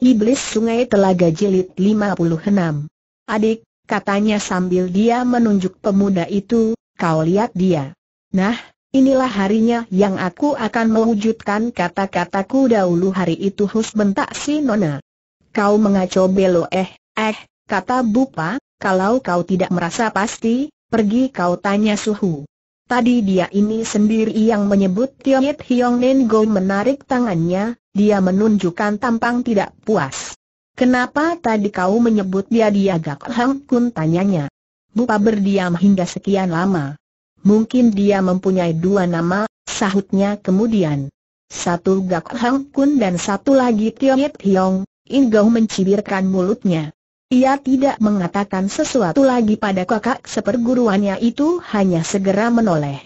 Iblis Sungai Telaga Jilid 56. Adik, katanya sambil dia menunjuk pemuda itu, kau lihat dia. Nah, inilah harinya yang aku akan mewujudkan kata-kataku dahulu hari itu hus bentak si Nona. Kau mengacau belo eh, eh, kata Bupa, kalau kau tidak merasa pasti, pergi kau tanya suhu. Tadi dia ini sendiri yang menyebut Tiongit hyong Nen Go menarik tangannya, dia menunjukkan tampang tidak puas. Kenapa tadi kau menyebut dia diagak Hang Kun tanyanya. Bupa berdiam hingga sekian lama. Mungkin dia mempunyai dua nama, sahutnya kemudian. Satu Gak Hang Kun dan satu lagi Tio Tiongit Hiong, Ingau mencibirkan mulutnya. Ia tidak mengatakan sesuatu lagi pada kakak seperguruannya itu hanya segera menoleh.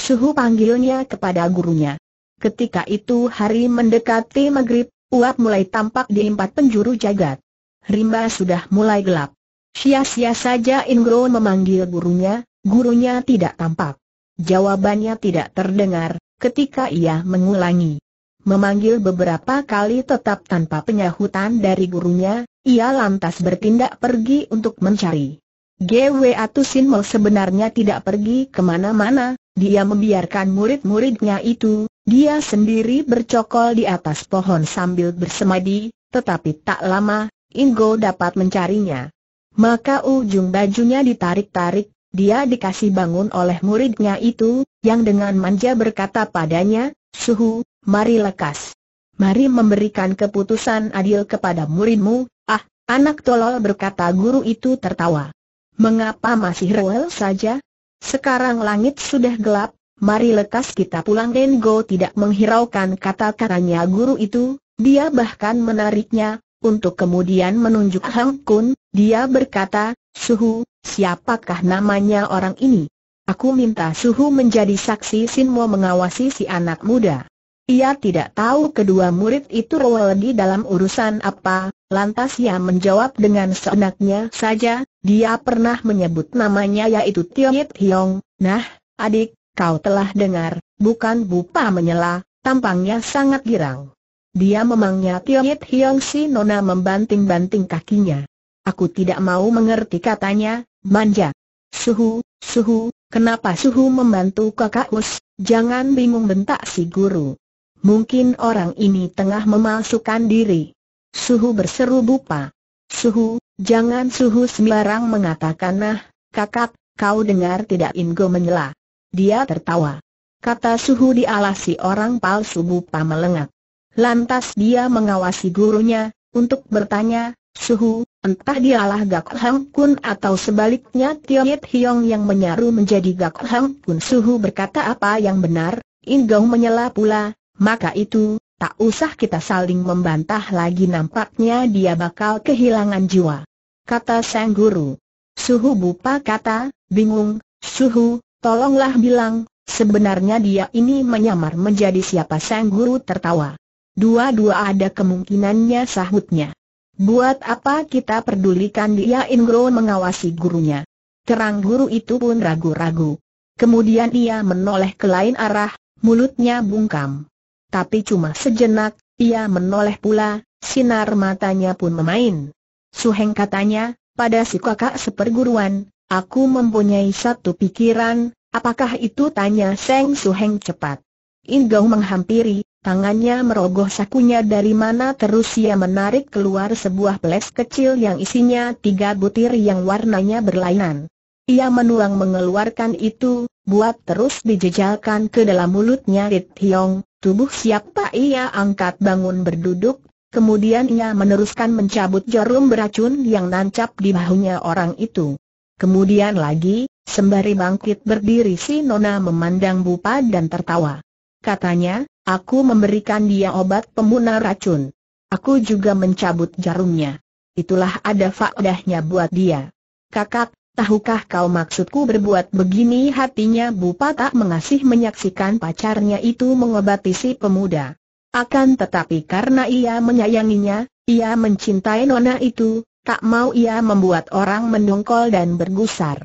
Suhu panggilnya kepada gurunya. Ketika itu hari mendekati maghrib, uap mulai tampak di empat penjuru jagat. Rimba sudah mulai gelap. Sia-sia saja Ingro memanggil gurunya, gurunya tidak tampak. Jawabannya tidak terdengar, ketika ia mengulangi. Memanggil beberapa kali tetap tanpa penyahutan dari gurunya, ia lantas bertindak pergi untuk mencari. GW Atusin sebenarnya tidak pergi kemana-mana, dia membiarkan murid-muridnya itu, dia sendiri bercokol di atas pohon sambil bersemadi, tetapi tak lama, Ingo dapat mencarinya. Maka ujung bajunya ditarik-tarik, dia dikasih bangun oleh muridnya itu, yang dengan manja berkata padanya, Suhu, mari lekas. Mari memberikan keputusan adil kepada muridmu, ah, anak tolol berkata guru itu tertawa. Mengapa masih rewel saja? Sekarang langit sudah gelap, mari lekas kita pulang Dengo tidak menghiraukan kata-katanya guru itu, dia bahkan menariknya, untuk kemudian menunjuk Hang Kun, dia berkata, Suhu, siapakah namanya orang ini? Aku minta Suhu menjadi saksi Sin Sinmo mengawasi si anak muda. Ia tidak tahu kedua murid itu rewel di dalam urusan apa, lantas ia menjawab dengan seenaknya saja, dia pernah menyebut namanya yaitu Yit Hiong. Nah, adik, Kau telah dengar, bukan Bupa menyela, tampangnya sangat girang. Dia memangnya Tioit Hiong Si Nona membanting-banting kakinya. Aku tidak mau mengerti katanya, manja. Suhu, suhu, kenapa suhu membantu kakak us, jangan bingung bentak si guru. Mungkin orang ini tengah memalsukan diri. Suhu berseru Bupa. Suhu, jangan suhu sembarang mengatakan nah, kakak, kau dengar tidak Ingo menyela. Dia tertawa. Kata suhu dialasi orang palsu Bupa melengak. Lantas dia mengawasi gurunya, untuk bertanya, suhu, entah dialah Gak Hang Kun atau sebaliknya Tio Yit Hiong yang menyaru menjadi Gak Hang Kun suhu berkata apa yang benar, Ingau menyela pula, maka itu, tak usah kita saling membantah lagi nampaknya dia bakal kehilangan jiwa. Kata sang guru. Suhu Bupa kata, bingung, Suhu, Tolonglah bilang, sebenarnya dia ini menyamar menjadi siapa sang guru tertawa. Dua-dua ada kemungkinannya sahutnya. Buat apa kita pedulikan dia Ingro mengawasi gurunya. Terang guru itu pun ragu-ragu. Kemudian ia menoleh ke lain arah, mulutnya bungkam. Tapi cuma sejenak, ia menoleh pula, sinar matanya pun memain. Suheng katanya, pada si kakak seperguruan, Aku mempunyai satu pikiran, apakah itu tanya Seng Heng cepat. In Gau menghampiri, tangannya merogoh sakunya dari mana terus ia menarik keluar sebuah peles kecil yang isinya tiga butir yang warnanya berlainan. Ia menuang mengeluarkan itu, buat terus dijejalkan ke dalam mulutnya Rit Hiong, tubuh siapa ia angkat bangun berduduk, kemudian ia meneruskan mencabut jarum beracun yang nancap di bahunya orang itu. Kemudian lagi, sembari bangkit berdiri si Nona memandang Bupa dan tertawa. Katanya, aku memberikan dia obat pembunuh racun. Aku juga mencabut jarumnya. Itulah ada faedahnya buat dia. Kakak, tahukah kau maksudku berbuat begini hatinya Bupa tak mengasih menyaksikan pacarnya itu mengobati si pemuda. Akan tetapi karena ia menyayanginya, ia mencintai Nona itu, tak mau ia membuat orang mendongkol dan bergusar.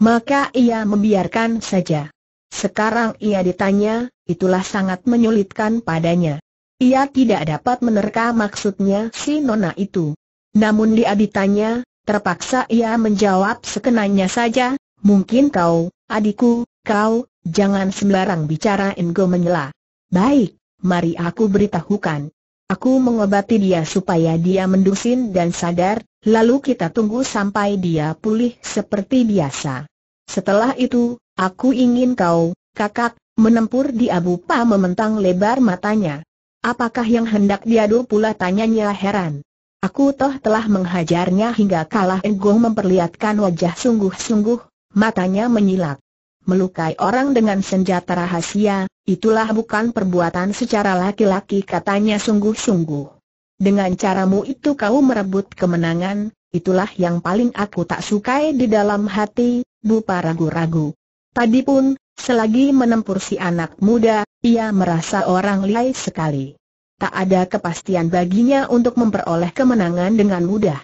Maka ia membiarkan saja. Sekarang ia ditanya, itulah sangat menyulitkan padanya. Ia tidak dapat menerka maksudnya si nona itu. Namun dia ditanya, terpaksa ia menjawab sekenanya saja, mungkin kau, adikku, kau, jangan sembarang bicara Ingo menyela. Baik, mari aku beritahukan. Aku mengobati dia supaya dia mendusin dan sadar, lalu kita tunggu sampai dia pulih seperti biasa. Setelah itu, aku ingin kau, kakak, menempur di Abu Pa mementang lebar matanya. Apakah yang hendak diadu pula tanyanya heran. Aku toh telah menghajarnya hingga kalah Enggong memperlihatkan wajah sungguh-sungguh, matanya menyilap melukai orang dengan senjata rahasia, itulah bukan perbuatan secara laki-laki katanya sungguh-sungguh. Dengan caramu itu kau merebut kemenangan, itulah yang paling aku tak sukai di dalam hati, Bupa ragu-ragu. Tadi pun, selagi menempur si anak muda, ia merasa orang lihai sekali. Tak ada kepastian baginya untuk memperoleh kemenangan dengan mudah.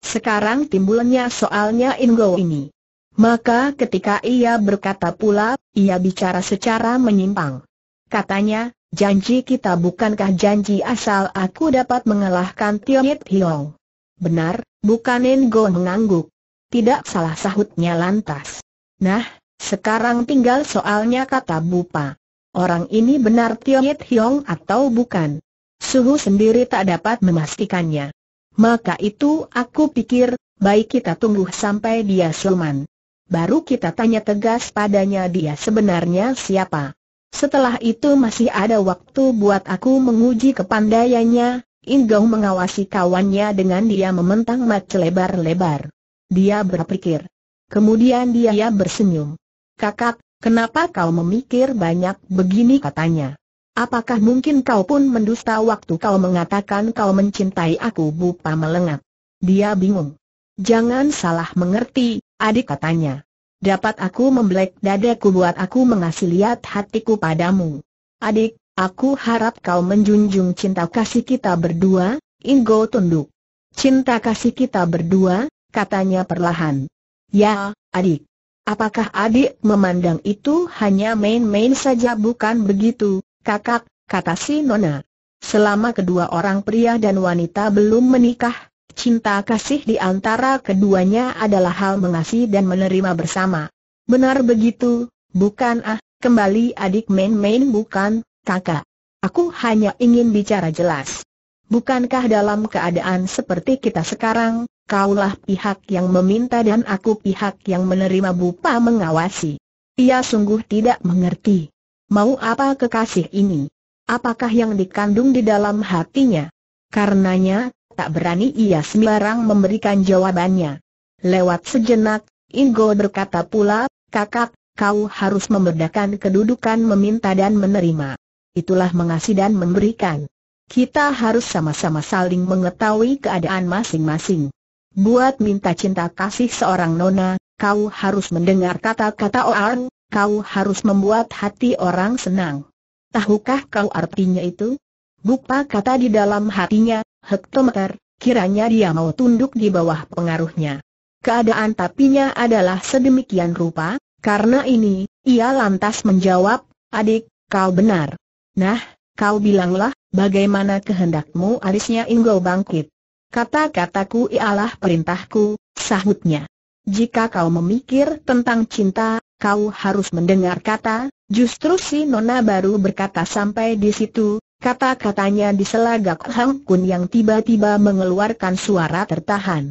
Sekarang timbulnya soalnya Ingo ini. Maka ketika ia berkata pula, ia bicara secara menyimpang. Katanya, janji kita bukankah janji asal aku dapat mengalahkan Yit Hiong. Benar, bukan Ngo mengangguk. Tidak salah sahutnya lantas. Nah, sekarang tinggal soalnya kata Bupa. Orang ini benar Yit Hiong atau bukan? Suhu sendiri tak dapat memastikannya. Maka itu aku pikir, baik kita tunggu sampai dia suman baru kita tanya tegas padanya dia sebenarnya siapa. Setelah itu masih ada waktu buat aku menguji kepandaiannya, Inggau mengawasi kawannya dengan dia mementang mat lebar-lebar. Dia berpikir. Kemudian dia bersenyum. Kakak, kenapa kau memikir banyak begini katanya? Apakah mungkin kau pun mendusta waktu kau mengatakan kau mencintai aku Bupa melengat. Dia bingung. Jangan salah mengerti, Adik katanya. Dapat aku membelek dadaku buat aku mengasih lihat hatiku padamu. Adik, aku harap kau menjunjung cinta kasih kita berdua, Ingo tunduk. Cinta kasih kita berdua, katanya perlahan. Ya, adik. Apakah adik memandang itu hanya main-main saja bukan begitu, kakak, kata si Nona. Selama kedua orang pria dan wanita belum menikah, Cinta kasih di antara keduanya adalah hal mengasihi dan menerima bersama. Benar begitu, bukan ah, kembali adik main-main bukan, kakak. Aku hanya ingin bicara jelas. Bukankah dalam keadaan seperti kita sekarang, kaulah pihak yang meminta dan aku pihak yang menerima Bupa mengawasi. Ia sungguh tidak mengerti. Mau apa kekasih ini? Apakah yang dikandung di dalam hatinya? Karenanya, tak berani ia sembarang memberikan jawabannya. Lewat sejenak, Ingo berkata pula, kakak, kau harus membedakan kedudukan meminta dan menerima. Itulah mengasih dan memberikan. Kita harus sama-sama saling mengetahui keadaan masing-masing. Buat minta cinta kasih seorang nona, kau harus mendengar kata-kata orang, kau harus membuat hati orang senang. Tahukah kau artinya itu? Bupa kata di dalam hatinya, hektometer, kiranya dia mau tunduk di bawah pengaruhnya. Keadaan tapinya adalah sedemikian rupa, karena ini, ia lantas menjawab, adik, kau benar. Nah, kau bilanglah, bagaimana kehendakmu arisnya Inggo bangkit. Kata-kataku ialah perintahku, sahutnya. Jika kau memikir tentang cinta, kau harus mendengar kata, justru si Nona baru berkata sampai di situ, Kata-katanya diselagak Hang Kun yang tiba-tiba mengeluarkan suara tertahan.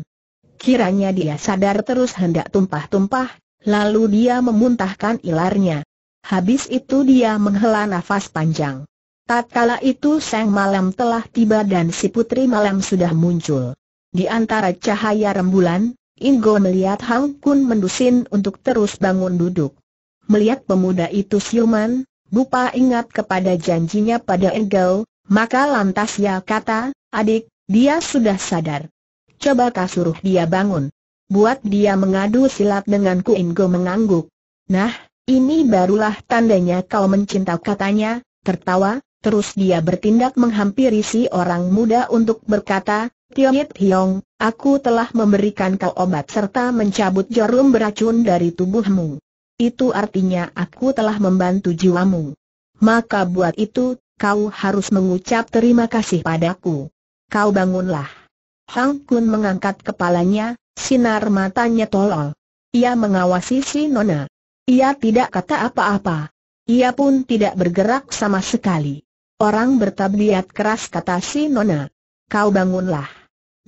Kiranya dia sadar terus hendak tumpah-tumpah, lalu dia memuntahkan ilarnya. Habis itu dia menghela nafas panjang. Tatkala itu sang malam telah tiba dan si putri malam sudah muncul. Di antara cahaya rembulan, Ingo melihat Hang Kun mendusin untuk terus bangun duduk. Melihat pemuda itu siuman, Bupa ingat kepada janjinya pada Engel, maka lantas ia kata, adik, dia sudah sadar. Coba kau dia bangun. Buat dia mengadu silat denganku Ku Ingo mengangguk. Nah, ini barulah tandanya kau mencinta katanya, tertawa, terus dia bertindak menghampiri si orang muda untuk berkata, Yit Hiong, aku telah memberikan kau obat serta mencabut jarum beracun dari tubuhmu. Itu artinya aku telah membantu jiwamu. Maka buat itu, kau harus mengucap terima kasih padaku. Kau bangunlah. Hang Kun mengangkat kepalanya, sinar matanya tolol. Ia mengawasi si Nona. Ia tidak kata apa-apa. Ia pun tidak bergerak sama sekali. Orang bertabliat keras kata si Nona. Kau bangunlah.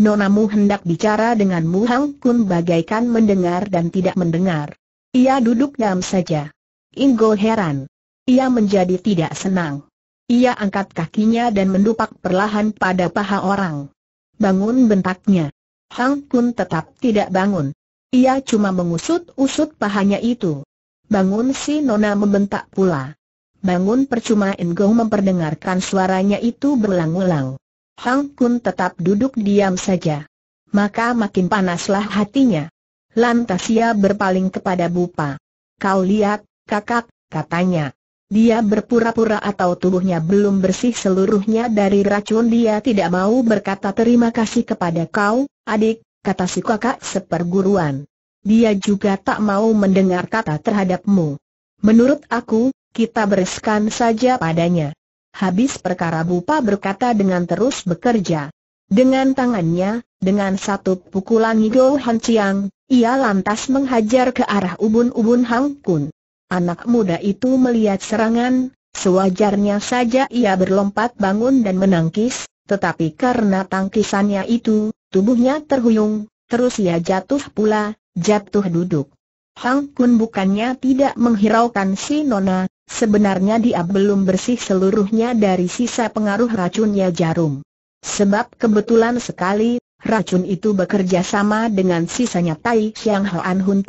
Nonamu hendak bicara denganmu Hang Kun bagaikan mendengar dan tidak mendengar. Ia duduk diam saja. Ingo heran. Ia menjadi tidak senang. Ia angkat kakinya dan mendupak perlahan pada paha orang. Bangun bentaknya. Hang Kun tetap tidak bangun. Ia cuma mengusut-usut pahanya itu. Bangun si Nona membentak pula. Bangun percuma Ingo memperdengarkan suaranya itu berulang-ulang. Hang Kun tetap duduk diam saja. Maka makin panaslah hatinya. Lantas ia berpaling kepada Bupa. Kau lihat, kakak, katanya. Dia berpura-pura atau tubuhnya belum bersih seluruhnya dari racun dia tidak mau berkata terima kasih kepada kau, adik, kata si kakak seperguruan. Dia juga tak mau mendengar kata terhadapmu. Menurut aku, kita bereskan saja padanya. Habis perkara Bupa berkata dengan terus bekerja. Dengan tangannya, dengan satu pukulan Nigo Han Chiang, ia lantas menghajar ke arah ubun-ubun Hang Kun. Anak muda itu melihat serangan, sewajarnya saja ia berlompat bangun dan menangkis, tetapi karena tangkisannya itu, tubuhnya terhuyung, terus ia jatuh pula, jatuh duduk. Hang Kun bukannya tidak menghiraukan si Nona, sebenarnya dia belum bersih seluruhnya dari sisa pengaruh racunnya jarum. Sebab kebetulan sekali, racun itu bekerja sama dengan sisanya Tai Xiang Hoan Hun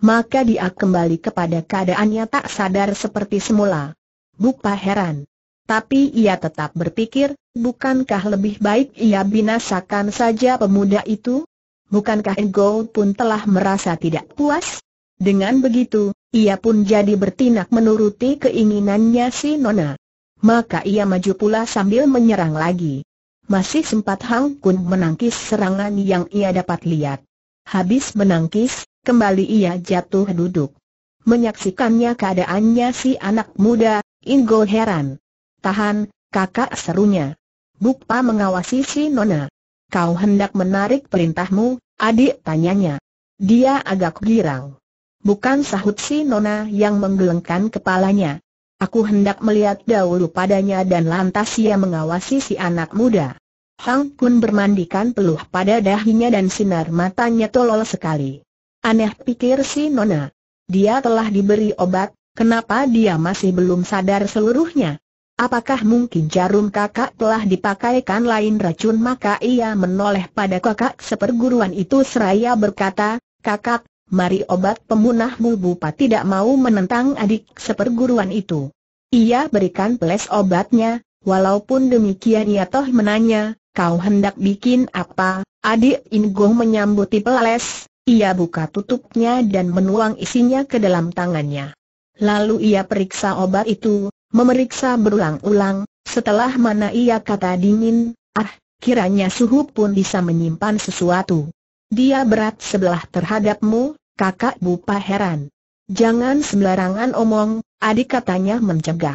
Maka dia kembali kepada keadaannya tak sadar seperti semula. Bupa heran. Tapi ia tetap berpikir, bukankah lebih baik ia binasakan saja pemuda itu? Bukankah Ngo pun telah merasa tidak puas? Dengan begitu, ia pun jadi bertindak menuruti keinginannya si Nona. Maka ia maju pula sambil menyerang lagi. Masih sempat Hang Kun menangkis serangan yang ia dapat lihat. Habis menangkis, kembali ia jatuh duduk. Menyaksikannya keadaannya si anak muda, Ingo heran. Tahan, kakak serunya. Bukpa mengawasi si Nona. Kau hendak menarik perintahmu, adik tanyanya. Dia agak girang. Bukan sahut si Nona yang menggelengkan kepalanya. Aku hendak melihat dahulu padanya dan lantas ia mengawasi si anak muda. Hang Kun bermandikan peluh pada dahinya dan sinar matanya tolol sekali. Aneh pikir si Nona. Dia telah diberi obat, kenapa dia masih belum sadar seluruhnya? Apakah mungkin jarum kakak telah dipakaikan lain racun maka ia menoleh pada kakak seperguruan itu seraya berkata, Kakak, mari obat pemunahmu Bupati tidak mau menentang adik seperguruan itu. Ia berikan peles obatnya, walaupun demikian ia toh menanya, kau hendak bikin apa? Adik Ingong menyambuti peles, ia buka tutupnya dan menuang isinya ke dalam tangannya. Lalu ia periksa obat itu, memeriksa berulang-ulang, setelah mana ia kata dingin, ah, kiranya suhu pun bisa menyimpan sesuatu. Dia berat sebelah terhadapmu, kakak Bupa heran. Jangan sembarangan omong, adik katanya mencegah.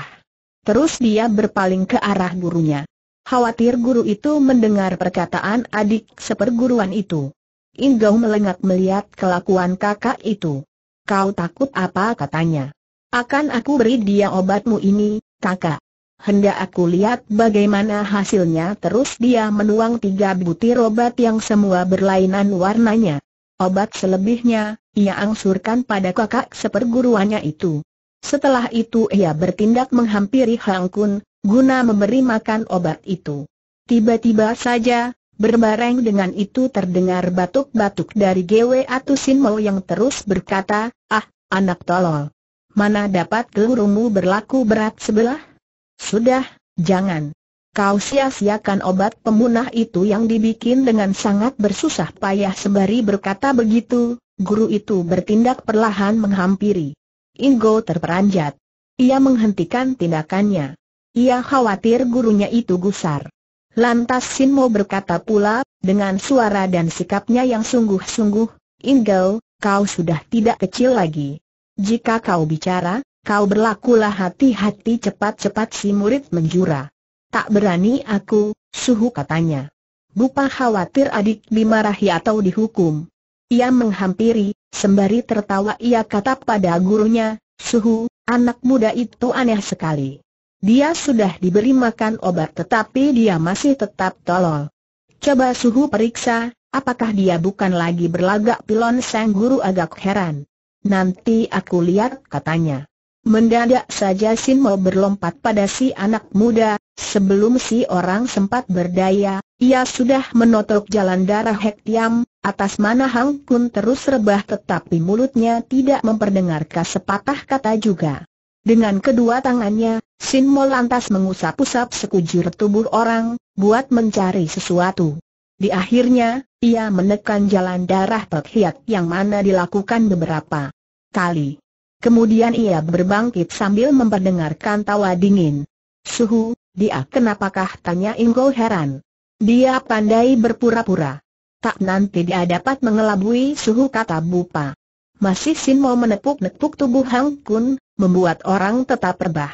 Terus dia berpaling ke arah gurunya. Khawatir guru itu mendengar perkataan adik seperguruan itu. Inggau melengak melihat kelakuan kakak itu. Kau takut apa katanya? Akan aku beri dia obatmu ini, kakak hendak aku lihat bagaimana hasilnya terus dia menuang tiga butir obat yang semua berlainan warnanya. Obat selebihnya, ia angsurkan pada kakak seperguruannya itu. Setelah itu ia bertindak menghampiri Hang Kun, guna memberi makan obat itu. Tiba-tiba saja, berbareng dengan itu terdengar batuk-batuk dari Gwe Atusin Mo yang terus berkata, ah, anak tolol. Mana dapat gelurumu berlaku berat sebelah? Sudah, jangan. Kau sia-siakan obat pemunah itu yang dibikin dengan sangat bersusah payah sembari berkata begitu, guru itu bertindak perlahan menghampiri. Ingo terperanjat. Ia menghentikan tindakannya. Ia khawatir gurunya itu gusar. Lantas Sinmo berkata pula, dengan suara dan sikapnya yang sungguh-sungguh, Ingo, kau sudah tidak kecil lagi. Jika kau bicara, Kau berlakulah hati-hati cepat-cepat si murid menjura. Tak berani aku, suhu katanya. Bupa khawatir adik dimarahi atau dihukum. Ia menghampiri, sembari tertawa ia kata pada gurunya, Suhu, anak muda itu aneh sekali. Dia sudah diberi makan obat tetapi dia masih tetap tolol. Coba Suhu periksa, apakah dia bukan lagi berlagak pilon sang guru agak heran. Nanti aku lihat katanya. Mendadak saja Sin Mo berlompat pada si anak muda, sebelum si orang sempat berdaya, ia sudah menotok jalan darah Hek atas mana Hang Kun terus rebah tetapi mulutnya tidak memperdengarkan sepatah kata juga. Dengan kedua tangannya, Sin Mo lantas mengusap-usap sekujur tubuh orang, buat mencari sesuatu. Di akhirnya, ia menekan jalan darah Pek Hiat yang mana dilakukan beberapa kali. Kemudian ia berbangkit sambil memperdengarkan tawa dingin. Suhu, dia kenapakah tanya Inggo heran. Dia pandai berpura-pura. Tak nanti dia dapat mengelabui suhu kata Bupa. Masih Sin mau menepuk-nepuk tubuh Hang Kun, membuat orang tetap rebah.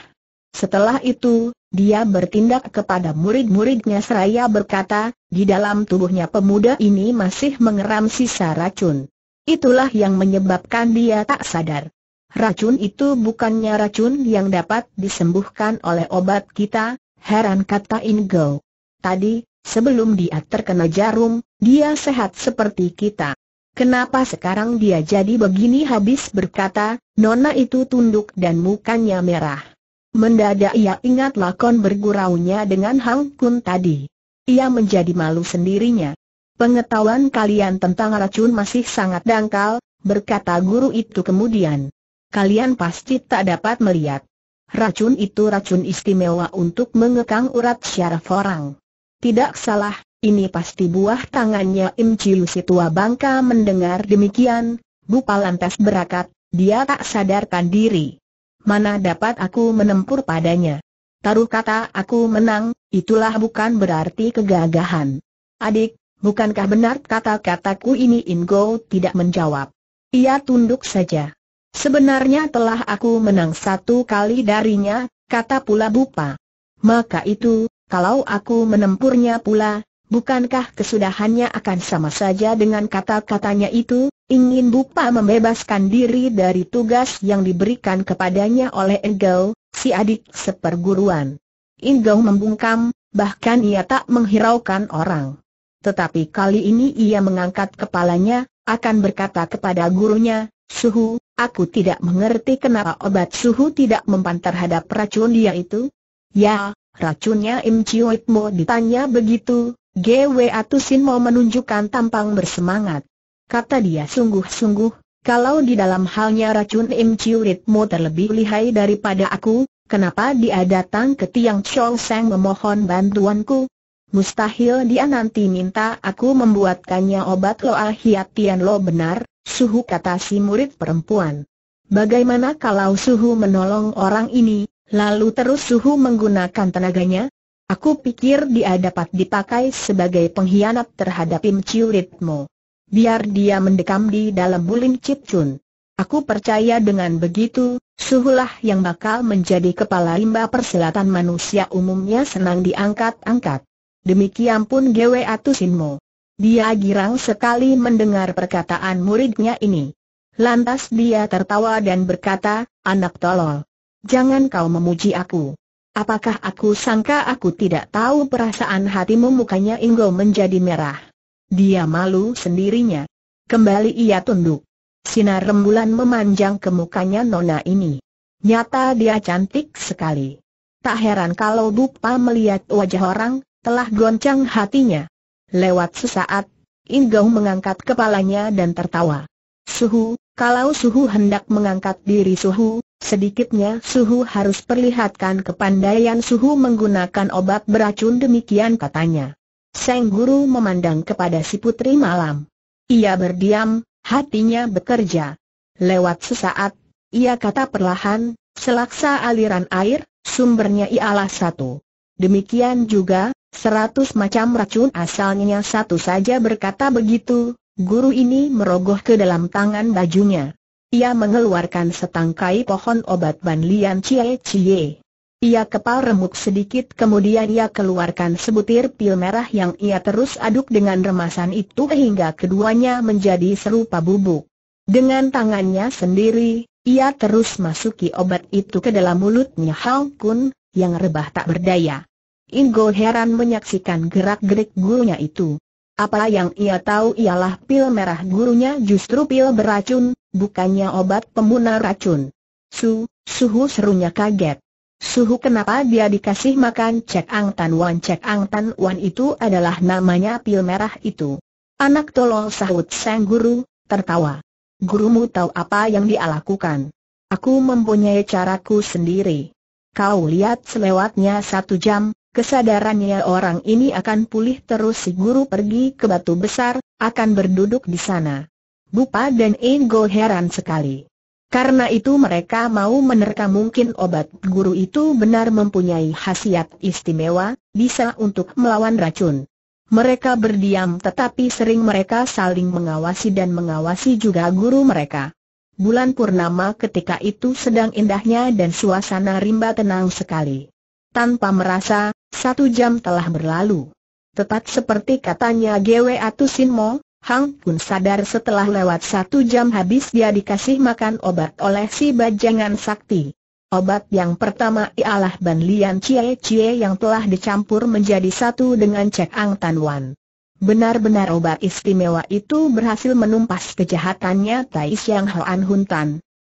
Setelah itu, dia bertindak kepada murid-muridnya seraya berkata, di dalam tubuhnya pemuda ini masih mengeram sisa racun. Itulah yang menyebabkan dia tak sadar racun itu bukannya racun yang dapat disembuhkan oleh obat kita, heran kata Ingo. Tadi, sebelum dia terkena jarum, dia sehat seperti kita. Kenapa sekarang dia jadi begini habis berkata, Nona itu tunduk dan mukanya merah. Mendadak ia ingat lakon berguraunya dengan Hang Kun tadi. Ia menjadi malu sendirinya. Pengetahuan kalian tentang racun masih sangat dangkal, berkata guru itu kemudian kalian pasti tak dapat melihat. Racun itu racun istimewa untuk mengekang urat syaraf orang. Tidak salah, ini pasti buah tangannya Im Chiu si tua bangka mendengar demikian, Bupa lantas berakat, dia tak sadarkan diri. Mana dapat aku menempur padanya? Taruh kata aku menang, itulah bukan berarti kegagahan. Adik, bukankah benar kata-kataku ini Ingo tidak menjawab? Ia tunduk saja. Sebenarnya telah aku menang satu kali darinya, kata pula Bupa. Maka itu, kalau aku menempurnya pula, bukankah kesudahannya akan sama saja dengan kata-katanya itu? Ingin Bupa membebaskan diri dari tugas yang diberikan kepadanya oleh Engel, si adik seperguruan. Engel membungkam, bahkan ia tak menghiraukan orang. Tetapi kali ini ia mengangkat kepalanya, akan berkata kepada gurunya, Suhu, Aku tidak mengerti kenapa obat suhu tidak mempan terhadap racun dia itu. Ya, racunnya Im Chiuit Mo ditanya begitu, GW Atusin mau menunjukkan tampang bersemangat. Kata dia sungguh-sungguh, kalau di dalam halnya racun Im Chiuit Mo terlebih lihai daripada aku, kenapa dia datang ke Tiang Chong Seng memohon bantuanku, Mustahil dia nanti minta aku membuatkannya obat Loa Hiatian Lo benar, suhu kata si murid perempuan. Bagaimana kalau suhu menolong orang ini, lalu terus suhu menggunakan tenaganya? Aku pikir dia dapat dipakai sebagai pengkhianat terhadap Im Ritmo. Biar dia mendekam di dalam bulim cipcun. Aku percaya dengan begitu, suhulah yang bakal menjadi kepala limbah perselatan manusia umumnya senang diangkat-angkat demikian pun Gwe Atusinmo. Dia girang sekali mendengar perkataan muridnya ini. Lantas dia tertawa dan berkata, anak tolol. Jangan kau memuji aku. Apakah aku sangka aku tidak tahu perasaan hatimu mukanya Inggo menjadi merah. Dia malu sendirinya. Kembali ia tunduk. Sinar rembulan memanjang ke mukanya nona ini. Nyata dia cantik sekali. Tak heran kalau Bupa melihat wajah orang, telah goncang hatinya. Lewat sesaat, Ingau mengangkat kepalanya dan tertawa. Suhu, kalau Suhu hendak mengangkat diri Suhu, sedikitnya Suhu harus perlihatkan kepandaian Suhu menggunakan obat beracun demikian katanya. Seng Guru memandang kepada si putri malam. Ia berdiam, hatinya bekerja. Lewat sesaat, ia kata perlahan, selaksa aliran air, sumbernya ialah satu. Demikian juga, Seratus macam racun asalnya satu saja berkata begitu, guru ini merogoh ke dalam tangan bajunya. Ia mengeluarkan setangkai pohon obat banlian Cie Cie. Ia kepal remuk sedikit kemudian ia keluarkan sebutir pil merah yang ia terus aduk dengan remasan itu hingga keduanya menjadi serupa bubuk. Dengan tangannya sendiri, ia terus masuki obat itu ke dalam mulutnya Hao Kun, yang rebah tak berdaya. Ingo heran menyaksikan gerak-gerik gurunya itu. Apa yang ia tahu ialah pil merah gurunya justru pil beracun, bukannya obat pembunuh racun. Su, suhu serunya kaget. Suhu kenapa dia dikasih makan Cek Ang Tan Wan Cek Ang Tan Wan itu adalah namanya pil merah itu. Anak tolol sahut sang guru, tertawa. Gurumu tahu apa yang dia lakukan. Aku mempunyai caraku sendiri. Kau lihat selewatnya satu jam, Kesadarannya orang ini akan pulih terus si guru pergi ke batu besar, akan berduduk di sana. Bupa dan Ingo heran sekali. Karena itu mereka mau menerka mungkin obat guru itu benar mempunyai khasiat istimewa, bisa untuk melawan racun. Mereka berdiam tetapi sering mereka saling mengawasi dan mengawasi juga guru mereka. Bulan purnama ketika itu sedang indahnya dan suasana rimba tenang sekali. Tanpa merasa, satu jam telah berlalu. Tepat seperti katanya Gwe Mo, Hang pun sadar setelah lewat satu jam habis dia dikasih makan obat oleh si bajangan sakti. Obat yang pertama ialah Ban Lian Cie Cie yang telah dicampur menjadi satu dengan Cek Ang Tan Wan. Benar-benar obat istimewa itu berhasil menumpas kejahatannya Tai Siang Hoan Hun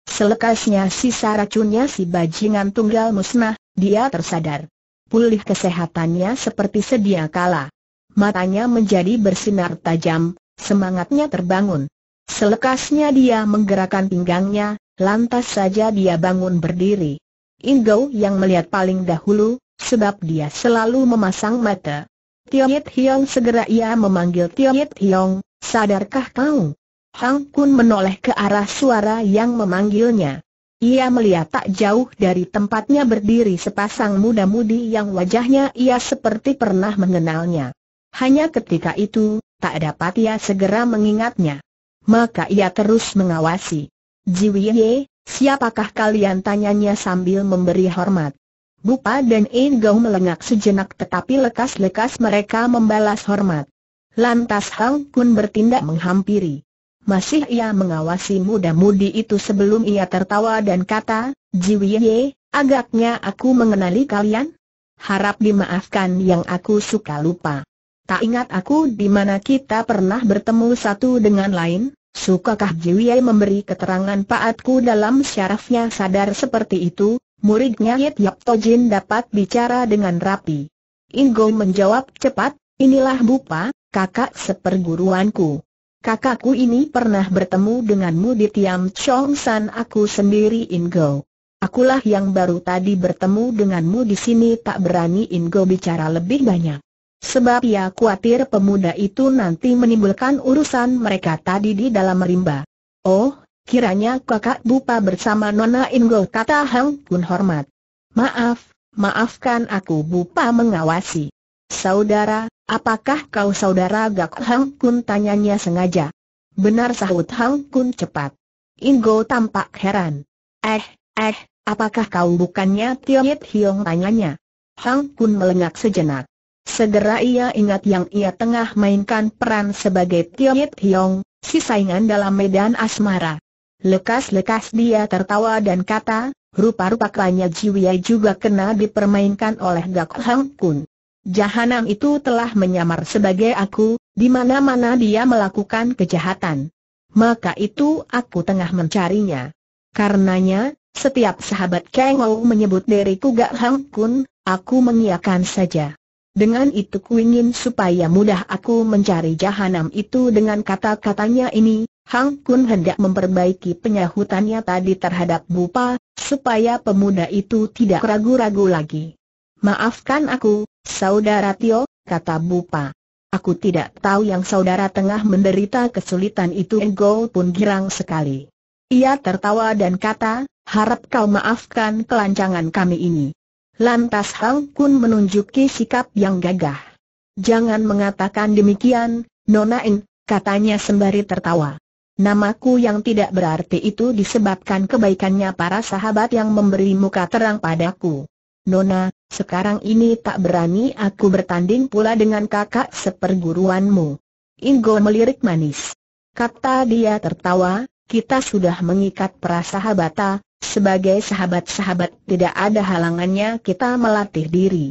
Selekasnya sisa racunnya si bajingan tunggal musnah, dia tersadar pulih kesehatannya seperti sedia kala. Matanya menjadi bersinar tajam, semangatnya terbangun. Selekasnya dia menggerakkan pinggangnya, lantas saja dia bangun berdiri. Ingo yang melihat paling dahulu, sebab dia selalu memasang mata. Yit Hiong segera ia memanggil Yit Hiong, sadarkah kau? Hang Kun menoleh ke arah suara yang memanggilnya. Ia melihat tak jauh dari tempatnya berdiri sepasang muda-mudi yang wajahnya ia seperti pernah mengenalnya. Hanya ketika itu, tak dapat ia segera mengingatnya. Maka ia terus mengawasi. Jiwiye, siapakah kalian tanyanya sambil memberi hormat. Bupa dan Gau melengak sejenak tetapi lekas-lekas mereka membalas hormat. Lantas Hang Kun bertindak menghampiri. Masih ia mengawasi muda-mudi itu sebelum ia tertawa dan kata, Jiwiye, agaknya aku mengenali kalian? Harap dimaafkan yang aku suka lupa. Tak ingat aku di mana kita pernah bertemu satu dengan lain? Sukakah Jiwiye memberi keterangan paatku dalam syarafnya sadar seperti itu, muridnya Yit Yap Tojin dapat bicara dengan rapi. Ingo menjawab cepat, inilah Bupa, kakak seperguruanku kakakku ini pernah bertemu denganmu di Tiam Chong San aku sendiri Ingo. Akulah yang baru tadi bertemu denganmu di sini tak berani Ingo bicara lebih banyak. Sebab ia khawatir pemuda itu nanti menimbulkan urusan mereka tadi di dalam rimba. Oh, kiranya kakak Bupa bersama Nona Ingo kata Hang Kun hormat. Maaf, maafkan aku Bupa mengawasi. Saudara, Apakah kau saudara Gak Hang Kun tanyanya sengaja? Benar sahut Hang Kun cepat. Ingo tampak heran. Eh, eh, apakah kau bukannya Yit Hiong tanyanya? Hang Kun melengak sejenak. Segera ia ingat yang ia tengah mainkan peran sebagai Yit Hiong, si saingan dalam medan asmara. Lekas-lekas dia tertawa dan kata, rupa-rupa Kanya juga kena dipermainkan oleh Gak Hang Kun. Jahanam itu telah menyamar sebagai aku, di mana-mana dia melakukan kejahatan. Maka itu aku tengah mencarinya. Karenanya, setiap sahabat Ou menyebut diriku Gak Hang Kun, aku mengiakan saja. Dengan itu ku ingin supaya mudah aku mencari jahanam itu dengan kata-katanya ini, Hang Kun hendak memperbaiki penyahutannya tadi terhadap Bupa, supaya pemuda itu tidak ragu-ragu lagi. Maafkan aku, Saudara Tio, kata Bupa. Aku tidak tahu yang saudara tengah menderita kesulitan itu Ego pun girang sekali. Ia tertawa dan kata, harap kau maafkan kelancangan kami ini. Lantas Hang Kun menunjuki sikap yang gagah. Jangan mengatakan demikian, Nona In, katanya sembari tertawa. Namaku yang tidak berarti itu disebabkan kebaikannya para sahabat yang memberi muka terang padaku. Nona, sekarang ini tak berani aku bertanding pula dengan kakak seperguruanmu. Ingo melirik manis. Kata dia tertawa, kita sudah mengikat prasahabata, sebagai sahabat-sahabat tidak ada halangannya kita melatih diri.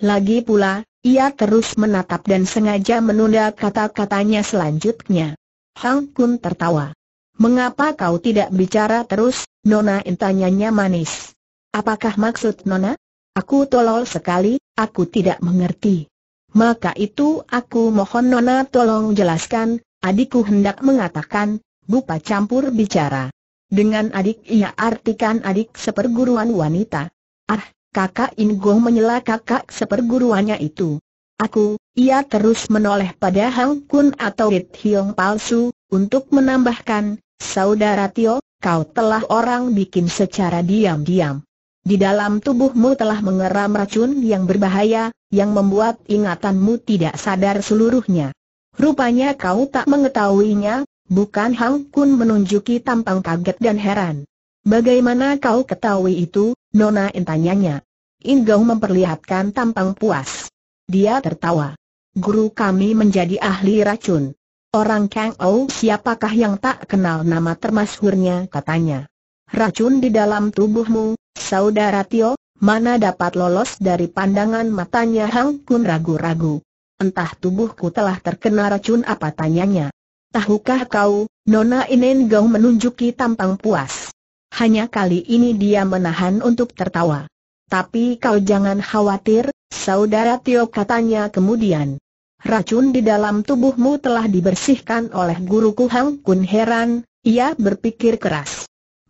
Lagi pula, ia terus menatap dan sengaja menunda kata-katanya selanjutnya. Hang Kun tertawa. Mengapa kau tidak bicara terus, Nona? Intanyanya manis. Apakah maksud Nona? Aku tolol sekali, aku tidak mengerti. Maka itu aku mohon Nona tolong jelaskan, adikku hendak mengatakan, Bupa campur bicara. Dengan adik ia artikan adik seperguruan wanita. Ah, kakak Ingo menyela kakak seperguruannya itu. Aku, ia terus menoleh pada Hang Kun atau It Hiong palsu, untuk menambahkan, Saudara Tio, kau telah orang bikin secara diam-diam. Di dalam tubuhmu telah mengeram racun yang berbahaya, yang membuat ingatanmu tidak sadar seluruhnya. Rupanya kau tak mengetahuinya, bukan Hang Kun menunjuki tampang kaget dan heran. Bagaimana kau ketahui itu, Nona In Gau memperlihatkan tampang puas. Dia tertawa. Guru kami menjadi ahli racun. Orang Kang Ou siapakah yang tak kenal nama termasuknya? katanya. Racun di dalam tubuhmu, Saudara Tio, mana dapat lolos dari pandangan matanya Hang Kun ragu-ragu. Entah tubuhku telah terkena racun apa tanyanya. Tahukah kau, Nona Inen Gau menunjuki tampang puas. Hanya kali ini dia menahan untuk tertawa. Tapi kau jangan khawatir, saudara Tio katanya kemudian. Racun di dalam tubuhmu telah dibersihkan oleh guruku Hang Kun heran, ia berpikir keras.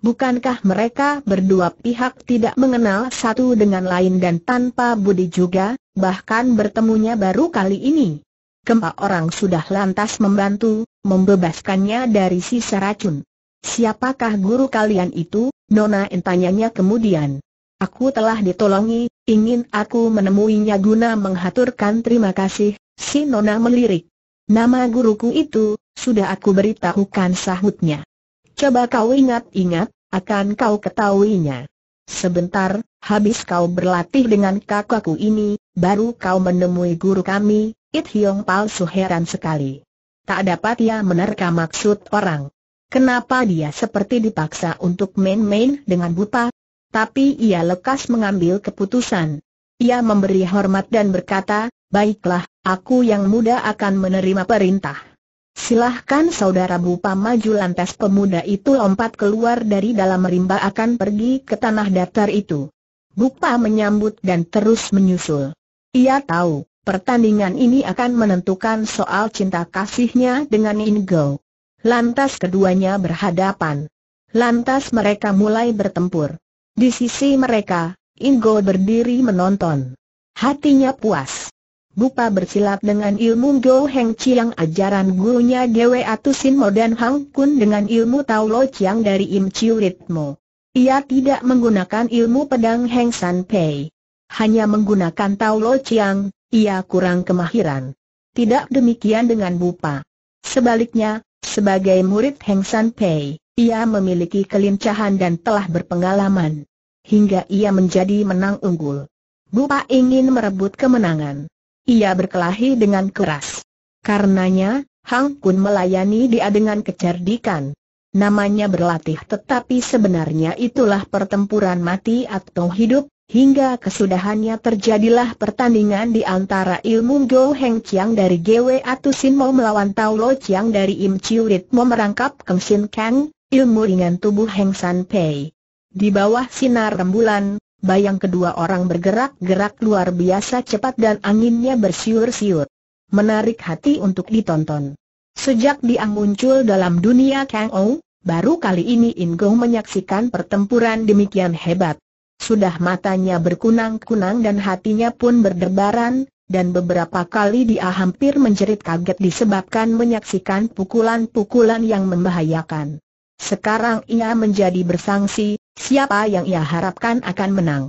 Bukankah mereka berdua pihak tidak mengenal satu dengan lain dan tanpa budi juga, bahkan bertemunya baru kali ini? Kempa orang sudah lantas membantu, membebaskannya dari sisa racun. Siapakah guru kalian itu, Nona entanyanya kemudian. Aku telah ditolongi, ingin aku menemuinya guna menghaturkan terima kasih, si Nona melirik. Nama guruku itu, sudah aku beritahukan sahutnya. Coba kau ingat-ingat, akan kau ketahuinya. Sebentar, habis kau berlatih dengan kakakku ini, baru kau menemui guru kami, It Hiong palsu heran sekali. Tak dapat ia menerka maksud orang. Kenapa dia seperti dipaksa untuk main-main dengan buta? Tapi ia lekas mengambil keputusan. Ia memberi hormat dan berkata, baiklah, aku yang muda akan menerima perintah. Silahkan saudara Bupa maju lantas pemuda itu lompat keluar dari dalam rimba akan pergi ke tanah datar itu. Bupa menyambut dan terus menyusul. Ia tahu, pertandingan ini akan menentukan soal cinta kasihnya dengan Ingo. Lantas keduanya berhadapan. Lantas mereka mulai bertempur. Di sisi mereka, Ingo berdiri menonton. Hatinya puas. Bupa bersilat dengan ilmu Go Heng Chiang ajaran gurunya Gwe Atusin Mo dan Hang Kun dengan ilmu Tao Lo Chiang dari Im Chiu Rit Ia tidak menggunakan ilmu pedang Heng San Pei. Hanya menggunakan Tao Lo Chiang, ia kurang kemahiran. Tidak demikian dengan Bupa. Sebaliknya, sebagai murid Heng San Pei, ia memiliki kelincahan dan telah berpengalaman. Hingga ia menjadi menang unggul. Bupa ingin merebut kemenangan ia berkelahi dengan keras. Karenanya, Hang Kun melayani dia dengan kecerdikan. Namanya berlatih tetapi sebenarnya itulah pertempuran mati atau hidup, hingga kesudahannya terjadilah pertandingan di antara ilmu Go Heng Chiang dari GW Atusin Mo melawan Tao Lo Chiang dari Im Chiu Rit Mo merangkap Keng Shin Kang, ilmu ringan tubuh Heng San Pei. Di bawah sinar rembulan, bayang kedua orang bergerak-gerak luar biasa cepat dan anginnya bersiur-siur. Menarik hati untuk ditonton. Sejak dia muncul dalam dunia Kang Ou, baru kali ini In Gong menyaksikan pertempuran demikian hebat. Sudah matanya berkunang-kunang dan hatinya pun berdebaran, dan beberapa kali dia hampir menjerit kaget disebabkan menyaksikan pukulan-pukulan yang membahayakan. Sekarang ia menjadi bersangsi, Siapa yang ia harapkan akan menang?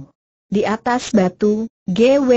Di atas batu, GW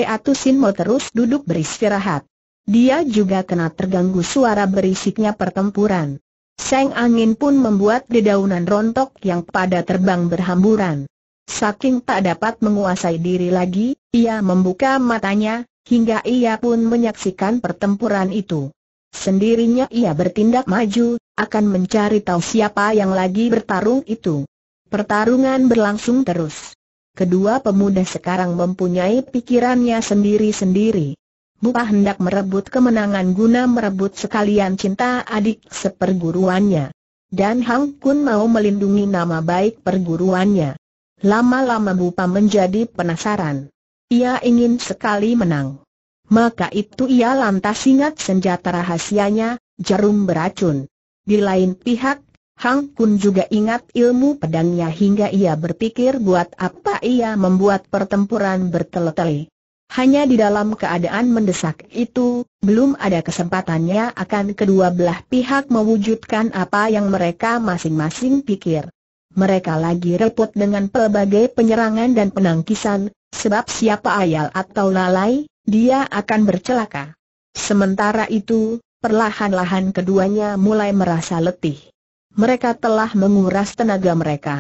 mau terus duduk beristirahat. Dia juga kena terganggu suara berisiknya pertempuran. Seng angin pun membuat dedaunan rontok yang pada terbang berhamburan. Saking tak dapat menguasai diri lagi, ia membuka matanya, hingga ia pun menyaksikan pertempuran itu. Sendirinya ia bertindak maju, akan mencari tahu siapa yang lagi bertarung itu. Pertarungan berlangsung terus. Kedua pemuda sekarang mempunyai pikirannya sendiri-sendiri. Bupa hendak merebut kemenangan guna merebut sekalian cinta adik seperguruannya. Dan Hang Kun mau melindungi nama baik perguruannya. Lama-lama Bupa menjadi penasaran. Ia ingin sekali menang. Maka itu ia lantas ingat senjata rahasianya, jarum beracun. Di lain pihak, Hang Kun juga ingat ilmu pedangnya hingga ia berpikir buat apa ia membuat pertempuran bertele-tele. Hanya di dalam keadaan mendesak itu, belum ada kesempatannya akan kedua belah pihak mewujudkan apa yang mereka masing-masing pikir. Mereka lagi repot dengan pelbagai penyerangan dan penangkisan, sebab siapa ayal atau lalai, dia akan bercelaka. Sementara itu, perlahan-lahan keduanya mulai merasa letih mereka telah menguras tenaga mereka.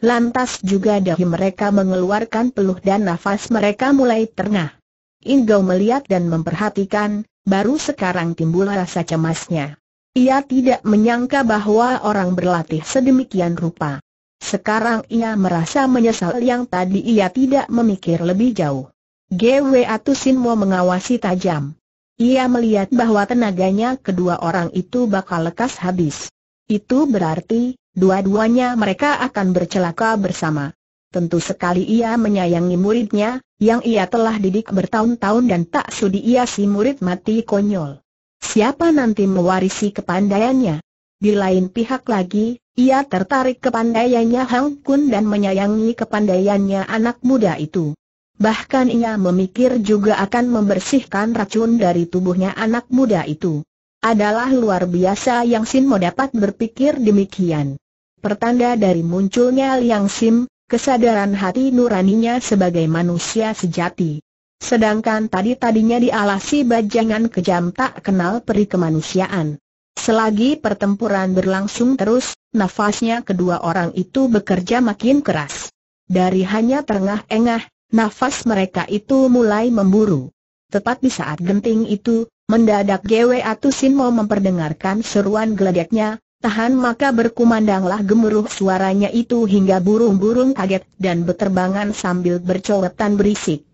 Lantas juga dahi mereka mengeluarkan peluh dan nafas mereka mulai terengah. Ingo melihat dan memperhatikan, baru sekarang timbul rasa cemasnya. Ia tidak menyangka bahwa orang berlatih sedemikian rupa. Sekarang ia merasa menyesal yang tadi ia tidak memikir lebih jauh. GW Atusinmo mengawasi tajam. Ia melihat bahwa tenaganya kedua orang itu bakal lekas habis. Itu berarti, dua-duanya mereka akan bercelaka bersama. Tentu sekali ia menyayangi muridnya, yang ia telah didik bertahun-tahun dan tak sudi ia si murid mati konyol. Siapa nanti mewarisi kepandaiannya? Di lain pihak lagi, ia tertarik kepandaiannya Hang Kun dan menyayangi kepandaiannya anak muda itu. Bahkan ia memikir juga akan membersihkan racun dari tubuhnya anak muda itu. Adalah luar biasa Yang Sim dapat berpikir demikian. Pertanda dari munculnya Liang Sim, kesadaran hati nuraninya sebagai manusia sejati. Sedangkan tadi-tadinya dialasi bajangan kejam tak kenal peri kemanusiaan. Selagi pertempuran berlangsung terus, nafasnya kedua orang itu bekerja makin keras. Dari hanya terengah-engah, nafas mereka itu mulai memburu. Tepat di saat genting itu, Mendadak Gwe Atusin mau memperdengarkan seruan geledeknya, tahan maka berkumandanglah gemuruh suaranya itu hingga burung-burung kaget dan beterbangan sambil bercoletan berisik.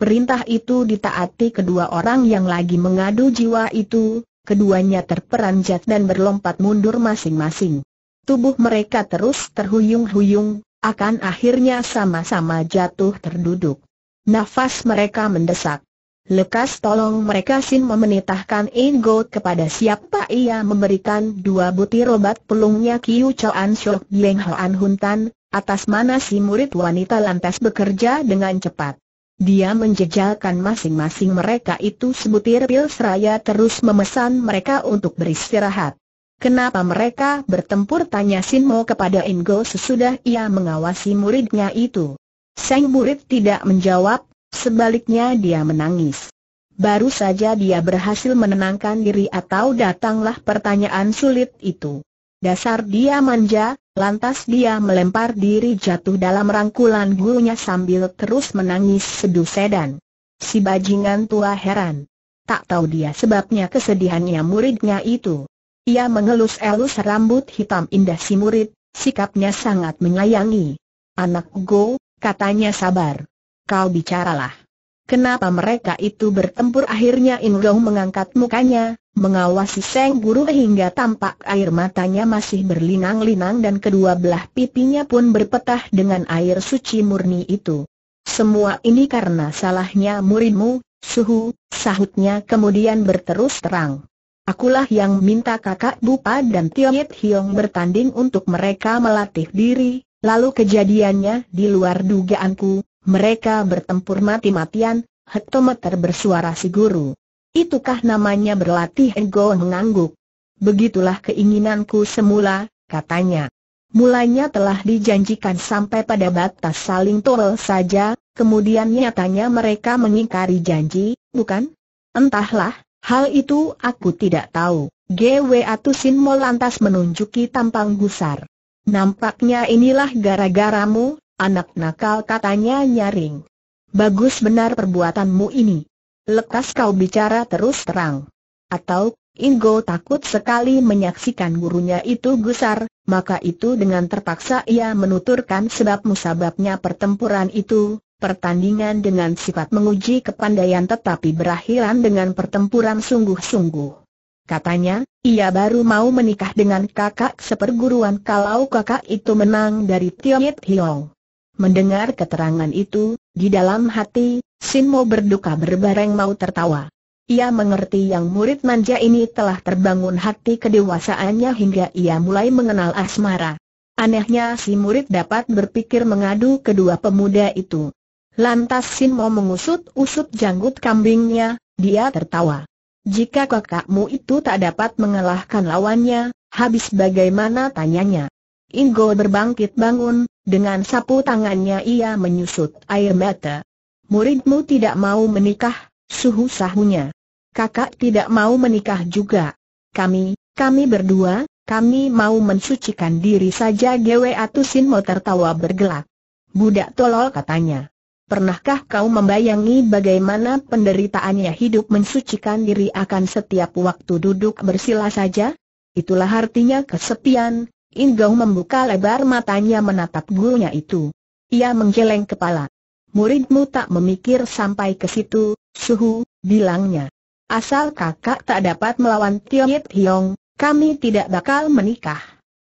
Perintah itu ditaati kedua orang yang lagi mengadu jiwa itu, keduanya terperanjat dan berlompat mundur masing-masing. Tubuh mereka terus terhuyung-huyung, akan akhirnya sama-sama jatuh terduduk. Nafas mereka mendesak. Lekas tolong mereka Sin memenitahkan Ingo kepada siapa ia memberikan dua butir obat pelungnya Kiu Choan Shok Leng Hoan Huntan, atas mana si murid wanita lantas bekerja dengan cepat. Dia menjejalkan masing-masing mereka itu sebutir pil seraya terus memesan mereka untuk beristirahat. Kenapa mereka bertempur tanya sin Mo kepada Ingo sesudah ia mengawasi muridnya itu. Sang murid tidak menjawab, Sebaliknya dia menangis. Baru saja dia berhasil menenangkan diri atau datanglah pertanyaan sulit itu. Dasar dia manja, lantas dia melempar diri jatuh dalam rangkulan gurunya sambil terus menangis seduh sedan. Si bajingan tua heran. Tak tahu dia sebabnya kesedihannya muridnya itu. Ia mengelus-elus rambut hitam indah si murid, sikapnya sangat menyayangi. Anak Go, katanya sabar kau bicaralah. Kenapa mereka itu bertempur akhirnya Ingau mengangkat mukanya, mengawasi Seng Guru hingga tampak air matanya masih berlinang-linang dan kedua belah pipinya pun berpetah dengan air suci murni itu. Semua ini karena salahnya muridmu, suhu, sahutnya kemudian berterus terang. Akulah yang minta kakak Bupa dan Yit Hiong bertanding untuk mereka melatih diri, lalu kejadiannya di luar dugaanku, mereka bertempur mati-matian, hektometer bersuara si guru. Itukah namanya berlatih Ego mengangguk. Begitulah keinginanku semula, katanya. Mulanya telah dijanjikan sampai pada batas saling tol saja, kemudian nyatanya mereka mengingkari janji, bukan? Entahlah, hal itu aku tidak tahu. GW Atusinmo lantas menunjuki tampang gusar. Nampaknya inilah gara-garamu, Anak nakal katanya nyaring. Bagus benar perbuatanmu ini. Lekas kau bicara terus terang. Atau, Ingo takut sekali menyaksikan gurunya itu gusar, maka itu dengan terpaksa ia menuturkan sebab musababnya pertempuran itu, pertandingan dengan sifat menguji kepandaian tetapi berakhiran dengan pertempuran sungguh-sungguh. Katanya, ia baru mau menikah dengan kakak seperguruan kalau kakak itu menang dari Tiongit Hiong. Mendengar keterangan itu, di dalam hati, Sinmo berduka berbareng mau tertawa. Ia mengerti yang murid manja ini telah terbangun hati kedewasaannya hingga ia mulai mengenal asmara. Anehnya si murid dapat berpikir mengadu kedua pemuda itu. Lantas Sinmo mengusut-usut janggut kambingnya, dia tertawa. Jika kakakmu itu tak dapat mengalahkan lawannya, habis bagaimana tanyanya? Ingo berbangkit bangun, dengan sapu tangannya ia menyusut air mata. Muridmu tidak mau menikah, suhu sahunya. Kakak tidak mau menikah juga. Kami, kami berdua, kami mau mensucikan diri saja Gwe Atusin mau tertawa bergelak. Budak tolol katanya. Pernahkah kau membayangi bagaimana penderitaannya hidup mensucikan diri akan setiap waktu duduk bersila saja? Itulah artinya kesepian, Ingau membuka lebar matanya menatap gurunya itu. Ia menggeleng kepala. Muridmu tak memikir sampai ke situ, suhu, bilangnya. Asal kakak tak dapat melawan Tiong Yip Hiong, kami tidak bakal menikah.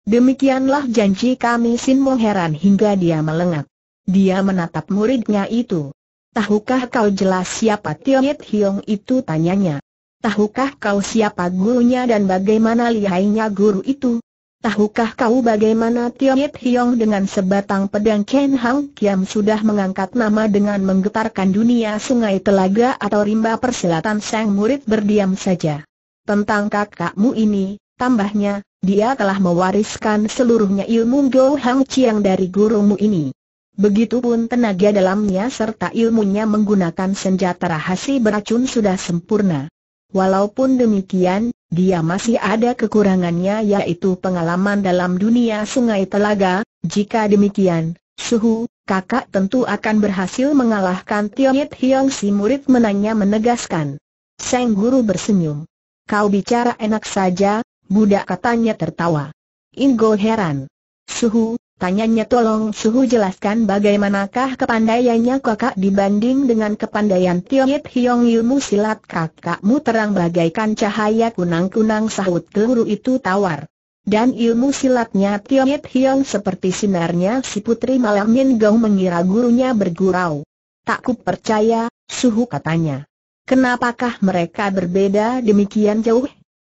Demikianlah janji kami Sin Mo heran hingga dia melengak. Dia menatap muridnya itu. Tahukah kau jelas siapa Tiong Yip Hiong itu tanyanya? Tahukah kau siapa gurunya dan bagaimana lihainya guru itu? Tahukah kau bagaimana Yip Hiong dengan sebatang pedang Ken Hang Kiam sudah mengangkat nama dengan menggetarkan dunia sungai telaga atau rimba persilatan sang murid berdiam saja. Tentang kakakmu ini, tambahnya, dia telah mewariskan seluruhnya ilmu Go Hang Chiang dari gurumu ini. Begitupun tenaga dalamnya serta ilmunya menggunakan senjata rahasia beracun sudah sempurna. Walaupun demikian, dia masih ada kekurangannya yaitu pengalaman dalam dunia sungai telaga, jika demikian, suhu, kakak tentu akan berhasil mengalahkan Tionyet Hiong si murid menanya menegaskan. Seng Guru bersenyum. Kau bicara enak saja, budak katanya tertawa. Ingo heran. Suhu, Tanyanya tolong suhu jelaskan bagaimanakah kepandaiannya kakak dibanding dengan kepandaian Tiongit Hiong ilmu silat kakakmu terang bagaikan cahaya kunang-kunang sahut keluru itu tawar. Dan ilmu silatnya Tiongit Hiong seperti sinarnya si putri malam Min Gong mengira gurunya bergurau. Tak ku percaya, suhu katanya. Kenapakah mereka berbeda demikian jauh?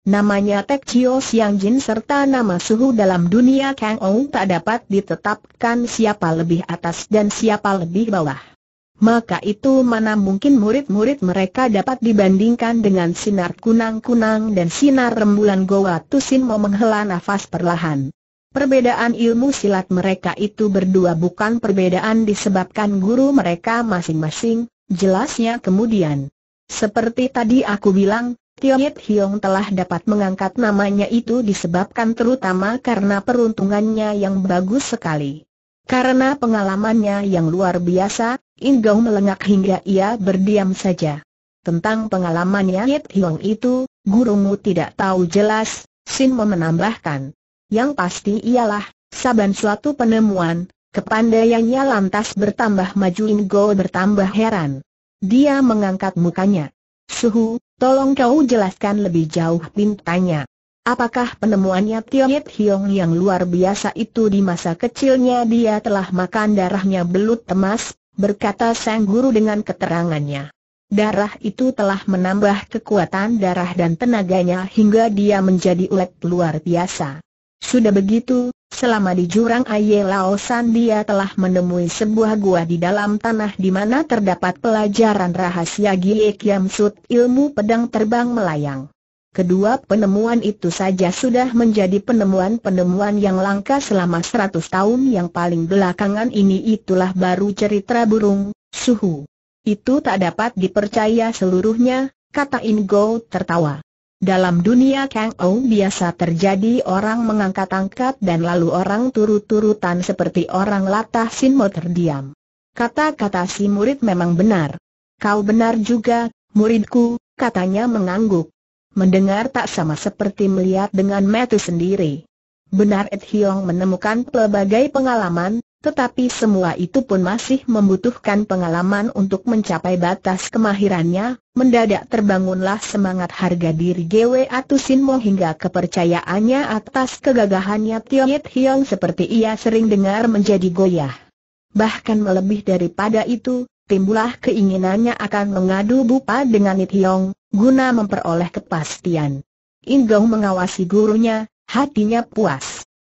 Namanya Tek Chio Siang Jin serta nama suhu dalam dunia Kang Ou tak dapat ditetapkan siapa lebih atas dan siapa lebih bawah. Maka itu mana mungkin murid-murid mereka dapat dibandingkan dengan sinar kunang-kunang dan sinar rembulan Goa Tusin mau menghela nafas perlahan. Perbedaan ilmu silat mereka itu berdua bukan perbedaan disebabkan guru mereka masing-masing, jelasnya kemudian. Seperti tadi aku bilang, Tiong Yit Hiong telah dapat mengangkat namanya itu disebabkan terutama karena peruntungannya yang bagus sekali. Karena pengalamannya yang luar biasa, Gong melengak hingga ia berdiam saja. Tentang pengalamannya Yit Hiong itu, gurumu tidak tahu jelas, Sin Mo menambahkan. Yang pasti ialah, saban suatu penemuan, kepandaiannya lantas bertambah maju Gong bertambah heran. Dia mengangkat mukanya. Suhu, Tolong kau jelaskan lebih jauh pintanya. Apakah penemuannya Yit Hiong yang luar biasa itu di masa kecilnya dia telah makan darahnya belut temas, berkata sang guru dengan keterangannya. Darah itu telah menambah kekuatan darah dan tenaganya hingga dia menjadi ulet luar biasa. Sudah begitu, Selama di jurang Aye Laosan dia telah menemui sebuah gua di dalam tanah di mana terdapat pelajaran rahasia Gie Kiam Sut ilmu pedang terbang melayang. Kedua penemuan itu saja sudah menjadi penemuan-penemuan yang langka selama 100 tahun yang paling belakangan ini itulah baru cerita burung, suhu. Itu tak dapat dipercaya seluruhnya, kata Ingo tertawa. Dalam dunia Kang Ou biasa terjadi orang mengangkat-angkat dan lalu orang turut-turutan seperti orang latah Sin Mo terdiam. Kata-kata si murid memang benar. Kau benar juga, muridku, katanya mengangguk. Mendengar tak sama seperti melihat dengan metu sendiri. Benar Ed Hiong menemukan pelbagai pengalaman, tetapi semua itu pun masih membutuhkan pengalaman untuk mencapai batas kemahirannya, mendadak terbangunlah semangat harga diri Gwe Atusinmo hingga kepercayaannya atas kegagahannya Yit Hiong seperti ia sering dengar menjadi goyah. Bahkan melebih daripada itu, timbulah keinginannya akan mengadu bupa dengan Yit Hiong, guna memperoleh kepastian. Inggong mengawasi gurunya, hatinya puas.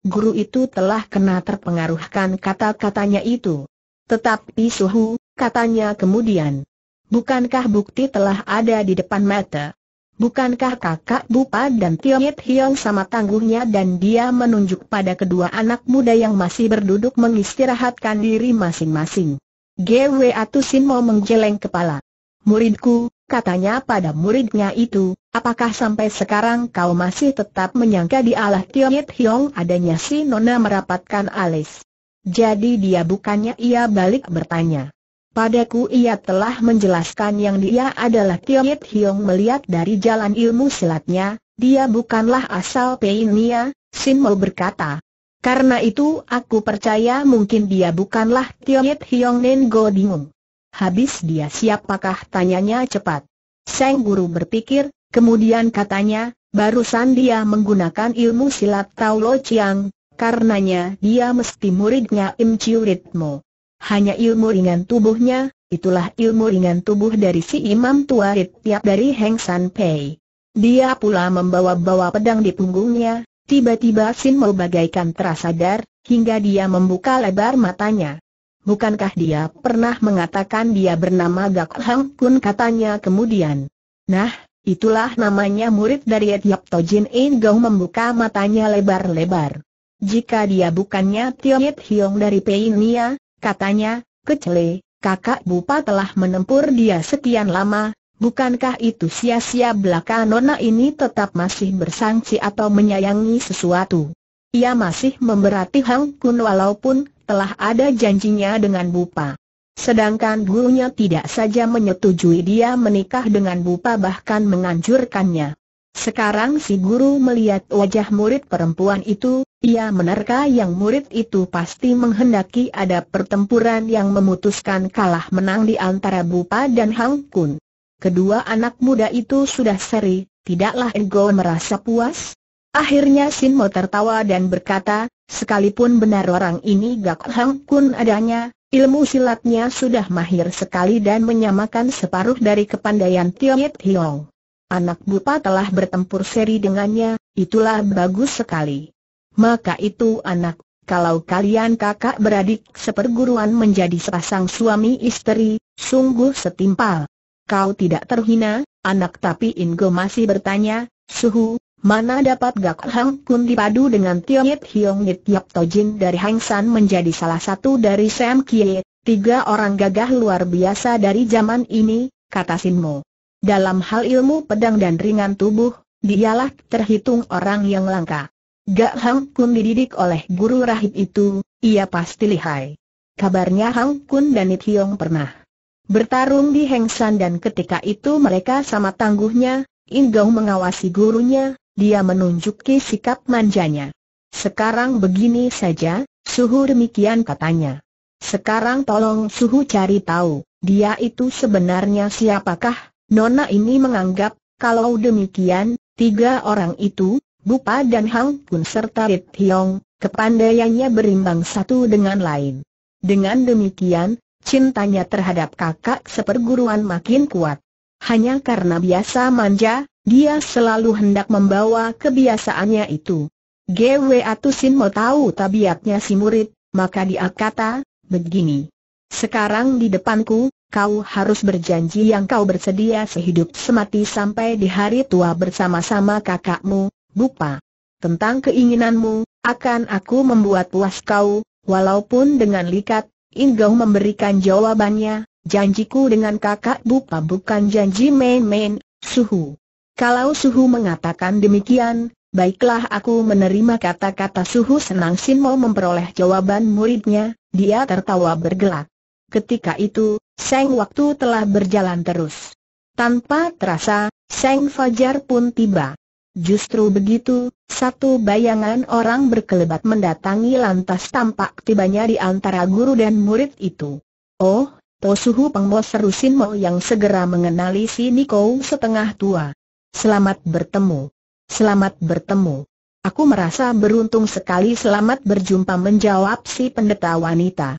Guru itu telah kena terpengaruhkan kata-katanya itu. Tetapi suhu, katanya kemudian. Bukankah bukti telah ada di depan mata? Bukankah kakak Bupa dan Tio Yit Hiong sama tangguhnya dan dia menunjuk pada kedua anak muda yang masih berduduk mengistirahatkan diri masing-masing? GW Atusin mau menggeleng kepala. Muridku, katanya pada muridnya itu, apakah sampai sekarang kau masih tetap menyangka di Tio Yit Hiong adanya si Nona merapatkan alis? Jadi dia bukannya ia balik bertanya. Padaku ia telah menjelaskan yang dia adalah Yit Hiong melihat dari jalan ilmu silatnya, dia bukanlah asal Peinia, Sin Mo berkata. Karena itu aku percaya mungkin dia bukanlah Yit Hiong Nen Go Dingung. Habis dia siapakah tanyanya cepat. Seng Guru berpikir, kemudian katanya, barusan dia menggunakan ilmu silat Tao Lo Chiang, karenanya dia mesti muridnya Im Chiu Ritmo. Hanya ilmu ringan tubuhnya, itulah ilmu ringan tubuh dari si imam tua Rit Tiap dari Heng San Pei. Dia pula membawa-bawa pedang di punggungnya, tiba-tiba Sin mau bagaikan terasadar, hingga dia membuka lebar matanya. Bukankah dia pernah mengatakan dia bernama Gak Hang Kun katanya kemudian. Nah, itulah namanya murid dari Etiap Tojin In Gau membuka matanya lebar-lebar. Jika dia bukannya Yit Hiong dari Peinia, katanya, kecele, kakak Bupa telah menempur dia sekian lama, bukankah itu sia-sia belaka nona ini tetap masih bersangsi atau menyayangi sesuatu? Ia masih memberati Hang Kun walaupun telah ada janjinya dengan Bupa. Sedangkan gurunya tidak saja menyetujui dia menikah dengan Bupa bahkan menganjurkannya. Sekarang si guru melihat wajah murid perempuan itu, ia menerka yang murid itu pasti menghendaki ada pertempuran yang memutuskan kalah menang di antara Bupa dan Hang Kun. Kedua anak muda itu sudah seri, tidaklah Ego merasa puas? Akhirnya Sinmo tertawa dan berkata, Sekalipun benar orang ini Gak Hang Kun adanya, ilmu silatnya sudah mahir sekali dan menyamakan separuh dari kepandaian Yit Hiong. Anak Bupa telah bertempur seri dengannya, itulah bagus sekali. Maka itu anak, kalau kalian kakak beradik seperguruan menjadi sepasang suami istri, sungguh setimpal. Kau tidak terhina, anak tapi Ingo masih bertanya, Suhu, Mana dapat Gak Hang Kun dipadu dengan Yit Hiong Nit Yap Tojin dari Hang San menjadi salah satu dari Sam Kie, tiga orang gagah luar biasa dari zaman ini, kata Sinmo. Dalam hal ilmu pedang dan ringan tubuh, dialah terhitung orang yang langka. Gak Hang Kun dididik oleh guru rahib itu, ia pasti lihai. Kabarnya Hang Kun dan Yit Hiong pernah bertarung di Hengsan dan ketika itu mereka sama tangguhnya, Ingau mengawasi gurunya, dia menunjuki sikap manjanya. Sekarang begini saja, suhu demikian katanya. Sekarang tolong suhu cari tahu, dia itu sebenarnya siapakah? Nona ini menganggap, kalau demikian, tiga orang itu, Bupa dan Hang Kun serta Rit Hiong, kepandaiannya berimbang satu dengan lain. Dengan demikian, cintanya terhadap kakak seperguruan makin kuat. Hanya karena biasa manja, dia selalu hendak membawa kebiasaannya itu. Gw Atusin mau tahu tabiatnya si murid, maka dia kata, begini. Sekarang di depanku, kau harus berjanji yang kau bersedia sehidup semati sampai di hari tua bersama-sama kakakmu, Bupa. Tentang keinginanmu, akan aku membuat puas kau, walaupun dengan likat, Inggau memberikan jawabannya, janjiku dengan kakak Bupa bukan janji main-main, suhu. Kalau Suhu mengatakan demikian, baiklah aku menerima kata-kata Suhu Senang Sin mau memperoleh jawaban muridnya, dia tertawa bergelak. Ketika itu, Seng waktu telah berjalan terus. Tanpa terasa, Seng Fajar pun tiba. Justru begitu, satu bayangan orang berkelebat mendatangi lantas tampak tibanya di antara guru dan murid itu. Oh, Tosuhu Pengmo Serusin Mo yang segera mengenali si Niko setengah tua. Selamat bertemu. Selamat bertemu. Aku merasa beruntung sekali selamat berjumpa menjawab si pendeta wanita.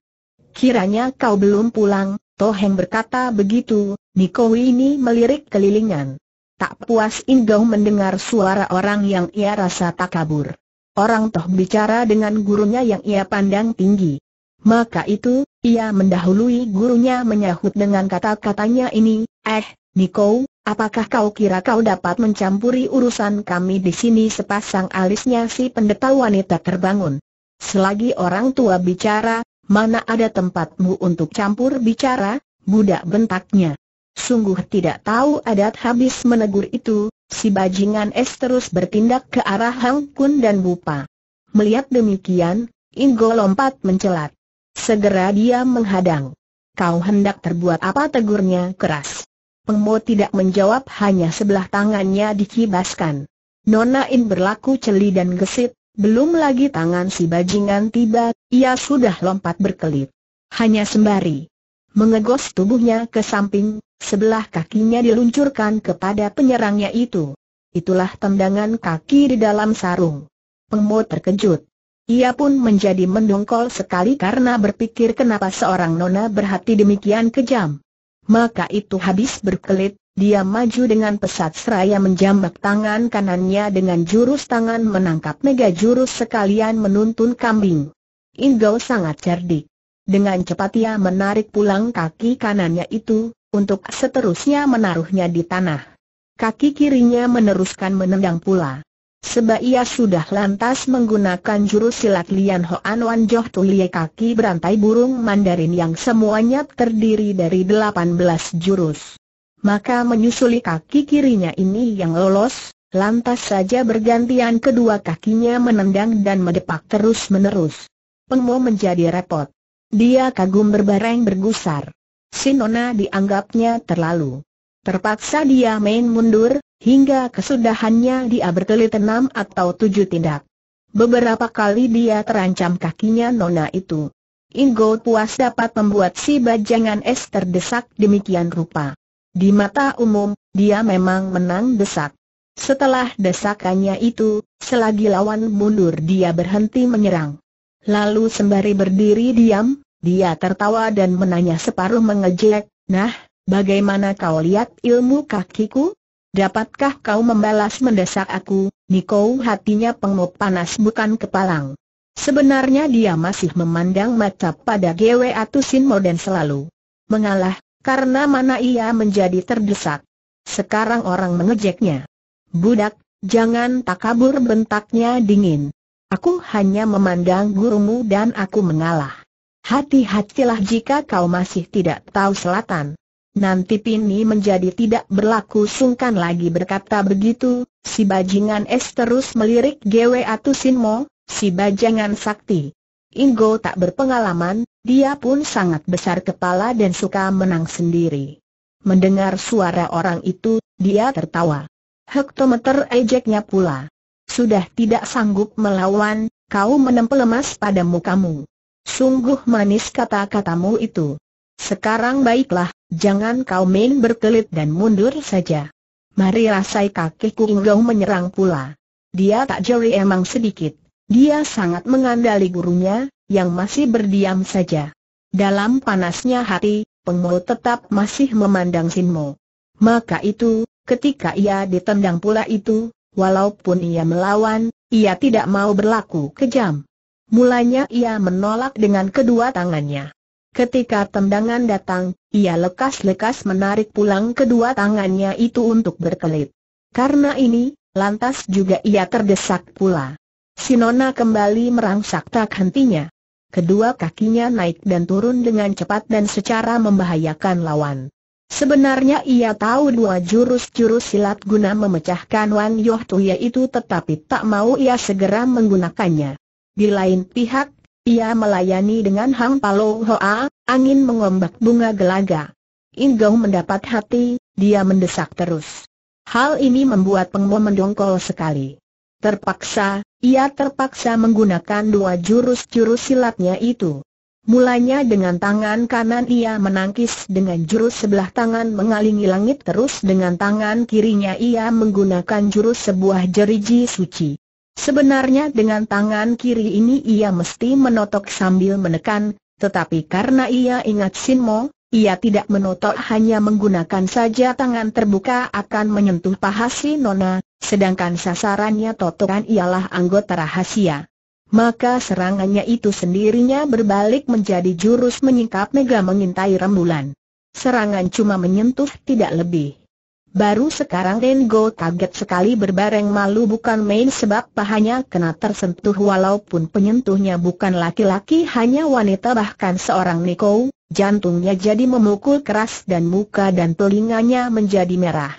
Kiranya kau belum pulang, Toheng berkata begitu, Niko ini melirik kelilingan. Tak puas Ingau mendengar suara orang yang ia rasa tak kabur. Orang toh bicara dengan gurunya yang ia pandang tinggi. Maka itu, ia mendahului gurunya menyahut dengan kata-katanya ini, eh, Niko, Apakah kau kira kau dapat mencampuri urusan kami di sini sepasang alisnya si pendeta wanita terbangun. Selagi orang tua bicara, mana ada tempatmu untuk campur bicara, budak bentaknya. Sungguh tidak tahu adat habis menegur itu, si bajingan es terus bertindak ke arah Hang Kun dan Bupa. Melihat demikian, Ingo lompat mencelat. Segera dia menghadang. Kau hendak terbuat apa tegurnya keras. Pengmo tidak menjawab hanya sebelah tangannya dikibaskan. Nona In berlaku celi dan gesit, belum lagi tangan si bajingan tiba, ia sudah lompat berkelit. Hanya sembari mengegos tubuhnya ke samping, sebelah kakinya diluncurkan kepada penyerangnya itu. Itulah tendangan kaki di dalam sarung. Pengmo terkejut. Ia pun menjadi mendongkol sekali karena berpikir kenapa seorang nona berhati demikian kejam. Maka itu habis berkelit, dia maju dengan pesat seraya menjambak tangan kanannya dengan jurus tangan menangkap mega jurus sekalian menuntun kambing. Ingo sangat cerdik. Dengan cepat ia menarik pulang kaki kanannya itu, untuk seterusnya menaruhnya di tanah. Kaki kirinya meneruskan menendang pula. Sebab ia sudah lantas menggunakan jurus silat Lian Hoan Wan Joh Tulie kaki berantai burung Mandarin yang semuanya terdiri dari 18 jurus. Maka menyusuli kaki kirinya ini yang lolos, lantas saja bergantian kedua kakinya menendang dan mendepak terus-menerus. Pengmo menjadi repot. Dia kagum berbareng bergusar. Sinona dianggapnya terlalu Terpaksa dia main mundur, hingga kesudahannya dia berkelit enam atau tujuh tindak. Beberapa kali dia terancam kakinya nona itu. Ingo puas dapat membuat si bajangan es terdesak demikian rupa. Di mata umum, dia memang menang desak. Setelah desakannya itu, selagi lawan mundur dia berhenti menyerang. Lalu sembari berdiri diam, dia tertawa dan menanya separuh mengejek, Nah, Bagaimana kau lihat ilmu kakiku? Dapatkah kau membalas mendesak aku, Niko hatinya pengup panas bukan kepalang. Sebenarnya dia masih memandang mata pada GW Atusin dan selalu mengalah, karena mana ia menjadi terdesak. Sekarang orang mengejeknya. Budak, jangan tak kabur bentaknya dingin. Aku hanya memandang gurumu dan aku mengalah. Hati-hatilah jika kau masih tidak tahu selatan nanti Pini menjadi tidak berlaku sungkan lagi berkata begitu, si bajingan es terus melirik Gwe sinmo, si bajangan sakti. Ingo tak berpengalaman, dia pun sangat besar kepala dan suka menang sendiri. Mendengar suara orang itu, dia tertawa. Hektometer ejeknya pula. Sudah tidak sanggup melawan, kau menempel lemas pada mukamu. Sungguh manis kata-katamu itu. Sekarang baiklah, Jangan kau main berkelit dan mundur saja. Mari rasai kakiku Inggau menyerang pula. Dia tak jeri emang sedikit. Dia sangat mengandali gurunya, yang masih berdiam saja. Dalam panasnya hati, Pengmul tetap masih memandang Sinmo. Maka itu, ketika ia ditendang pula itu, walaupun ia melawan, ia tidak mau berlaku kejam. Mulanya ia menolak dengan kedua tangannya. Ketika tendangan datang, ia lekas-lekas menarik pulang kedua tangannya itu untuk berkelit. Karena ini, lantas juga ia terdesak pula. Sinona kembali merangsak tak hentinya. Kedua kakinya naik dan turun dengan cepat dan secara membahayakan lawan. Sebenarnya ia tahu dua jurus-jurus silat guna memecahkan Wan Yoh Tuya itu tetapi tak mau ia segera menggunakannya. Di lain pihak, ia melayani dengan Hang Palo Hoa, angin mengombak bunga gelaga. Inggau mendapat hati, dia mendesak terus. Hal ini membuat Pengmo mendongkol sekali. Terpaksa, ia terpaksa menggunakan dua jurus-jurus silatnya itu. Mulanya dengan tangan kanan ia menangkis dengan jurus sebelah tangan mengalingi langit terus dengan tangan kirinya ia menggunakan jurus sebuah jeriji suci. Sebenarnya dengan tangan kiri ini ia mesti menotok sambil menekan, tetapi karena ia ingat Sinmo, ia tidak menotok hanya menggunakan saja tangan terbuka akan menyentuh paha si Nona, sedangkan sasarannya totokan ialah anggota rahasia. Maka serangannya itu sendirinya berbalik menjadi jurus menyingkap mega mengintai rembulan. Serangan cuma menyentuh tidak lebih. Baru sekarang Dengo kaget sekali berbareng malu bukan main sebab pahanya kena tersentuh walaupun penyentuhnya bukan laki-laki hanya wanita bahkan seorang Niko, jantungnya jadi memukul keras dan muka dan telinganya menjadi merah.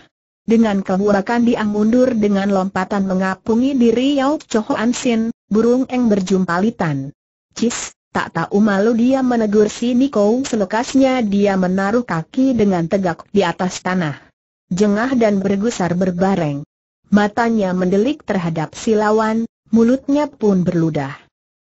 Dengan kehurakan dia mundur dengan lompatan mengapungi diri Yao Choho Ansin, burung eng berjumpa litan Cis, tak tahu malu dia menegur si Niko selekasnya dia menaruh kaki dengan tegak di atas tanah jengah dan bergusar berbareng. Matanya mendelik terhadap silawan, mulutnya pun berludah.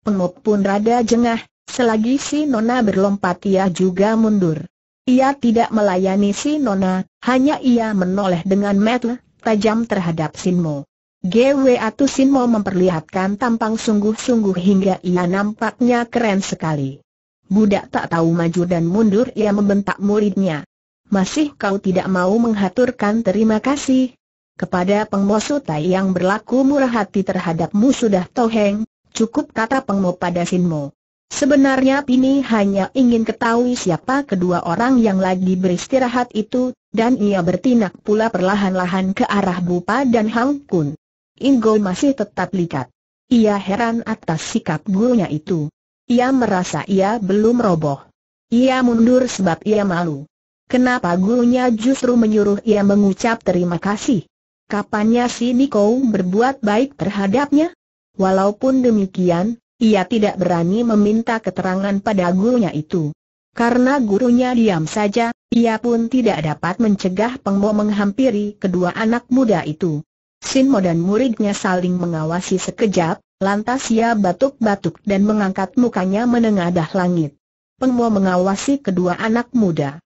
Pengop pun rada jengah, selagi si Nona berlompat ia juga mundur. Ia tidak melayani si Nona, hanya ia menoleh dengan mata tajam terhadap Sinmo. GW atau Sinmo memperlihatkan tampang sungguh-sungguh hingga ia nampaknya keren sekali. Budak tak tahu maju dan mundur ia membentak muridnya masih kau tidak mau menghaturkan terima kasih? Kepada Pengmo Tai yang berlaku murah hati terhadapmu sudah toheng, cukup kata Pengmo pada Sinmo. Sebenarnya Pini hanya ingin ketahui siapa kedua orang yang lagi beristirahat itu, dan ia bertindak pula perlahan-lahan ke arah Bupa dan Hang Kun. Ingo masih tetap likat. Ia heran atas sikap gurunya itu. Ia merasa ia belum roboh. Ia mundur sebab ia malu. Kenapa gurunya justru menyuruh ia mengucap terima kasih? Kapannya si Niko berbuat baik terhadapnya? Walaupun demikian, ia tidak berani meminta keterangan pada gurunya itu. Karena gurunya diam saja, ia pun tidak dapat mencegah pengmo menghampiri kedua anak muda itu. Sinmo dan muridnya saling mengawasi sekejap, lantas ia batuk-batuk dan mengangkat mukanya menengadah langit. Pengmo mengawasi kedua anak muda.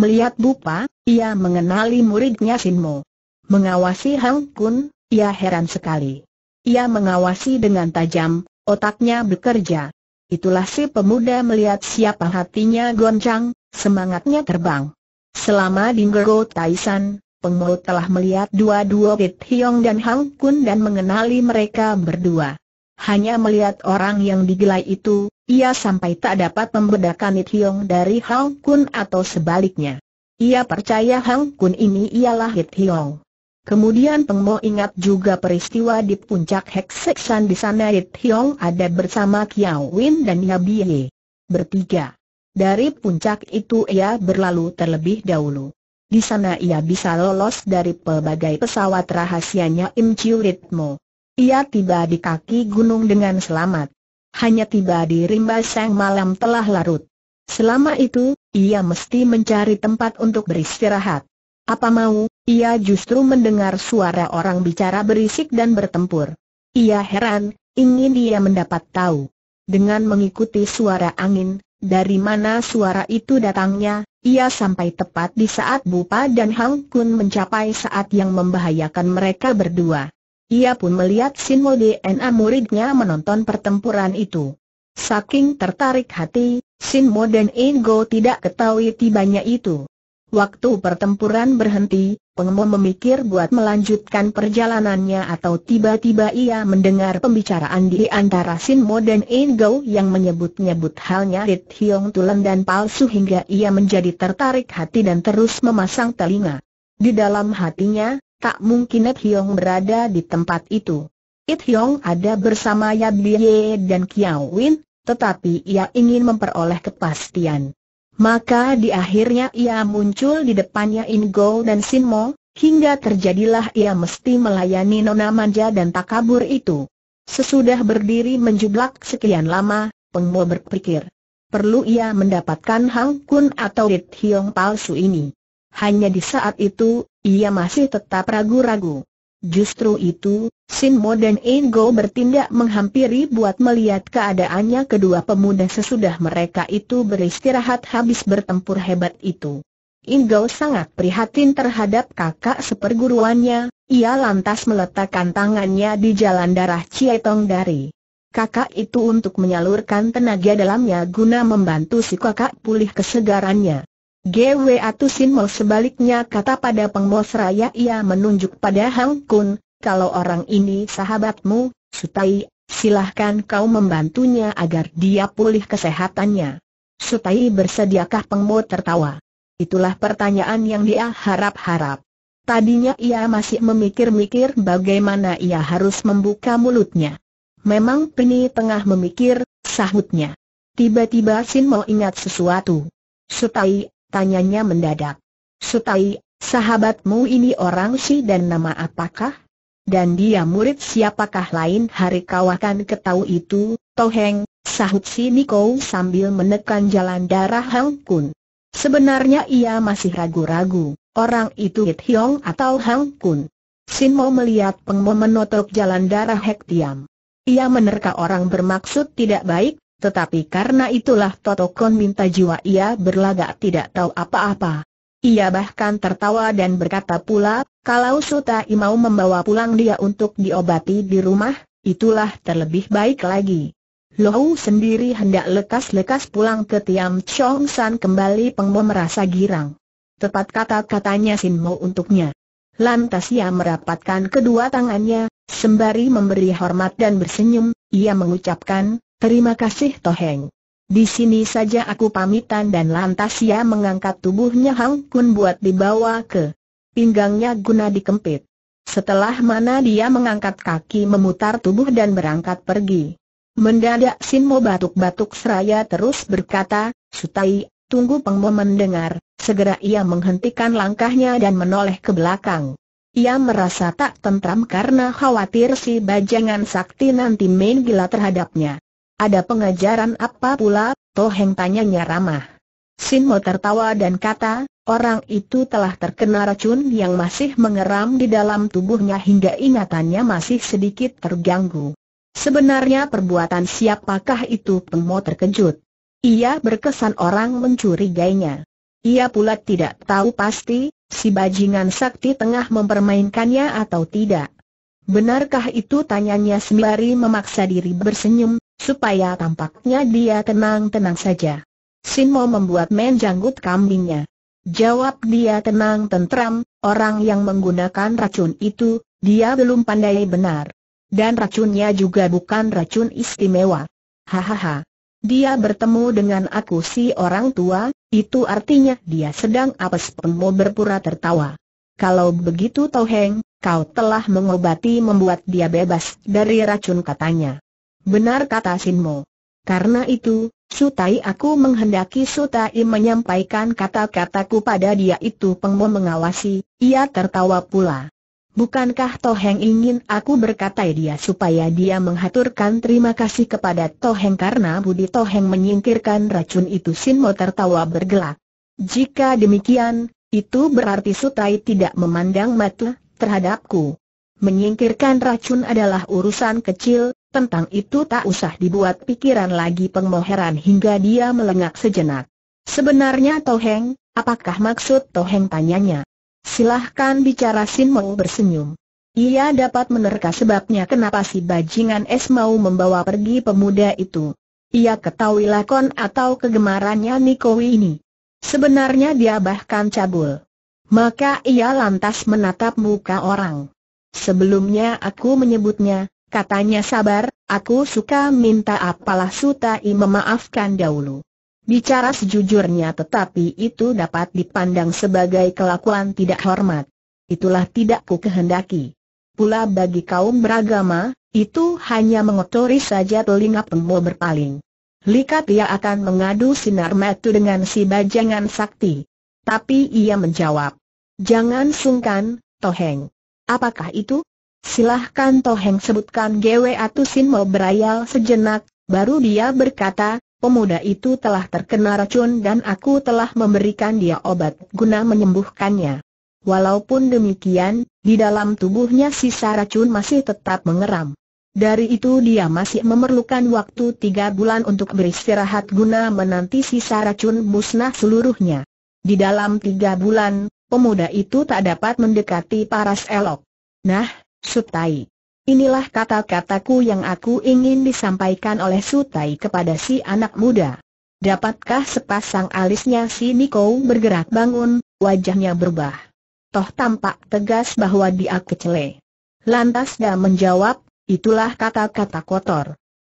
Melihat Bupa, ia mengenali muridnya Sinmo. Mengawasi Hang Kun, ia heran sekali. Ia mengawasi dengan tajam, otaknya bekerja. Itulah si pemuda melihat siapa hatinya goncang, semangatnya terbang. Selama di Ngero Taisan, Pengmo telah melihat dua-dua Bit Hiong dan Hang Kun dan mengenali mereka berdua. Hanya melihat orang yang digilai itu, ia sampai tak dapat membedakan It Hiong dari Hang Kun atau sebaliknya. Ia percaya Hang Kun ini ialah It Hiong. Kemudian Peng Mo ingat juga peristiwa di puncak Hexexan di sana It Hiong ada bersama Kiao Win dan Ye. Bertiga. Dari puncak itu ia berlalu terlebih dahulu. Di sana ia bisa lolos dari pelbagai pesawat rahasianya Im Chiu Ritmo. Ia tiba di kaki gunung dengan selamat. Hanya tiba di rimba sang malam telah larut. Selama itu, ia mesti mencari tempat untuk beristirahat. Apa mau, ia justru mendengar suara orang bicara berisik dan bertempur. Ia heran, ingin dia mendapat tahu. Dengan mengikuti suara angin, dari mana suara itu datangnya, ia sampai tepat di saat Bupa dan Hang Kun mencapai saat yang membahayakan mereka berdua. Ia pun melihat Sin Sinmo DNA muridnya menonton pertempuran itu. Saking tertarik hati, Sinmo dan Ingo tidak ketahui tibanya itu. Waktu pertempuran berhenti, pengembang memikir buat melanjutkan perjalanannya atau tiba-tiba ia mendengar pembicaraan di antara Sinmo dan Ingo yang menyebut-nyebut halnya Rit Hiong Tulen dan palsu hingga ia menjadi tertarik hati dan terus memasang telinga. Di dalam hatinya, tak mungkin It Hiong berada di tempat itu. It Hiong ada bersama Yab Bie dan Kiao Win, tetapi ia ingin memperoleh kepastian. Maka di akhirnya ia muncul di depannya In Go dan Sin Mo, hingga terjadilah ia mesti melayani nona manja dan takabur itu. Sesudah berdiri menjublak sekian lama, Peng Mo berpikir. Perlu ia mendapatkan Hang Kun atau It Hiong palsu ini. Hanya di saat itu, ia masih tetap ragu-ragu. Justru itu, Sin Mo dan Go bertindak menghampiri buat melihat keadaannya kedua pemuda sesudah mereka itu beristirahat habis bertempur hebat itu. Go sangat prihatin terhadap kakak seperguruannya, ia lantas meletakkan tangannya di jalan darah Tong dari. Kakak itu untuk menyalurkan tenaga dalamnya guna membantu si kakak pulih kesegarannya. GW Atusin Mo sebaliknya kata pada pengmos raya ia menunjuk pada Hang Kun, kalau orang ini sahabatmu, Sutai, silahkan kau membantunya agar dia pulih kesehatannya. Sutai bersediakah pengmo tertawa? Itulah pertanyaan yang dia harap-harap. Tadinya ia masih memikir-mikir bagaimana ia harus membuka mulutnya. Memang Peni tengah memikir, sahutnya. Tiba-tiba Sin mau ingat sesuatu. Sutai, Tanyanya mendadak. Sutai, sahabatmu ini orang si dan nama apakah? Dan dia murid siapakah lain hari kau akan ketahu itu, Toheng, sahut si Niko sambil menekan jalan darah Hang Kun. Sebenarnya ia masih ragu-ragu, orang itu Hit Hiong atau Hang Kun. Sin Mo melihat Peng Mo menotok jalan darah Hek Tiam. Ia menerka orang bermaksud tidak baik, tetapi karena itulah Totokon minta jiwa ia berlagak tidak tahu apa-apa. Ia bahkan tertawa dan berkata pula, kalau Sutai mau membawa pulang dia untuk diobati di rumah, itulah terlebih baik lagi. Lohu sendiri hendak lekas-lekas pulang ke Tiam Chong San kembali Pengmo merasa girang. Tepat kata-katanya Sinmo untuknya. Lantas ia merapatkan kedua tangannya, sembari memberi hormat dan bersenyum, ia mengucapkan, Terima kasih Toheng. Di sini saja aku pamitan dan lantas ia mengangkat tubuhnya Hang Kun buat dibawa ke pinggangnya guna dikempit. Setelah mana dia mengangkat kaki memutar tubuh dan berangkat pergi. Mendadak Sin Mo batuk-batuk seraya terus berkata, Sutai, tunggu Mo mendengar, segera ia menghentikan langkahnya dan menoleh ke belakang. Ia merasa tak tentram karena khawatir si bajangan sakti nanti main gila terhadapnya. Ada pengajaran apa pula? Toheng tanyanya ramah. Sinmo tertawa dan kata, orang itu telah terkena racun yang masih mengeram di dalam tubuhnya hingga ingatannya masih sedikit terganggu. Sebenarnya perbuatan siapakah itu Peng Pengmo terkejut. Ia berkesan orang mencurigainya. Ia pula tidak tahu pasti, si bajingan sakti tengah mempermainkannya atau tidak. Benarkah itu tanyanya sembari memaksa diri bersenyum, supaya tampaknya dia tenang-tenang saja. Sinmo membuat menjanggut kambingnya. Jawab dia tenang tentram, orang yang menggunakan racun itu, dia belum pandai benar. Dan racunnya juga bukan racun istimewa. Hahaha. Dia bertemu dengan aku si orang tua, itu artinya dia sedang apes Penmo berpura tertawa. Kalau begitu Toheng, kau telah mengobati membuat dia bebas dari racun katanya. Benar kata Sinmo. Karena itu, Sutai aku menghendaki Sutai menyampaikan kata-kataku pada dia itu Pengmo mengawasi, ia tertawa pula. Bukankah Toheng ingin aku berkata dia supaya dia menghaturkan terima kasih kepada Toheng karena budi Toheng menyingkirkan racun itu Sinmo tertawa bergelak. Jika demikian, itu berarti Sutai tidak memandang mata terhadapku. Menyingkirkan racun adalah urusan kecil, tentang itu tak usah dibuat pikiran lagi pengmoheran hingga dia melengak sejenak. Sebenarnya Toheng, apakah maksud Toheng tanyanya? Silahkan bicara Sin mau bersenyum. Ia dapat menerka sebabnya kenapa si bajingan es mau membawa pergi pemuda itu. Ia ketahui lakon atau kegemarannya Nikowi ini. Sebenarnya dia bahkan cabul. Maka ia lantas menatap muka orang. Sebelumnya aku menyebutnya, Katanya sabar, aku suka minta apalah Sutai memaafkan dahulu. Bicara sejujurnya tetapi itu dapat dipandang sebagai kelakuan tidak hormat. Itulah tidak ku kehendaki. Pula bagi kaum beragama, itu hanya mengotori saja telinga pembo berpaling. Likat ia akan mengadu sinar metu dengan si bajangan sakti. Tapi ia menjawab, Jangan sungkan, Toheng. Apakah itu? Silahkan Toheng sebutkan Gwe mau berayal sejenak, baru dia berkata, pemuda itu telah terkena racun dan aku telah memberikan dia obat guna menyembuhkannya. Walaupun demikian, di dalam tubuhnya sisa racun masih tetap mengeram. Dari itu dia masih memerlukan waktu tiga bulan untuk beristirahat guna menanti sisa racun musnah seluruhnya. Di dalam tiga bulan, pemuda itu tak dapat mendekati paras elok. Nah, Sutai. Inilah kata-kataku yang aku ingin disampaikan oleh Sutai kepada si anak muda. Dapatkah sepasang alisnya si Niko bergerak bangun, wajahnya berubah. Toh tampak tegas bahwa dia kecele. Lantas dia menjawab, itulah kata-kata kotor.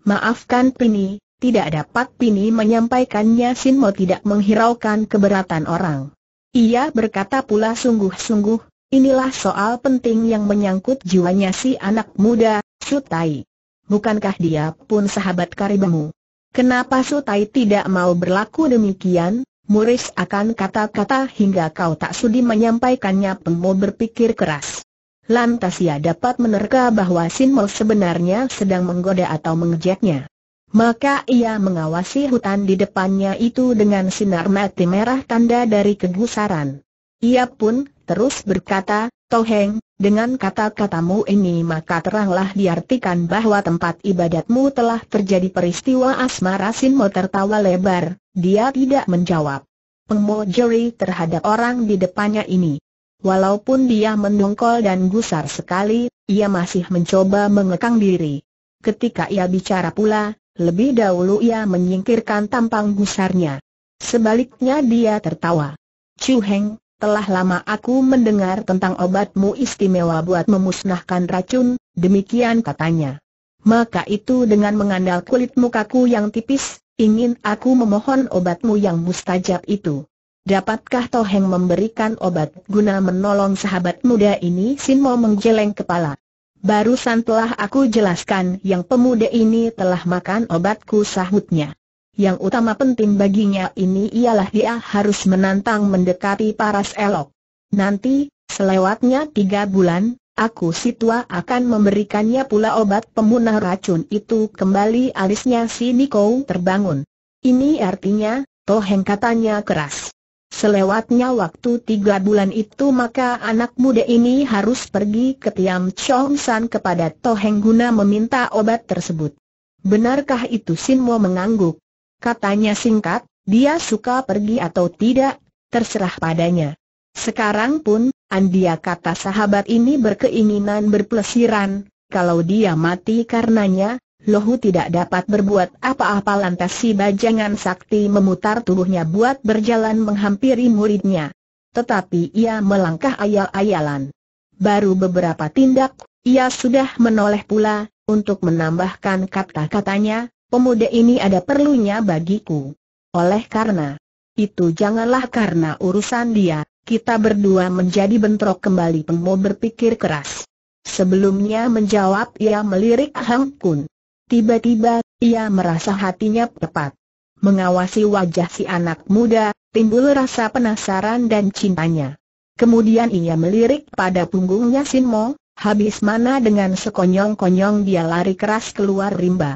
Maafkan Pini, tidak dapat Pini menyampaikannya Sinmo tidak menghiraukan keberatan orang. Ia berkata pula sungguh-sungguh, Inilah soal penting yang menyangkut jiwanya si anak muda, Sutai. Bukankah dia pun sahabat karibmu? Kenapa Sutai tidak mau berlaku demikian? Muris akan kata-kata hingga kau tak sudi menyampaikannya pengmo berpikir keras. Lantas ia dapat menerka bahwa Sinmo sebenarnya sedang menggoda atau mengejeknya. Maka ia mengawasi hutan di depannya itu dengan sinar mati merah tanda dari kegusaran. Ia pun terus berkata, Toheng, dengan kata-katamu ini maka teranglah diartikan bahwa tempat ibadatmu telah terjadi peristiwa asmara Sinmo tertawa lebar, dia tidak menjawab. Pemojeri terhadap orang di depannya ini. Walaupun dia mendongkol dan gusar sekali, ia masih mencoba mengekang diri. Ketika ia bicara pula, lebih dahulu ia menyingkirkan tampang gusarnya. Sebaliknya dia tertawa. Chu Heng, telah lama aku mendengar tentang obatmu istimewa buat memusnahkan racun, demikian katanya. Maka itu dengan mengandal kulit mukaku yang tipis, ingin aku memohon obatmu yang mustajab itu. Dapatkah Toheng memberikan obat guna menolong sahabat muda ini? Sinmo menggeleng kepala. Barusan telah aku jelaskan yang pemuda ini telah makan obatku sahutnya yang utama penting baginya ini ialah dia harus menantang mendekati paras elok. Nanti, selewatnya tiga bulan, aku si tua akan memberikannya pula obat pemunah racun itu kembali alisnya si Niko terbangun. Ini artinya, Toheng katanya keras. Selewatnya waktu tiga bulan itu maka anak muda ini harus pergi ke Tiam Chong San kepada Toheng guna meminta obat tersebut. Benarkah itu Sinmo mengangguk? Katanya singkat, dia suka pergi atau tidak, terserah padanya. Sekarang pun, Andia kata sahabat ini berkeinginan berpelesiran, kalau dia mati karenanya, Lohu tidak dapat berbuat apa-apa lantas si bajangan sakti memutar tubuhnya buat berjalan menghampiri muridnya. Tetapi ia melangkah ayal-ayalan. Baru beberapa tindak, ia sudah menoleh pula, untuk menambahkan kata-katanya, pemuda ini ada perlunya bagiku. Oleh karena itu janganlah karena urusan dia, kita berdua menjadi bentrok kembali Pengmo berpikir keras. Sebelumnya menjawab ia melirik Hang Kun. Tiba-tiba, ia merasa hatinya tepat. Mengawasi wajah si anak muda, timbul rasa penasaran dan cintanya. Kemudian ia melirik pada punggungnya Simo. habis mana dengan sekonyong-konyong dia lari keras keluar rimba.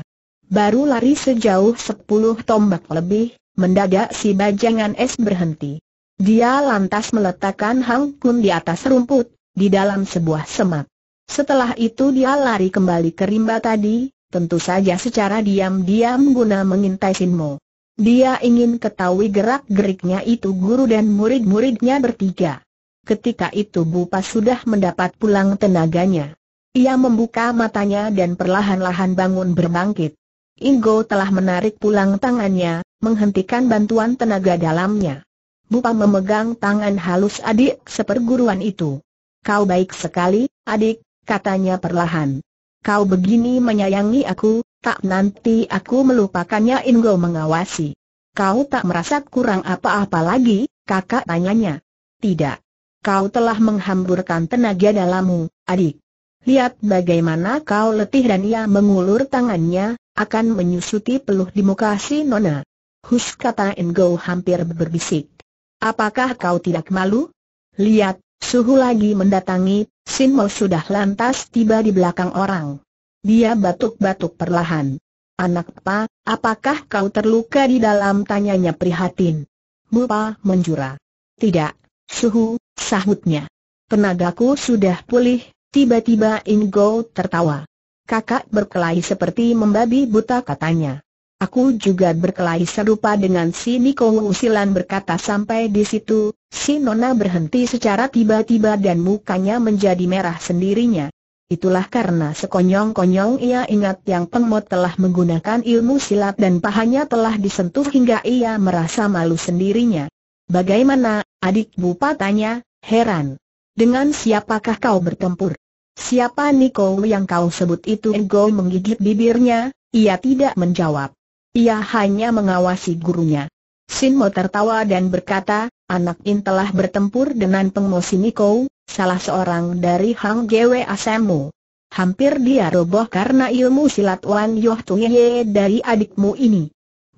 Baru lari sejauh sepuluh tombak lebih, mendadak si bajangan es berhenti. Dia lantas meletakkan Hang Kun di atas rumput, di dalam sebuah semak. Setelah itu dia lari kembali ke rimba tadi, tentu saja secara diam-diam guna mengintai Sinmo. Dia ingin ketahui gerak-geriknya itu guru dan murid-muridnya bertiga. Ketika itu Bupa sudah mendapat pulang tenaganya. Ia membuka matanya dan perlahan-lahan bangun berbangkit. Ingo telah menarik pulang tangannya, menghentikan bantuan tenaga dalamnya. Bupa memegang tangan halus adik seperguruan itu. Kau baik sekali, adik, katanya perlahan. Kau begini menyayangi aku, tak nanti aku melupakannya Ingo mengawasi. Kau tak merasa kurang apa-apa lagi, kakak tanyanya. Tidak. Kau telah menghamburkan tenaga dalammu, adik. Lihat bagaimana kau letih dan ia mengulur tangannya, akan menyusuti peluh di muka si Nona. Hus kata Ingo hampir berbisik. Apakah kau tidak malu? Lihat, suhu lagi mendatangi, Sin Mo sudah lantas tiba di belakang orang. Dia batuk-batuk perlahan. Anak Pa, apakah kau terluka di dalam tanyanya prihatin? Mupa menjura. Tidak, suhu, sahutnya. Tenagaku sudah pulih, tiba-tiba Ingo tertawa kakak berkelahi seperti membabi buta katanya. Aku juga berkelahi serupa dengan si Niko usilan berkata sampai di situ, si Nona berhenti secara tiba-tiba dan mukanya menjadi merah sendirinya. Itulah karena sekonyong-konyong ia ingat yang pengmot telah menggunakan ilmu silat dan pahanya telah disentuh hingga ia merasa malu sendirinya. Bagaimana, adik bupatanya, heran. Dengan siapakah kau bertempur? Siapa Niko yang kau sebut itu? Ego menggigit bibirnya, ia tidak menjawab. Ia hanya mengawasi gurunya. Sinmo tertawa dan berkata, anak ini telah bertempur dengan pengosi Niko, salah seorang dari Hang Gwe Asemu. Hampir dia roboh karena ilmu silat Wan Yoh Tuye dari adikmu ini.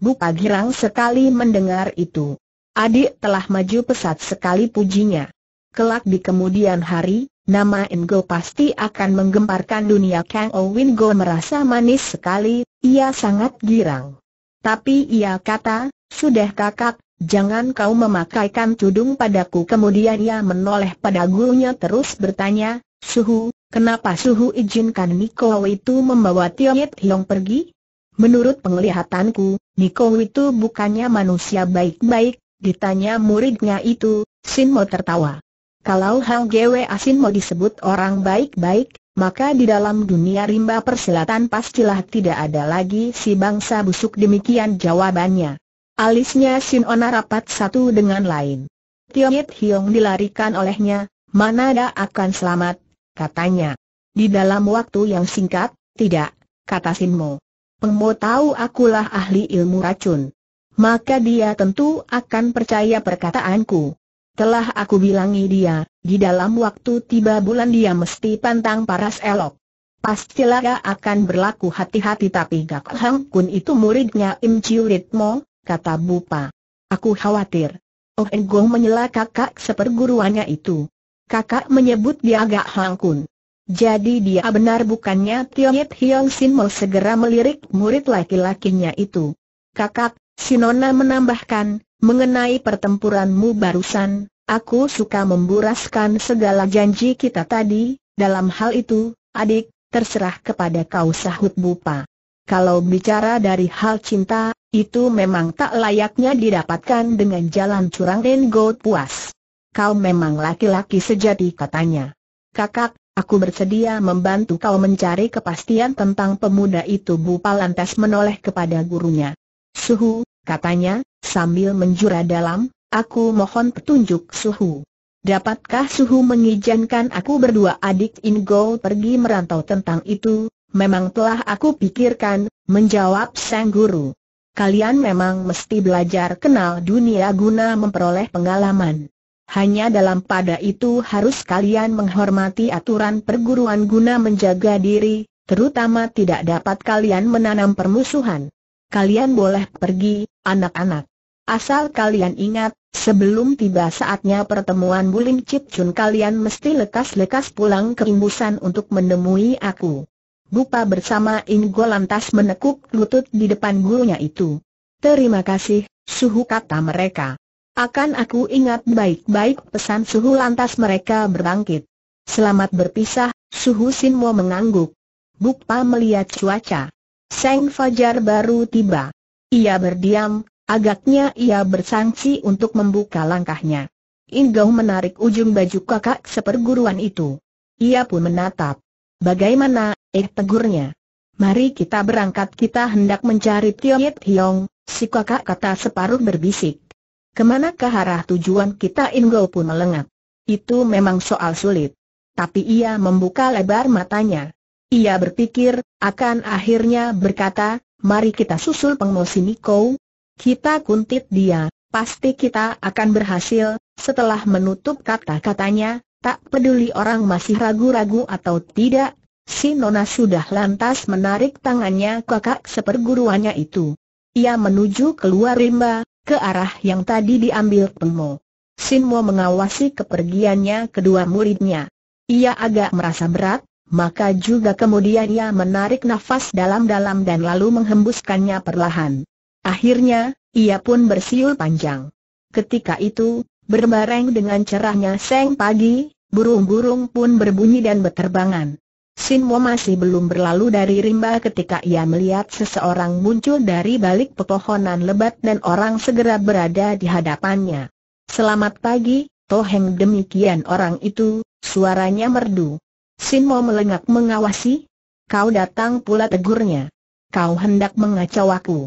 Bu girang sekali mendengar itu. Adik telah maju pesat sekali pujinya. Kelak di kemudian hari, Nama Ingo pasti akan menggemparkan dunia Kang Owin Go merasa manis sekali, ia sangat girang. Tapi ia kata, sudah kakak, jangan kau memakaikan tudung padaku. Kemudian ia menoleh pada gurunya terus bertanya, Suhu, kenapa Suhu izinkan Niko itu membawa Yit Hiong pergi? Menurut penglihatanku, Niko itu bukannya manusia baik-baik, ditanya muridnya itu, Sin Sinmo tertawa. Kalau Hang Gwe Asin mau disebut orang baik-baik, maka di dalam dunia rimba persilatan pastilah tidak ada lagi si bangsa busuk demikian jawabannya. Alisnya Sin Ona rapat satu dengan lain. Yit Hiong dilarikan olehnya, mana ada akan selamat, katanya. Di dalam waktu yang singkat, tidak, kata Sinmo. Pengmo tahu akulah ahli ilmu racun. Maka dia tentu akan percaya perkataanku. Telah aku bilangi dia, di dalam waktu tiba bulan dia mesti pantang paras elok. Pastilah dia akan berlaku hati-hati tapi Gak Hang Kun itu muridnya Im Chiu Ritmo, kata Bupa. Aku khawatir. Oh Enggoh menyela kakak seperguruannya itu. Kakak menyebut dia Gak Hang Kun. Jadi dia benar bukannya tiong Hiong Sin mau segera melirik murid laki-lakinya itu. Kakak, Sinona menambahkan, Mengenai pertempuranmu barusan, aku suka memburaskan segala janji kita tadi, dalam hal itu, adik, terserah kepada kau sahut Bupa. Kalau bicara dari hal cinta, itu memang tak layaknya didapatkan dengan jalan curang dan God puas. Kau memang laki-laki sejati katanya. Kakak, aku bersedia membantu kau mencari kepastian tentang pemuda itu Bupa lantas menoleh kepada gurunya. Suhu, katanya, sambil menjura dalam, aku mohon petunjuk suhu. Dapatkah suhu mengizinkan aku berdua adik Ingo pergi merantau tentang itu? Memang telah aku pikirkan, menjawab sang guru. Kalian memang mesti belajar kenal dunia guna memperoleh pengalaman. Hanya dalam pada itu harus kalian menghormati aturan perguruan guna menjaga diri, terutama tidak dapat kalian menanam permusuhan kalian boleh pergi, anak-anak. Asal kalian ingat, sebelum tiba saatnya pertemuan Bulim Cip Chun kalian mesti lekas-lekas pulang ke imbusan untuk menemui aku. Bupa bersama Ingo lantas menekuk lutut di depan gurunya itu. Terima kasih, suhu kata mereka. Akan aku ingat baik-baik pesan suhu lantas mereka berbangkit. Selamat berpisah, suhu Sinmo mengangguk. bupa melihat cuaca. Seng Fajar baru tiba. Ia berdiam, agaknya ia bersangsi untuk membuka langkahnya. Inggau menarik ujung baju kakak seperguruan itu. Ia pun menatap. Bagaimana, eh tegurnya. Mari kita berangkat kita hendak mencari Yit Hiong, si kakak kata separuh berbisik. Kemana ke arah tujuan kita Inggau pun melengat. Itu memang soal sulit. Tapi ia membuka lebar matanya. Ia berpikir, akan akhirnya berkata, mari kita susul pengosi Niko. Kita kuntit dia, pasti kita akan berhasil, setelah menutup kata-katanya, tak peduli orang masih ragu-ragu atau tidak, si Nona sudah lantas menarik tangannya kakak seperguruannya itu. Ia menuju keluar rimba, ke arah yang tadi diambil Pengmo. Sinmo mengawasi kepergiannya kedua muridnya. Ia agak merasa berat, maka juga kemudian ia menarik nafas dalam-dalam dan lalu menghembuskannya perlahan. Akhirnya, ia pun bersiul panjang. Ketika itu, berbareng dengan cerahnya seng pagi, burung-burung pun berbunyi dan berterbangan. Sinmo masih belum berlalu dari rimba ketika ia melihat seseorang muncul dari balik pepohonan lebat dan orang segera berada di hadapannya. Selamat pagi, Toheng demikian orang itu, suaranya merdu. Sinmo melengak mengawasi. Kau datang pula tegurnya. Kau hendak mengacau aku.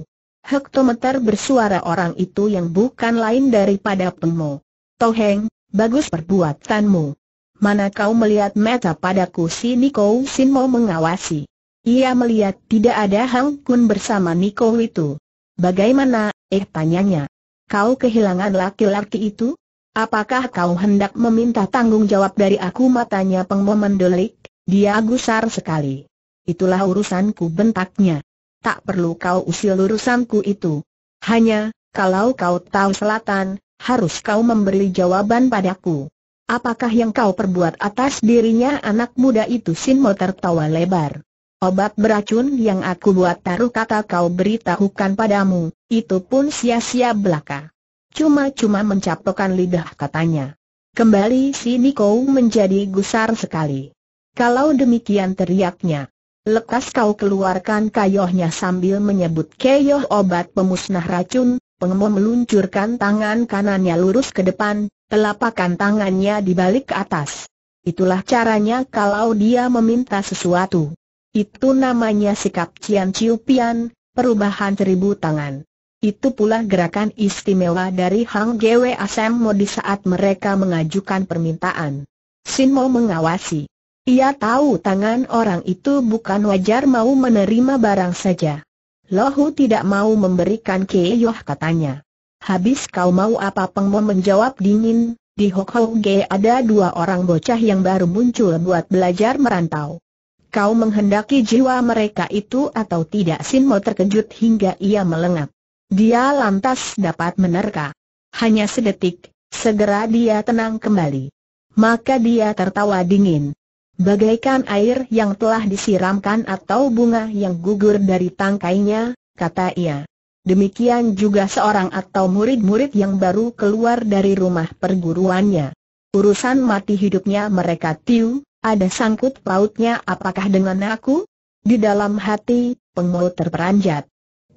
Hektometer bersuara orang itu yang bukan lain daripada Pengmo. Toheng, bagus perbuatanmu. Mana kau melihat mata padaku si Niko Sinmo mengawasi. Ia melihat tidak ada Hang Kun bersama Niko itu. Bagaimana, eh tanyanya. Kau kehilangan laki-laki itu? Apakah kau hendak meminta tanggung jawab dari aku matanya pengmomen delik? Dia gusar sekali. Itulah urusanku bentaknya. Tak perlu kau usil urusanku itu. Hanya, kalau kau tahu selatan, harus kau memberi jawaban padaku. Apakah yang kau perbuat atas dirinya anak muda itu Sin Sinmo tertawa lebar. Obat beracun yang aku buat taruh kata kau beritahukan padamu, itu pun sia-sia belaka. Cuma-cuma mencaplokan lidah katanya. Kembali si Niko menjadi gusar sekali. Kalau demikian teriaknya. Lekas kau keluarkan kayohnya sambil menyebut keyoh obat pemusnah racun, pengemum meluncurkan tangan kanannya lurus ke depan, telapakan tangannya dibalik ke atas. Itulah caranya kalau dia meminta sesuatu. Itu namanya sikap Cian ciupian, perubahan seribu tangan. Itu pula gerakan istimewa dari Hang Gwe Mo di saat mereka mengajukan permintaan. Sin Mo mengawasi. Ia tahu tangan orang itu bukan wajar mau menerima barang saja. Lohu tidak mau memberikan keyoh katanya. Habis kau mau apa peng Mo menjawab dingin, di Ge ada dua orang bocah yang baru muncul buat belajar merantau. Kau menghendaki jiwa mereka itu atau tidak Sin Mo terkejut hingga ia melengak. Dia lantas dapat menerka. Hanya sedetik, segera dia tenang kembali. Maka dia tertawa dingin. Bagaikan air yang telah disiramkan atau bunga yang gugur dari tangkainya, kata ia. Demikian juga seorang atau murid-murid yang baru keluar dari rumah perguruannya. Urusan mati hidupnya mereka tiu, ada sangkut pautnya apakah dengan aku? Di dalam hati, pengemut terperanjat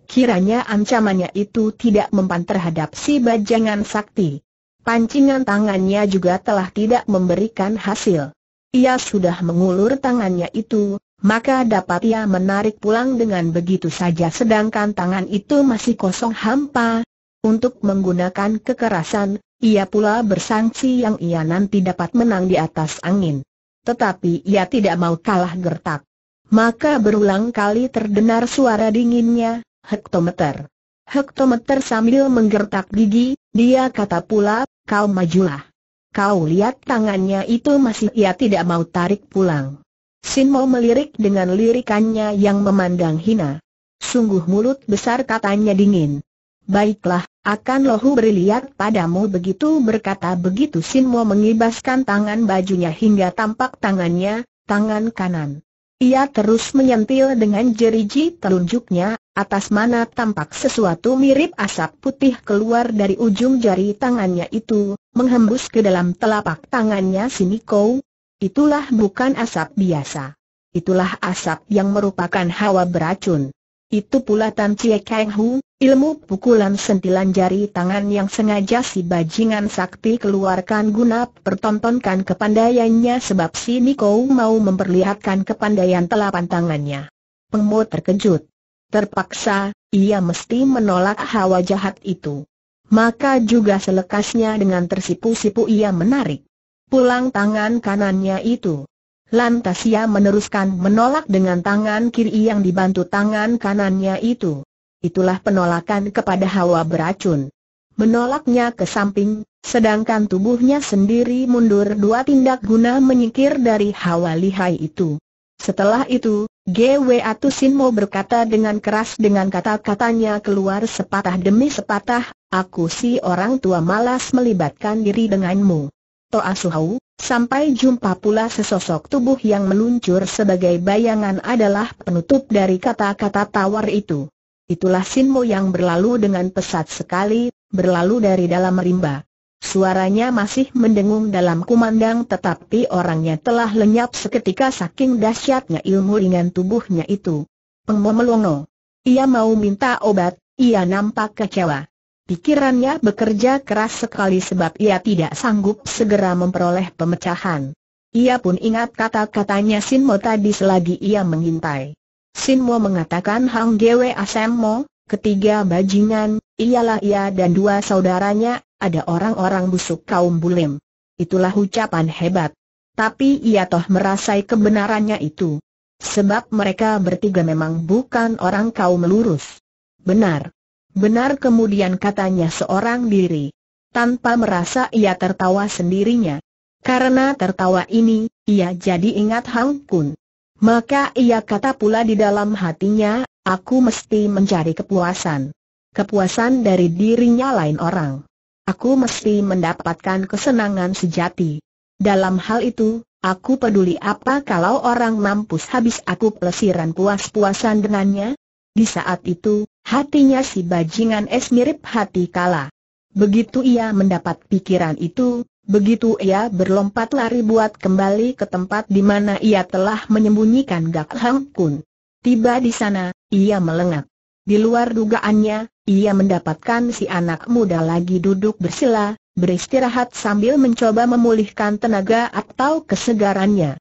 kiranya ancamannya itu tidak mempan terhadap si bajangan sakti. Pancingan tangannya juga telah tidak memberikan hasil. Ia sudah mengulur tangannya itu, maka dapat ia menarik pulang dengan begitu saja sedangkan tangan itu masih kosong hampa. Untuk menggunakan kekerasan, ia pula bersangsi yang ia nanti dapat menang di atas angin. Tetapi ia tidak mau kalah gertak. Maka berulang kali terdengar suara dinginnya, hektometer. Hektometer sambil menggertak gigi, dia kata pula, kau majulah. Kau lihat tangannya itu masih ia tidak mau tarik pulang. Sinmo melirik dengan lirikannya yang memandang hina. Sungguh mulut besar katanya dingin. Baiklah, akan lohu berlihat padamu begitu berkata begitu Sinmo mengibaskan tangan bajunya hingga tampak tangannya, tangan kanan. Ia terus menyentil dengan jeriji telunjuknya, atas mana tampak sesuatu mirip asap putih keluar dari ujung jari tangannya itu, menghembus ke dalam telapak tangannya si Niko. Itulah bukan asap biasa. Itulah asap yang merupakan hawa beracun. Itu pula Tan Cie Kang Hu, ilmu pukulan sentilan jari tangan yang sengaja si bajingan sakti keluarkan guna pertontonkan kepandaiannya sebab si Niko mau memperlihatkan kepandaian telapan tangannya. Pengmo terkejut. Terpaksa, ia mesti menolak hawa jahat itu. Maka juga selekasnya dengan tersipu-sipu ia menarik pulang tangan kanannya itu. Lantas ia meneruskan menolak dengan tangan kiri yang dibantu tangan kanannya itu. Itulah penolakan kepada hawa beracun. Menolaknya ke samping, sedangkan tubuhnya sendiri mundur dua tindak guna menyingkir dari hawa lihai itu. Setelah itu, GW Atusinmo berkata dengan keras dengan kata-katanya keluar sepatah demi sepatah, aku si orang tua malas melibatkan diri denganmu. Toa Suhau, Sampai jumpa pula sesosok tubuh yang meluncur sebagai bayangan adalah penutup dari kata-kata tawar itu. Itulah Sinmo yang berlalu dengan pesat sekali, berlalu dari dalam rimba. Suaranya masih mendengung dalam kumandang tetapi orangnya telah lenyap seketika saking dahsyatnya ilmu ringan tubuhnya itu. melongo. Ia mau minta obat, ia nampak kecewa. Pikirannya bekerja keras sekali sebab ia tidak sanggup segera memperoleh pemecahan. Ia pun ingat kata-katanya Sinmo tadi selagi ia mengintai. Sinmo mengatakan Hang Gwe Mo, ketiga bajingan, ialah ia dan dua saudaranya, ada orang-orang busuk kaum bulim. Itulah ucapan hebat. Tapi ia toh merasai kebenarannya itu. Sebab mereka bertiga memang bukan orang kaum lurus. Benar. Benar kemudian katanya seorang diri. Tanpa merasa ia tertawa sendirinya. Karena tertawa ini, ia jadi ingat Hang Kun. Maka ia kata pula di dalam hatinya, aku mesti mencari kepuasan. Kepuasan dari dirinya lain orang. Aku mesti mendapatkan kesenangan sejati. Dalam hal itu, Aku peduli apa kalau orang mampus habis aku pelesiran puas-puasan dengannya? Di saat itu, hatinya si bajingan es mirip hati kala. Begitu ia mendapat pikiran itu, begitu ia berlompat lari buat kembali ke tempat di mana ia telah menyembunyikan Gak Hang Kun. Tiba di sana, ia melengak. Di luar dugaannya, ia mendapatkan si anak muda lagi duduk bersila, beristirahat sambil mencoba memulihkan tenaga atau kesegarannya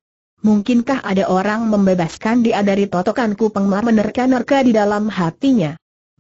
mungkinkah ada orang membebaskan dia dari totokanku pengmar menerka-nerka di dalam hatinya?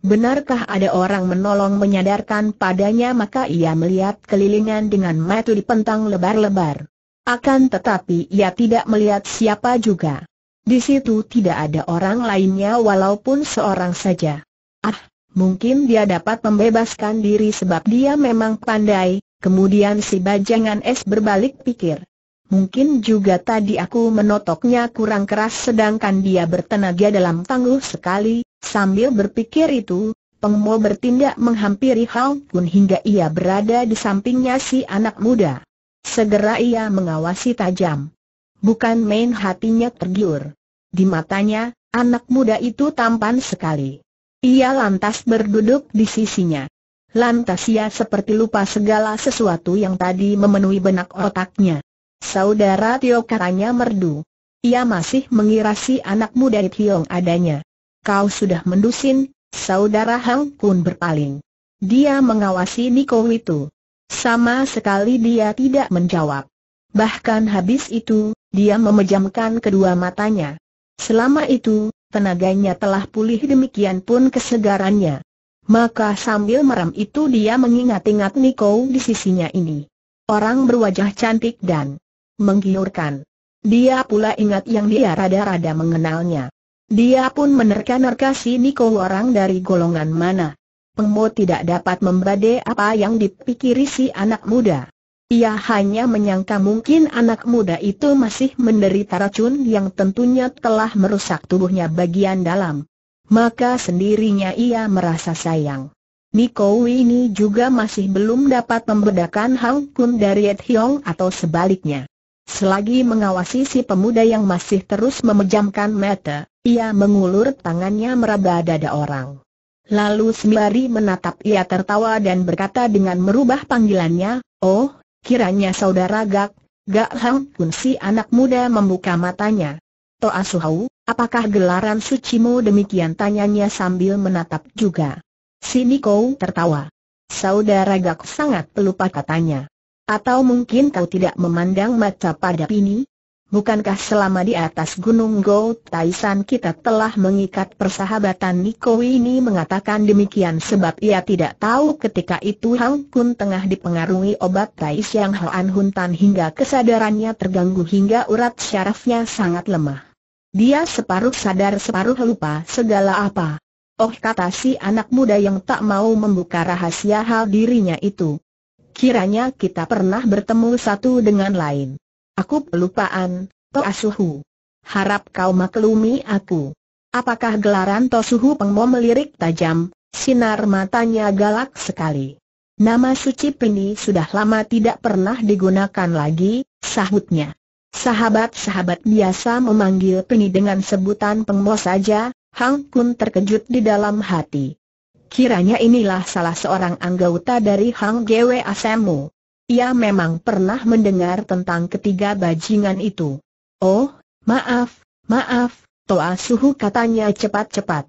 Benarkah ada orang menolong menyadarkan padanya maka ia melihat kelilingan dengan mata pentang lebar-lebar. Akan tetapi ia tidak melihat siapa juga. Di situ tidak ada orang lainnya walaupun seorang saja. Ah, mungkin dia dapat membebaskan diri sebab dia memang pandai, kemudian si bajangan es berbalik pikir. Mungkin juga tadi aku menotoknya kurang keras sedangkan dia bertenaga dalam tangguh sekali, sambil berpikir itu, Pengmo bertindak menghampiri Hao Kun hingga ia berada di sampingnya si anak muda. Segera ia mengawasi tajam. Bukan main hatinya tergiur. Di matanya, anak muda itu tampan sekali. Ia lantas berduduk di sisinya. Lantas ia seperti lupa segala sesuatu yang tadi memenuhi benak otaknya. Saudara Tio katanya merdu. Ia masih mengira si anak muda Tiong adanya. Kau sudah mendusin, saudara Hang pun berpaling. Dia mengawasi Niko itu. Sama sekali dia tidak menjawab. Bahkan habis itu, dia memejamkan kedua matanya. Selama itu, tenaganya telah pulih demikian pun kesegarannya. Maka sambil merem itu dia mengingat-ingat Niko di sisinya ini. Orang berwajah cantik dan menggiurkan. Dia pula ingat yang dia rada-rada mengenalnya. Dia pun menerka-nerka si Niko orang dari golongan mana. Pengmo tidak dapat membade apa yang dipikiri si anak muda. Ia hanya menyangka mungkin anak muda itu masih menderita racun yang tentunya telah merusak tubuhnya bagian dalam. Maka sendirinya ia merasa sayang. Niko ini juga masih belum dapat membedakan Hang Kun dari Ed Hiong atau sebaliknya. Selagi mengawasi si pemuda yang masih terus memejamkan mata, ia mengulur tangannya meraba dada orang. Lalu sembari menatap ia tertawa dan berkata dengan merubah panggilannya, Oh, kiranya saudara Gak, Gak Hang pun si anak muda membuka matanya. Toa Suhau, apakah gelaran sucimu demikian tanyanya sambil menatap juga. Sini kau tertawa. Saudara Gak sangat pelupa katanya. Atau mungkin kau tidak memandang mata pada ini? Bukankah selama di atas Gunung Go Taisan kita telah mengikat persahabatan Niko ini mengatakan demikian sebab ia tidak tahu ketika itu Hang Kun tengah dipengaruhi obat Tais yang Hoan Hun Tan hingga kesadarannya terganggu hingga urat syarafnya sangat lemah. Dia separuh sadar separuh lupa segala apa. Oh kata si anak muda yang tak mau membuka rahasia hal dirinya itu. Kiranya kita pernah bertemu satu dengan lain. Aku pelupaan, Tosuhu. Harap kau maklumi aku. Apakah gelaran Tosuhu Pengmo melirik tajam, sinar matanya galak sekali. Nama suci Pini sudah lama tidak pernah digunakan lagi, sahutnya. Sahabat-sahabat biasa memanggil Pini dengan sebutan Pengmo saja, Hang Kun terkejut di dalam hati. Kiranya inilah salah seorang anggota dari Hang Gwe Asemu. Ia memang pernah mendengar tentang ketiga bajingan itu. Oh, maaf, maaf, Toa Suhu katanya cepat-cepat.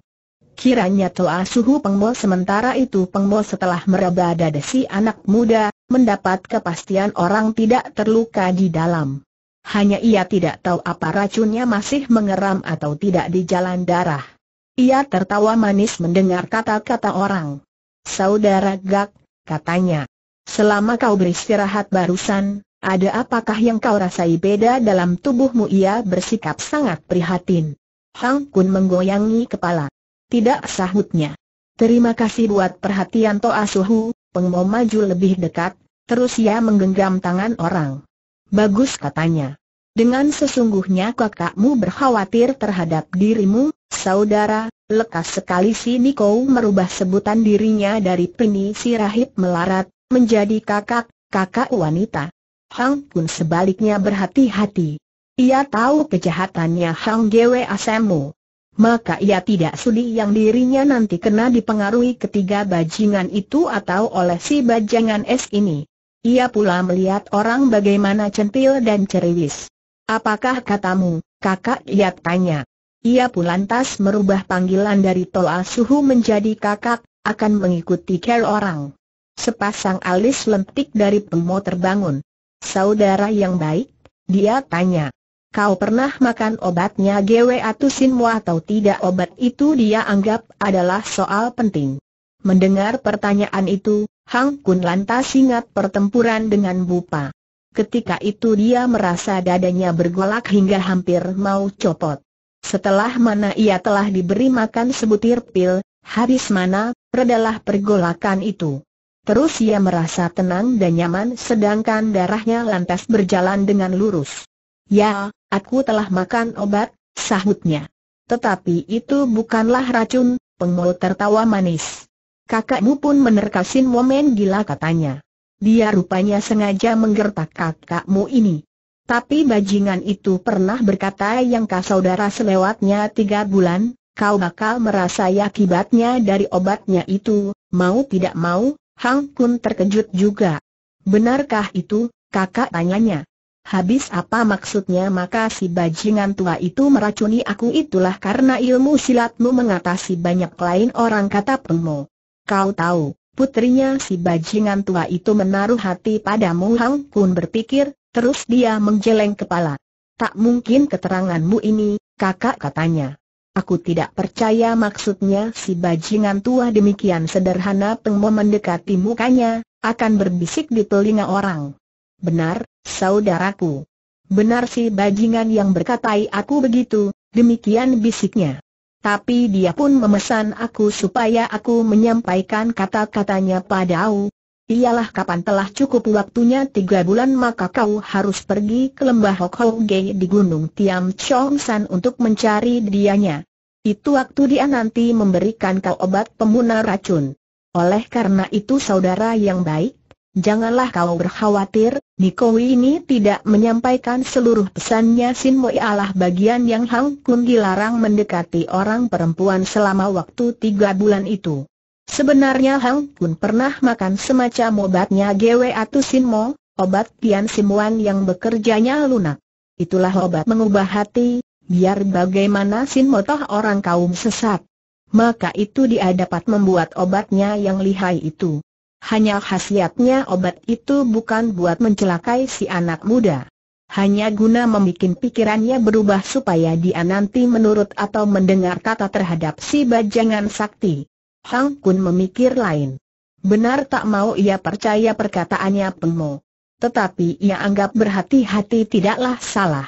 Kiranya Toa Suhu Pengmo sementara itu Pengmo setelah meraba dada si anak muda, mendapat kepastian orang tidak terluka di dalam. Hanya ia tidak tahu apa racunnya masih mengeram atau tidak di jalan darah. Ia tertawa manis mendengar kata-kata orang. Saudara Gak, katanya. Selama kau beristirahat barusan, ada apakah yang kau rasai beda dalam tubuhmu? Ia bersikap sangat prihatin. Hang Kun menggoyangi kepala. Tidak sahutnya. Terima kasih buat perhatian Toa Suhu, pengmau maju lebih dekat, terus ia menggenggam tangan orang. Bagus katanya. Dengan sesungguhnya kakakmu berkhawatir terhadap dirimu, Saudara, lekas sekali si Niko merubah sebutan dirinya dari Pini Rahib melarat, menjadi kakak, kakak wanita. Hang pun sebaliknya berhati-hati. Ia tahu kejahatannya Hang Gwe Asemu, Maka ia tidak sudi yang dirinya nanti kena dipengaruhi ketiga bajingan itu atau oleh si bajangan es ini. Ia pula melihat orang bagaimana centil dan ceriwis. Apakah katamu, kakak ia tanya. Ia pun lantas merubah panggilan dari Toa Suhu menjadi kakak, akan mengikuti care orang. Sepasang alis lentik dari Pemo terbangun. Saudara yang baik, dia tanya. Kau pernah makan obatnya GW Atusinmu atau tidak obat itu dia anggap adalah soal penting. Mendengar pertanyaan itu, Hang Kun lantas ingat pertempuran dengan Bupa. Ketika itu dia merasa dadanya bergolak hingga hampir mau copot. Setelah mana ia telah diberi makan sebutir pil, habis mana, redalah pergolakan itu. Terus ia merasa tenang dan nyaman sedangkan darahnya lantas berjalan dengan lurus. Ya, aku telah makan obat, sahutnya. Tetapi itu bukanlah racun, pengmol tertawa manis. Kakakmu pun menerkasin momen gila katanya. Dia rupanya sengaja menggertak kakakmu ini. Tapi bajingan itu pernah berkata yang kau saudara selewatnya tiga bulan, kau bakal merasa ya akibatnya dari obatnya itu, mau tidak mau, Hang Kun terkejut juga. Benarkah itu, kakak tanyanya. Habis apa maksudnya maka si bajingan tua itu meracuni aku itulah karena ilmu silatmu mengatasi banyak lain orang kata pengmu. Kau tahu, putrinya si bajingan tua itu menaruh hati padamu Hang Kun berpikir, Terus dia menjeleng kepala. Tak mungkin keteranganmu ini, kakak katanya. Aku tidak percaya maksudnya si bajingan tua demikian sederhana pengmo mendekati mukanya, akan berbisik di telinga orang. Benar, saudaraku. Benar si bajingan yang berkatai aku begitu, demikian bisiknya. Tapi dia pun memesan aku supaya aku menyampaikan kata-katanya padau, ialah kapan telah cukup waktunya tiga bulan maka kau harus pergi ke lembah Hok di Gunung Tiam Chong San untuk mencari dianya. Itu waktu dia nanti memberikan kau obat pemuna racun. Oleh karena itu saudara yang baik, janganlah kau berkhawatir, Niko ini tidak menyampaikan seluruh pesannya Sin Mo ialah bagian yang Hang Kun dilarang mendekati orang perempuan selama waktu tiga bulan itu. Sebenarnya Hang Kun pernah makan semacam obatnya Gwe mo, obat Pian Simuan yang bekerjanya lunak. Itulah obat mengubah hati, biar bagaimana Sin mo toh orang kaum sesat. Maka itu dia dapat membuat obatnya yang lihai itu. Hanya khasiatnya obat itu bukan buat mencelakai si anak muda. Hanya guna membuat pikirannya berubah supaya dia nanti menurut atau mendengar kata terhadap si bajangan sakti. Hang Kun memikir lain. Benar tak mau ia percaya perkataannya Mo. Tetapi ia anggap berhati-hati tidaklah salah.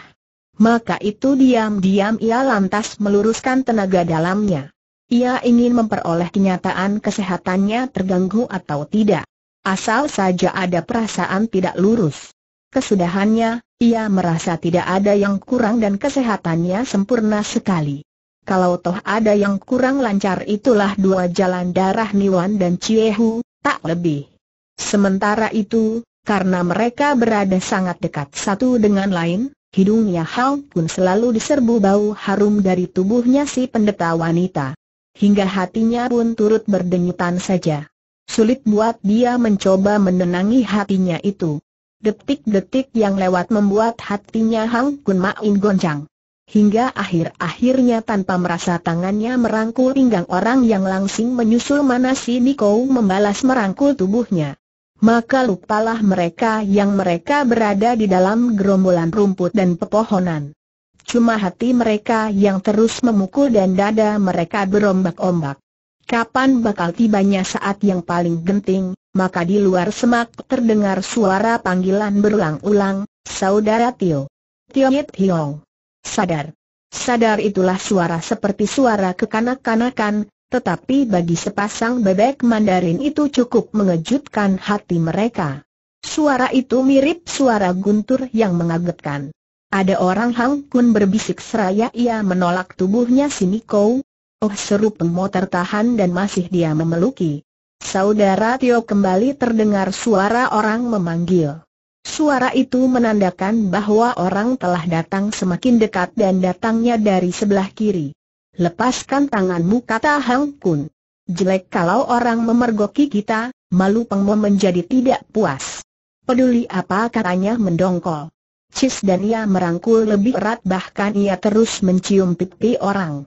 Maka itu diam-diam ia lantas meluruskan tenaga dalamnya. Ia ingin memperoleh kenyataan kesehatannya terganggu atau tidak. Asal saja ada perasaan tidak lurus. Kesudahannya, ia merasa tidak ada yang kurang dan kesehatannya sempurna sekali kalau toh ada yang kurang lancar itulah dua jalan darah Niwan dan Ciehu, tak lebih. Sementara itu, karena mereka berada sangat dekat satu dengan lain, hidungnya Hao pun selalu diserbu bau harum dari tubuhnya si pendeta wanita. Hingga hatinya pun turut berdenyutan saja. Sulit buat dia mencoba menenangi hatinya itu. Detik-detik yang lewat membuat hatinya Hang Kun makin goncang hingga akhir-akhirnya tanpa merasa tangannya merangkul pinggang orang yang langsing menyusul mana si Niko membalas merangkul tubuhnya. Maka lupalah mereka yang mereka berada di dalam gerombolan rumput dan pepohonan. Cuma hati mereka yang terus memukul dan dada mereka berombak-ombak. Kapan bakal tibanya saat yang paling genting, maka di luar semak terdengar suara panggilan berulang-ulang, Saudara Tio. Tio Yit Hiong. Sadar. Sadar itulah suara seperti suara kekanak-kanakan, tetapi bagi sepasang bebek Mandarin itu cukup mengejutkan hati mereka. Suara itu mirip suara guntur yang mengagetkan. Ada orang Hang Kun berbisik seraya ia menolak tubuhnya si Niko. Oh seru Pemo tertahan dan masih dia memeluki. Saudara Tio kembali terdengar suara orang memanggil. Suara itu menandakan bahwa orang telah datang semakin dekat dan datangnya dari sebelah kiri. Lepaskan tanganmu kata Hang Kun. Jelek kalau orang memergoki kita, malu pengmu menjadi tidak puas. Peduli apa katanya mendongkol. Cis dan ia merangkul lebih erat bahkan ia terus mencium pipi orang.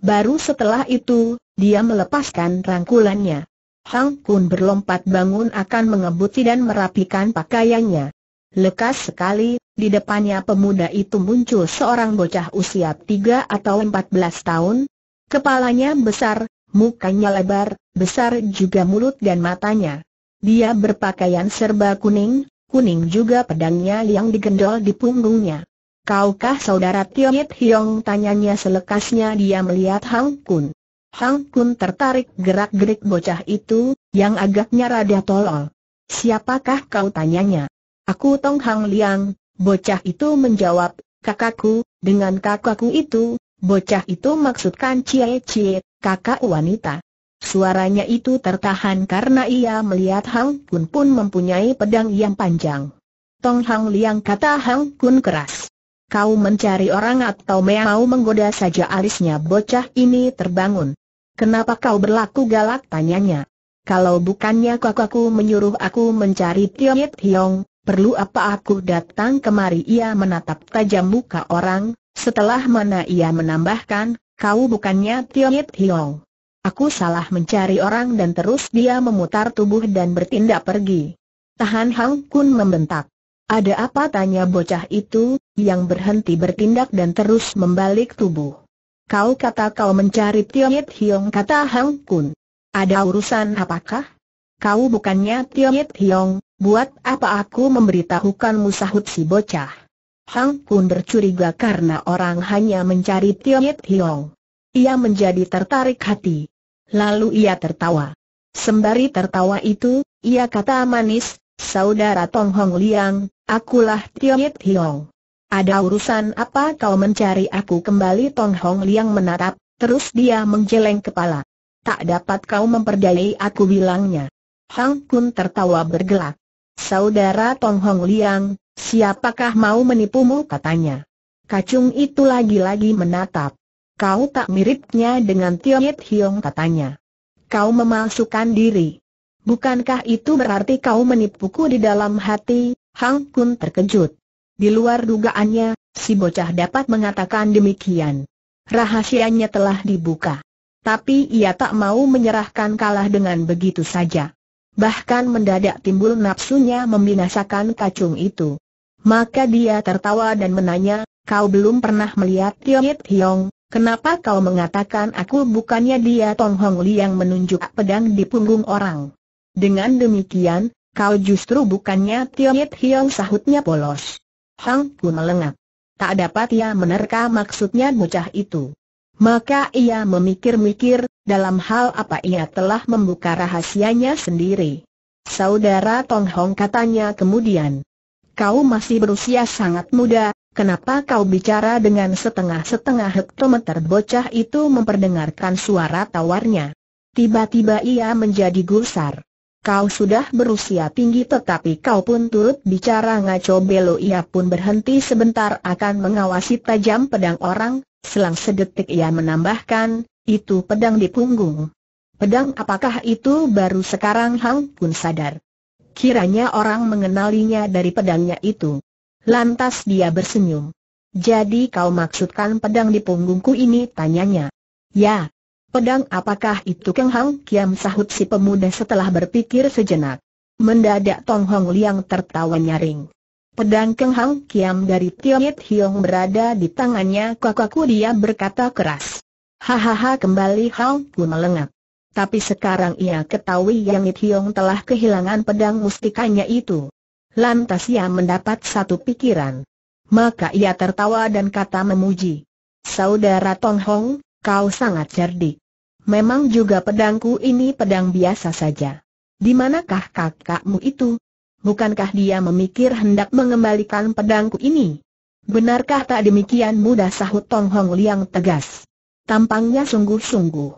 Baru setelah itu, dia melepaskan rangkulannya. Hang Kun berlompat bangun akan mengebuti dan merapikan pakaiannya. Lekas sekali, di depannya pemuda itu muncul seorang bocah usia tiga atau empat belas tahun. Kepalanya besar, mukanya lebar, besar juga mulut dan matanya. Dia berpakaian serba kuning, kuning juga pedangnya yang digendol di punggungnya. Kaukah saudara Tionyet Hiong tanyanya selekasnya dia melihat Hang Kun. Hang Kun tertarik gerak-gerik bocah itu, yang agaknya rada tolol. Siapakah kau tanyanya? Aku Tong Hang Liang, bocah itu menjawab, kakakku, dengan kakakku itu, bocah itu maksudkan Cie Cie, kakak wanita. Suaranya itu tertahan karena ia melihat Hang Kun pun mempunyai pedang yang panjang. Tong Hang Liang kata Hang Kun keras. Kau mencari orang atau mau menggoda saja alisnya bocah ini terbangun. Kenapa kau berlaku galak tanyanya? Kalau bukannya kakakku menyuruh aku mencari Yit Hiong, perlu apa aku datang kemari? Ia menatap tajam muka orang, setelah mana ia menambahkan, kau bukannya Yit Hiong. Aku salah mencari orang dan terus dia memutar tubuh dan bertindak pergi. Tahan Hang Kun membentak. Ada apa tanya bocah itu, yang berhenti bertindak dan terus membalik tubuh? Kau kata kau mencari Yit Hiong kata Hang Kun. Ada urusan apakah? Kau bukannya Yit Hiong, buat apa aku memberitahukanmu sahut si bocah? Hang Kun bercuriga karena orang hanya mencari Yit Hiong. Ia menjadi tertarik hati. Lalu ia tertawa. Sembari tertawa itu, ia kata manis, Saudara Tong Hong Liang, akulah Yit Hiong. Ada urusan apa kau mencari aku kembali Tong Hong Liang menatap, terus dia menjeleng kepala. Tak dapat kau memperdayai aku bilangnya. Hang Kun tertawa bergelak. Saudara Tong Hong Liang, siapakah mau menipumu katanya. Kacung itu lagi-lagi menatap. Kau tak miripnya dengan Yit Hiong katanya. Kau memalsukan diri. Bukankah itu berarti kau menipuku di dalam hati? Hang Kun terkejut. Di luar dugaannya, si bocah dapat mengatakan demikian. Rahasianya telah dibuka. Tapi ia tak mau menyerahkan kalah dengan begitu saja. Bahkan mendadak timbul nafsunya membinasakan kacung itu. Maka dia tertawa dan menanya, kau belum pernah melihat Yit Hiong, Kenapa kau mengatakan aku bukannya dia Tong Hong yang menunjuk pedang di punggung orang? Dengan demikian, kau justru bukannya Yit Hiong sahutnya polos. Hang ku melengak. Tak dapat ia menerka maksudnya bocah itu. Maka ia memikir-mikir, dalam hal apa ia telah membuka rahasianya sendiri. Saudara Tong Hong katanya kemudian. Kau masih berusia sangat muda, kenapa kau bicara dengan setengah-setengah hektometer bocah itu memperdengarkan suara tawarnya. Tiba-tiba ia menjadi gusar. Kau sudah berusia tinggi tetapi kau pun turut bicara ngaco belo ia pun berhenti sebentar akan mengawasi tajam pedang orang, selang sedetik ia menambahkan, itu pedang di punggung. Pedang apakah itu baru sekarang Hang pun sadar. Kiranya orang mengenalinya dari pedangnya itu. Lantas dia bersenyum. Jadi kau maksudkan pedang di punggungku ini tanyanya. Ya, Pedang apakah itu Keng Hang Kiam sahut si pemuda setelah berpikir sejenak. Mendadak Tong Hong Liang tertawa nyaring. Pedang Keng Hang Kiam dari Yit Hiong berada di tangannya kakakku dia berkata keras. Hahaha kembali Hang Ku melengak. Tapi sekarang ia ketahui Yang Yit Hiong telah kehilangan pedang mustikanya itu. Lantas ia mendapat satu pikiran. Maka ia tertawa dan kata memuji. Saudara Tong Hong, kau sangat cerdik. Memang juga pedangku ini pedang biasa saja. Di manakah kakakmu itu? Bukankah dia memikir hendak mengembalikan pedangku ini? Benarkah tak demikian mudah sahut Tong Hong Liang tegas? Tampangnya sungguh-sungguh.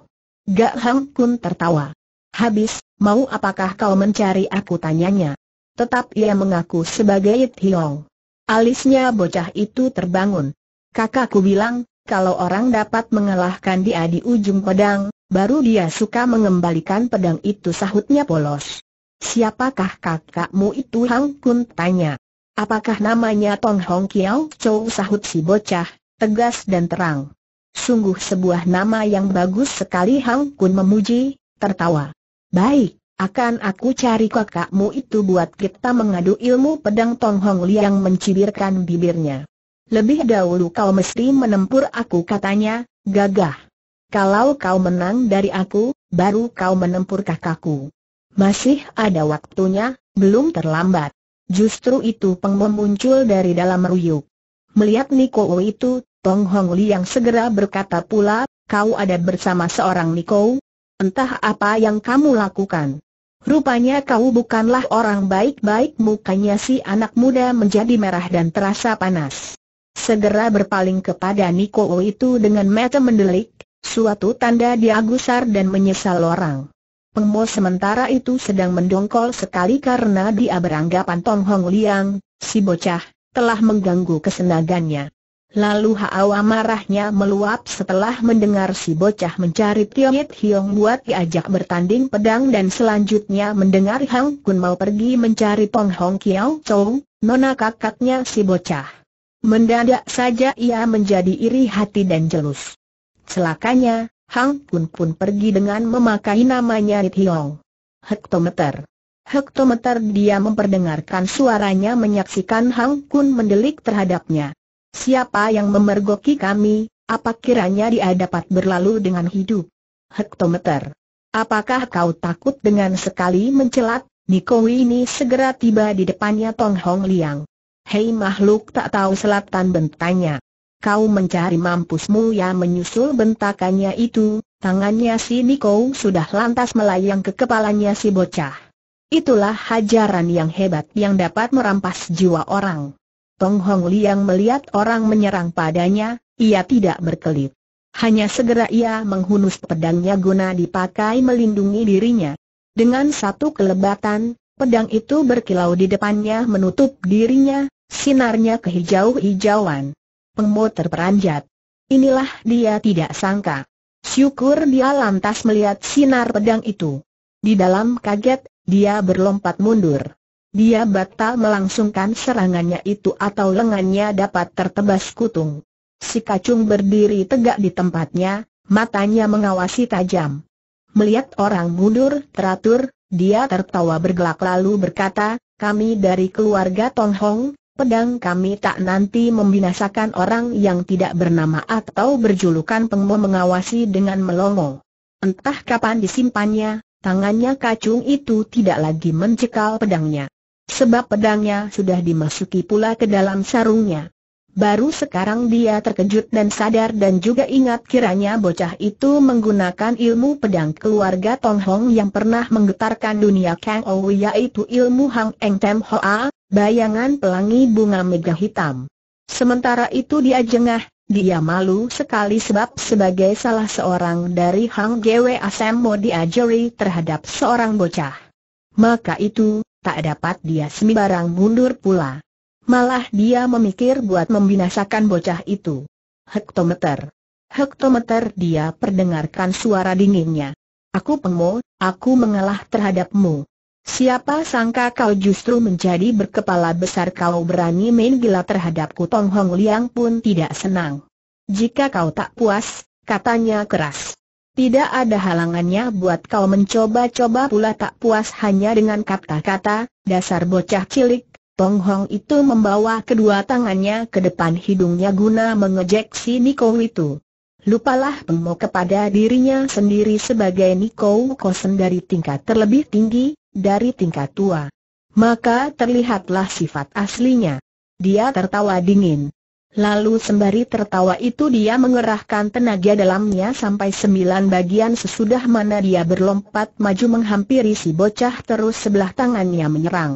Gak Hang Kun tertawa. Habis, mau apakah kau mencari aku tanyanya? Tetap ia mengaku sebagai Hiong. Alisnya bocah itu terbangun. Kakakku bilang, kalau orang dapat mengalahkan dia di ujung pedang, Baru dia suka mengembalikan pedang itu sahutnya polos. Siapakah kakakmu itu Hang Kun tanya. Apakah namanya Tong Hong Kiao Chou sahut si bocah, tegas dan terang. Sungguh sebuah nama yang bagus sekali Hang Kun memuji, tertawa. Baik, akan aku cari kakakmu itu buat kita mengadu ilmu pedang Tong Hong Liang mencibirkan bibirnya. Lebih dahulu kau mesti menempur aku katanya, gagah. Kalau kau menang dari aku, baru kau menempur kakakku. Masih ada waktunya, belum terlambat. Justru itu pengmom muncul dari dalam ruyuk. Melihat Niko itu, Tong Hong Li yang segera berkata pula, kau ada bersama seorang Niko? Entah apa yang kamu lakukan. Rupanya kau bukanlah orang baik-baik mukanya si anak muda menjadi merah dan terasa panas. Segera berpaling kepada Niko itu dengan mata mendelik, Suatu tanda dia gusar dan menyesal orang. Pengmo sementara itu sedang mendongkol sekali karena dia beranggapan Tong Hong Liang, si bocah, telah mengganggu kesenagannya. Lalu hawa marahnya meluap setelah mendengar si bocah mencari Yit Hiong buat diajak bertanding pedang dan selanjutnya mendengar Hang Kun mau pergi mencari Tong Hong Kiao Chou, nona kakaknya si bocah. Mendadak saja ia menjadi iri hati dan jelus. Celakanya, Hang Kun pun pergi dengan memakai namanya It Hiong. Hektometer. Hektometer dia memperdengarkan suaranya menyaksikan Hang Kun mendelik terhadapnya. Siapa yang memergoki kami, apa kiranya dia dapat berlalu dengan hidup? Hektometer. Apakah kau takut dengan sekali mencelat? Nikowi ini segera tiba di depannya Tong Hong Liang. Hei makhluk tak tahu selatan bentanya. Kau mencari mampusmu ya menyusul bentakannya itu, tangannya si Niko sudah lantas melayang ke kepalanya si bocah. Itulah hajaran yang hebat yang dapat merampas jiwa orang. Tong Hong Liang melihat orang menyerang padanya, ia tidak berkelit. Hanya segera ia menghunus pedangnya guna dipakai melindungi dirinya. Dengan satu kelebatan, pedang itu berkilau di depannya menutup dirinya, sinarnya kehijau-hijauan pengmo terperanjat. Inilah dia tidak sangka. Syukur dia lantas melihat sinar pedang itu. Di dalam kaget, dia berlompat mundur. Dia batal melangsungkan serangannya itu atau lengannya dapat tertebas kutung. Si kacung berdiri tegak di tempatnya, matanya mengawasi tajam. Melihat orang mundur teratur, dia tertawa bergelak lalu berkata, kami dari keluarga Tong Hong, pedang kami tak nanti membinasakan orang yang tidak bernama atau berjulukan pengmo mengawasi dengan melongo. Entah kapan disimpannya, tangannya kacung itu tidak lagi mencekal pedangnya. Sebab pedangnya sudah dimasuki pula ke dalam sarungnya. Baru sekarang dia terkejut dan sadar dan juga ingat kiranya bocah itu menggunakan ilmu pedang keluarga Tong Hong yang pernah menggetarkan dunia Kang Ou yaitu ilmu Hang Eng Tem Hoa, bayangan pelangi bunga mega hitam. Sementara itu dia jengah, dia malu sekali sebab sebagai salah seorang dari Hang Gwe Asem mau diajari terhadap seorang bocah. Maka itu, tak dapat dia sembarang mundur pula. Malah dia memikir buat membinasakan bocah itu. Hektometer. Hektometer dia perdengarkan suara dinginnya. Aku pengmo, aku mengalah terhadapmu. Siapa sangka kau justru menjadi berkepala besar kau berani main gila terhadapku Tong Hong Liang pun tidak senang. Jika kau tak puas, katanya keras. Tidak ada halangannya buat kau mencoba-coba pula tak puas hanya dengan kata-kata, dasar bocah cilik. Tong Hong itu membawa kedua tangannya ke depan hidungnya guna mengejek si Niko itu. Lupalah pengmo kepada dirinya sendiri sebagai Niko Kosen dari tingkat terlebih tinggi, dari tingkat tua. Maka terlihatlah sifat aslinya. Dia tertawa dingin. Lalu sembari tertawa itu dia mengerahkan tenaga dalamnya sampai sembilan bagian sesudah mana dia berlompat maju menghampiri si bocah terus sebelah tangannya menyerang.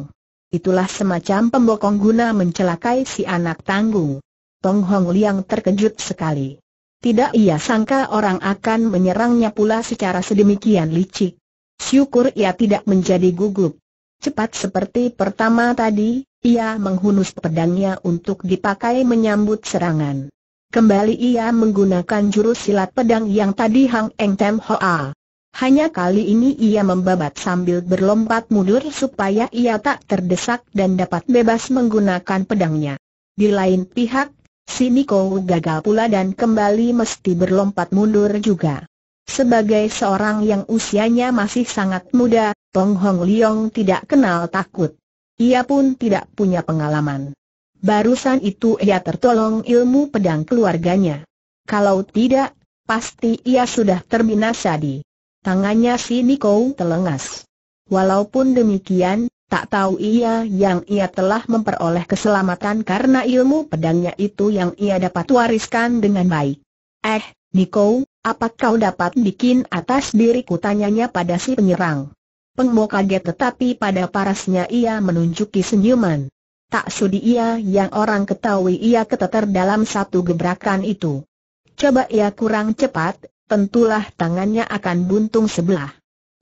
Itulah semacam pembokong guna mencelakai si anak tanggung. Tong Hong Liang terkejut sekali. Tidak ia sangka orang akan menyerangnya pula secara sedemikian licik. Syukur ia tidak menjadi gugup. Cepat seperti pertama tadi, ia menghunus pedangnya untuk dipakai menyambut serangan. Kembali ia menggunakan jurus silat pedang yang tadi Hang Eng Tem Hoa. Hanya kali ini ia membabat sambil berlompat mundur supaya ia tak terdesak dan dapat bebas menggunakan pedangnya. Di lain pihak, si Niko gagal pula dan kembali mesti berlompat mundur juga. Sebagai seorang yang usianya masih sangat muda, Tong Hong Leong tidak kenal takut. Ia pun tidak punya pengalaman. Barusan itu ia tertolong ilmu pedang keluarganya. Kalau tidak, pasti ia sudah terbinasa di tangannya si Niko telengas. Walaupun demikian, tak tahu ia yang ia telah memperoleh keselamatan karena ilmu pedangnya itu yang ia dapat wariskan dengan baik. Eh, Niko, apa kau dapat bikin atas diriku tanyanya pada si penyerang. Pengmo kaget tetapi pada parasnya ia menunjuki senyuman. Tak sudi ia yang orang ketahui ia keteter dalam satu gebrakan itu. Coba ia kurang cepat, tentulah tangannya akan buntung sebelah.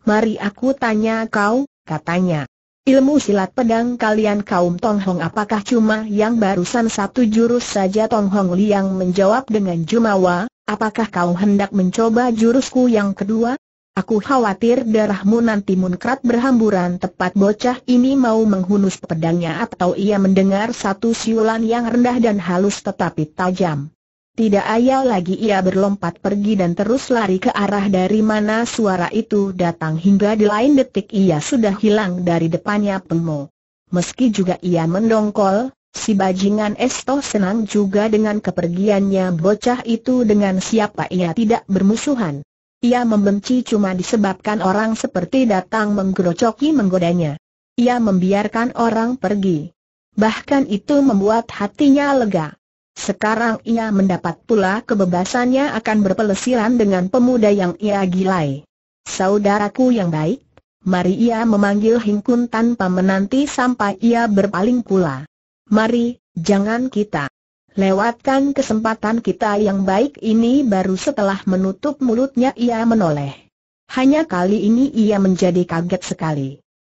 Mari aku tanya kau, katanya. Ilmu silat pedang kalian kaum Tong Hong apakah cuma yang barusan satu jurus saja Tong Hong Liang menjawab dengan jumawa, Apakah kau hendak mencoba jurusku yang kedua? Aku khawatir darahmu nanti munkrat berhamburan tepat bocah ini mau menghunus pedangnya atau ia mendengar satu siulan yang rendah dan halus tetapi tajam. Tidak ayal lagi ia berlompat pergi dan terus lari ke arah dari mana suara itu datang hingga di lain detik ia sudah hilang dari depannya Pengmo. Meski juga ia mendongkol, Si bajingan Esto senang juga dengan kepergiannya bocah itu dengan siapa ia tidak bermusuhan. Ia membenci cuma disebabkan orang seperti datang menggerocoki menggodanya. Ia membiarkan orang pergi. Bahkan itu membuat hatinya lega. Sekarang ia mendapat pula kebebasannya akan berpelesiran dengan pemuda yang ia gilai. Saudaraku yang baik, mari ia memanggil Hingkun tanpa menanti sampai ia berpaling pula. Mari, jangan kita lewatkan kesempatan kita yang baik ini baru setelah menutup mulutnya ia menoleh. Hanya kali ini ia menjadi kaget sekali.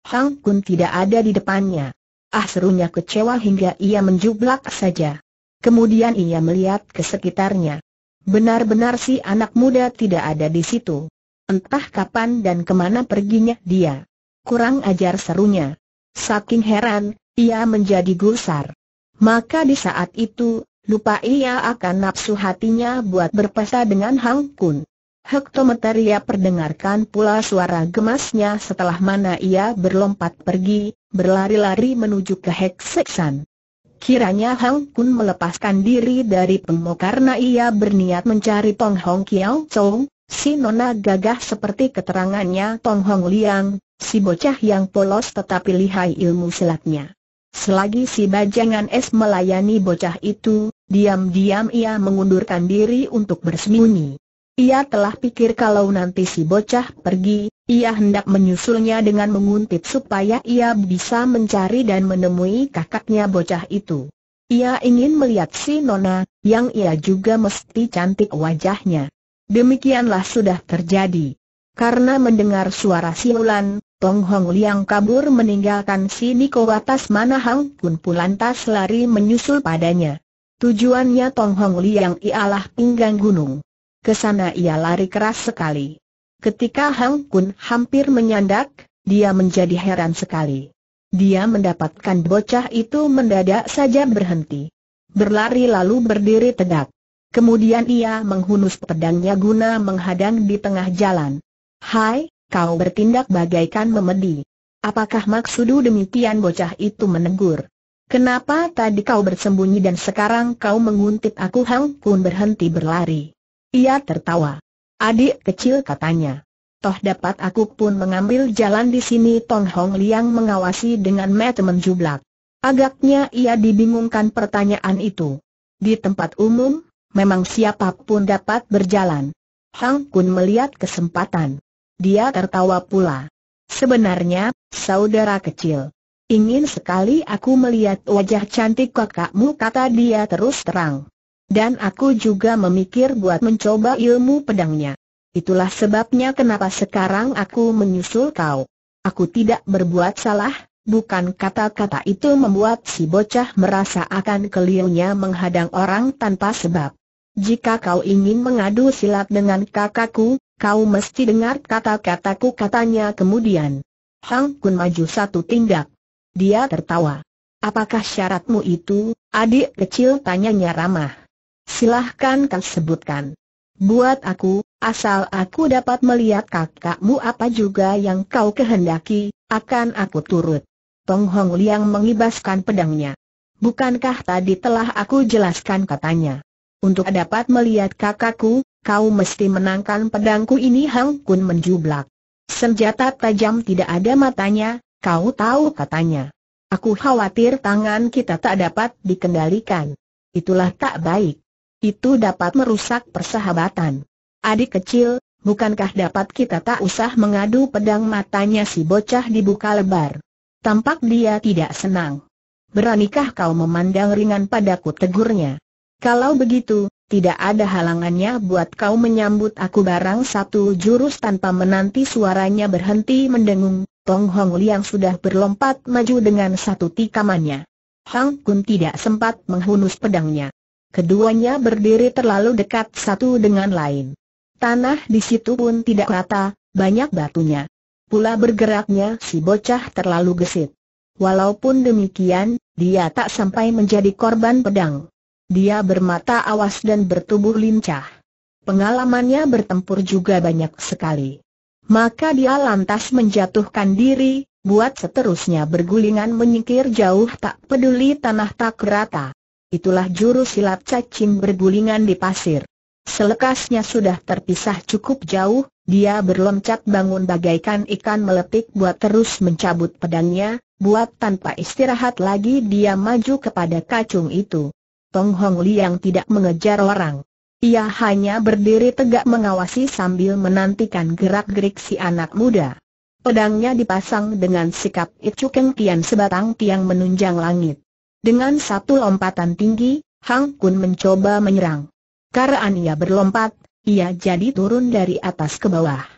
Hang Kun tidak ada di depannya. Ah serunya kecewa hingga ia menjublak saja. Kemudian ia melihat ke sekitarnya. Benar-benar si anak muda tidak ada di situ. Entah kapan dan kemana perginya dia. Kurang ajar serunya. Saking heran, ia menjadi gusar. Maka di saat itu, lupa ia akan nafsu hatinya buat berpesta dengan Hang Kun. Hektometer ia perdengarkan pula suara gemasnya setelah mana ia berlompat pergi, berlari-lari menuju ke Hekseksan. Kiranya Hang Kun melepaskan diri dari pengmo karena ia berniat mencari Tong Hong Kiao Chou, si nona gagah seperti keterangannya Tong Hong Liang, si bocah yang polos tetapi lihai ilmu silatnya. Selagi si bajangan es melayani bocah itu, diam-diam ia mengundurkan diri untuk bersembunyi. Ia telah pikir kalau nanti si bocah pergi, ia hendak menyusulnya dengan menguntit supaya ia bisa mencari dan menemui kakaknya bocah itu. Ia ingin melihat si Nona, yang ia juga mesti cantik wajahnya. Demikianlah sudah terjadi. Karena mendengar suara siulan, Tong Hong Liang kabur meninggalkan si Niko atas mana Hang Kun pun lantas lari menyusul padanya. Tujuannya Tong Hong Liang ialah pinggang gunung. Kesana ia lari keras sekali. Ketika Hang Kun hampir menyandak, dia menjadi heran sekali. Dia mendapatkan bocah itu mendadak saja berhenti. Berlari lalu berdiri tegak. Kemudian ia menghunus pedangnya guna menghadang di tengah jalan. Hai, kau bertindak bagaikan memedi. Apakah maksudu demikian bocah itu menegur? Kenapa tadi kau bersembunyi dan sekarang kau menguntit aku Hang Kun berhenti berlari? Ia tertawa. Adik kecil katanya. Toh dapat aku pun mengambil jalan di sini Tong Hong Liang mengawasi dengan mata menjublak. Agaknya ia dibingungkan pertanyaan itu. Di tempat umum, memang siapapun dapat berjalan. Hang Kun melihat kesempatan. Dia tertawa pula. Sebenarnya, saudara kecil. Ingin sekali aku melihat wajah cantik kakakmu kata dia terus terang. Dan aku juga memikir buat mencoba ilmu pedangnya. Itulah sebabnya kenapa sekarang aku menyusul kau. Aku tidak berbuat salah, bukan kata-kata itu membuat si bocah merasa akan keliunya menghadang orang tanpa sebab. Jika kau ingin mengadu silat dengan kakakku, Kau mesti dengar kata-kataku katanya kemudian. Hang Kun maju satu tindak. Dia tertawa. Apakah syaratmu itu, adik kecil tanyanya ramah. Silahkan kau sebutkan. Buat aku, asal aku dapat melihat kakakmu apa juga yang kau kehendaki, akan aku turut. Tong Hong Liang mengibaskan pedangnya. Bukankah tadi telah aku jelaskan katanya? Untuk dapat melihat kakakku, kau mesti menangkan pedangku ini Hang Kun menjublak. Senjata tajam tidak ada matanya, kau tahu katanya. Aku khawatir tangan kita tak dapat dikendalikan. Itulah tak baik. Itu dapat merusak persahabatan. Adik kecil, bukankah dapat kita tak usah mengadu pedang matanya si bocah dibuka lebar. Tampak dia tidak senang. Beranikah kau memandang ringan padaku tegurnya? Kalau begitu, tidak ada halangannya buat kau menyambut aku barang satu jurus tanpa menanti suaranya berhenti mendengung, Tong Hong Liang sudah berlompat maju dengan satu tikamannya. Hang Kun tidak sempat menghunus pedangnya. Keduanya berdiri terlalu dekat satu dengan lain. Tanah di situ pun tidak rata, banyak batunya. Pula bergeraknya si bocah terlalu gesit. Walaupun demikian, dia tak sampai menjadi korban pedang. Dia bermata awas dan bertubuh lincah. Pengalamannya bertempur juga banyak sekali. Maka dia lantas menjatuhkan diri, buat seterusnya bergulingan menyingkir jauh tak peduli tanah tak rata. Itulah jurus silat cacing bergulingan di pasir. Selekasnya sudah terpisah cukup jauh, dia berloncat bangun bagaikan ikan meletik buat terus mencabut pedangnya, buat tanpa istirahat lagi dia maju kepada kacung itu. Tong Hong yang tidak mengejar orang. Ia hanya berdiri tegak mengawasi sambil menantikan gerak-gerik si anak muda. Pedangnya dipasang dengan sikap Icu Keng Tian sebatang tiang menunjang langit. Dengan satu lompatan tinggi, Hang Kun mencoba menyerang. Karena ia berlompat, ia jadi turun dari atas ke bawah.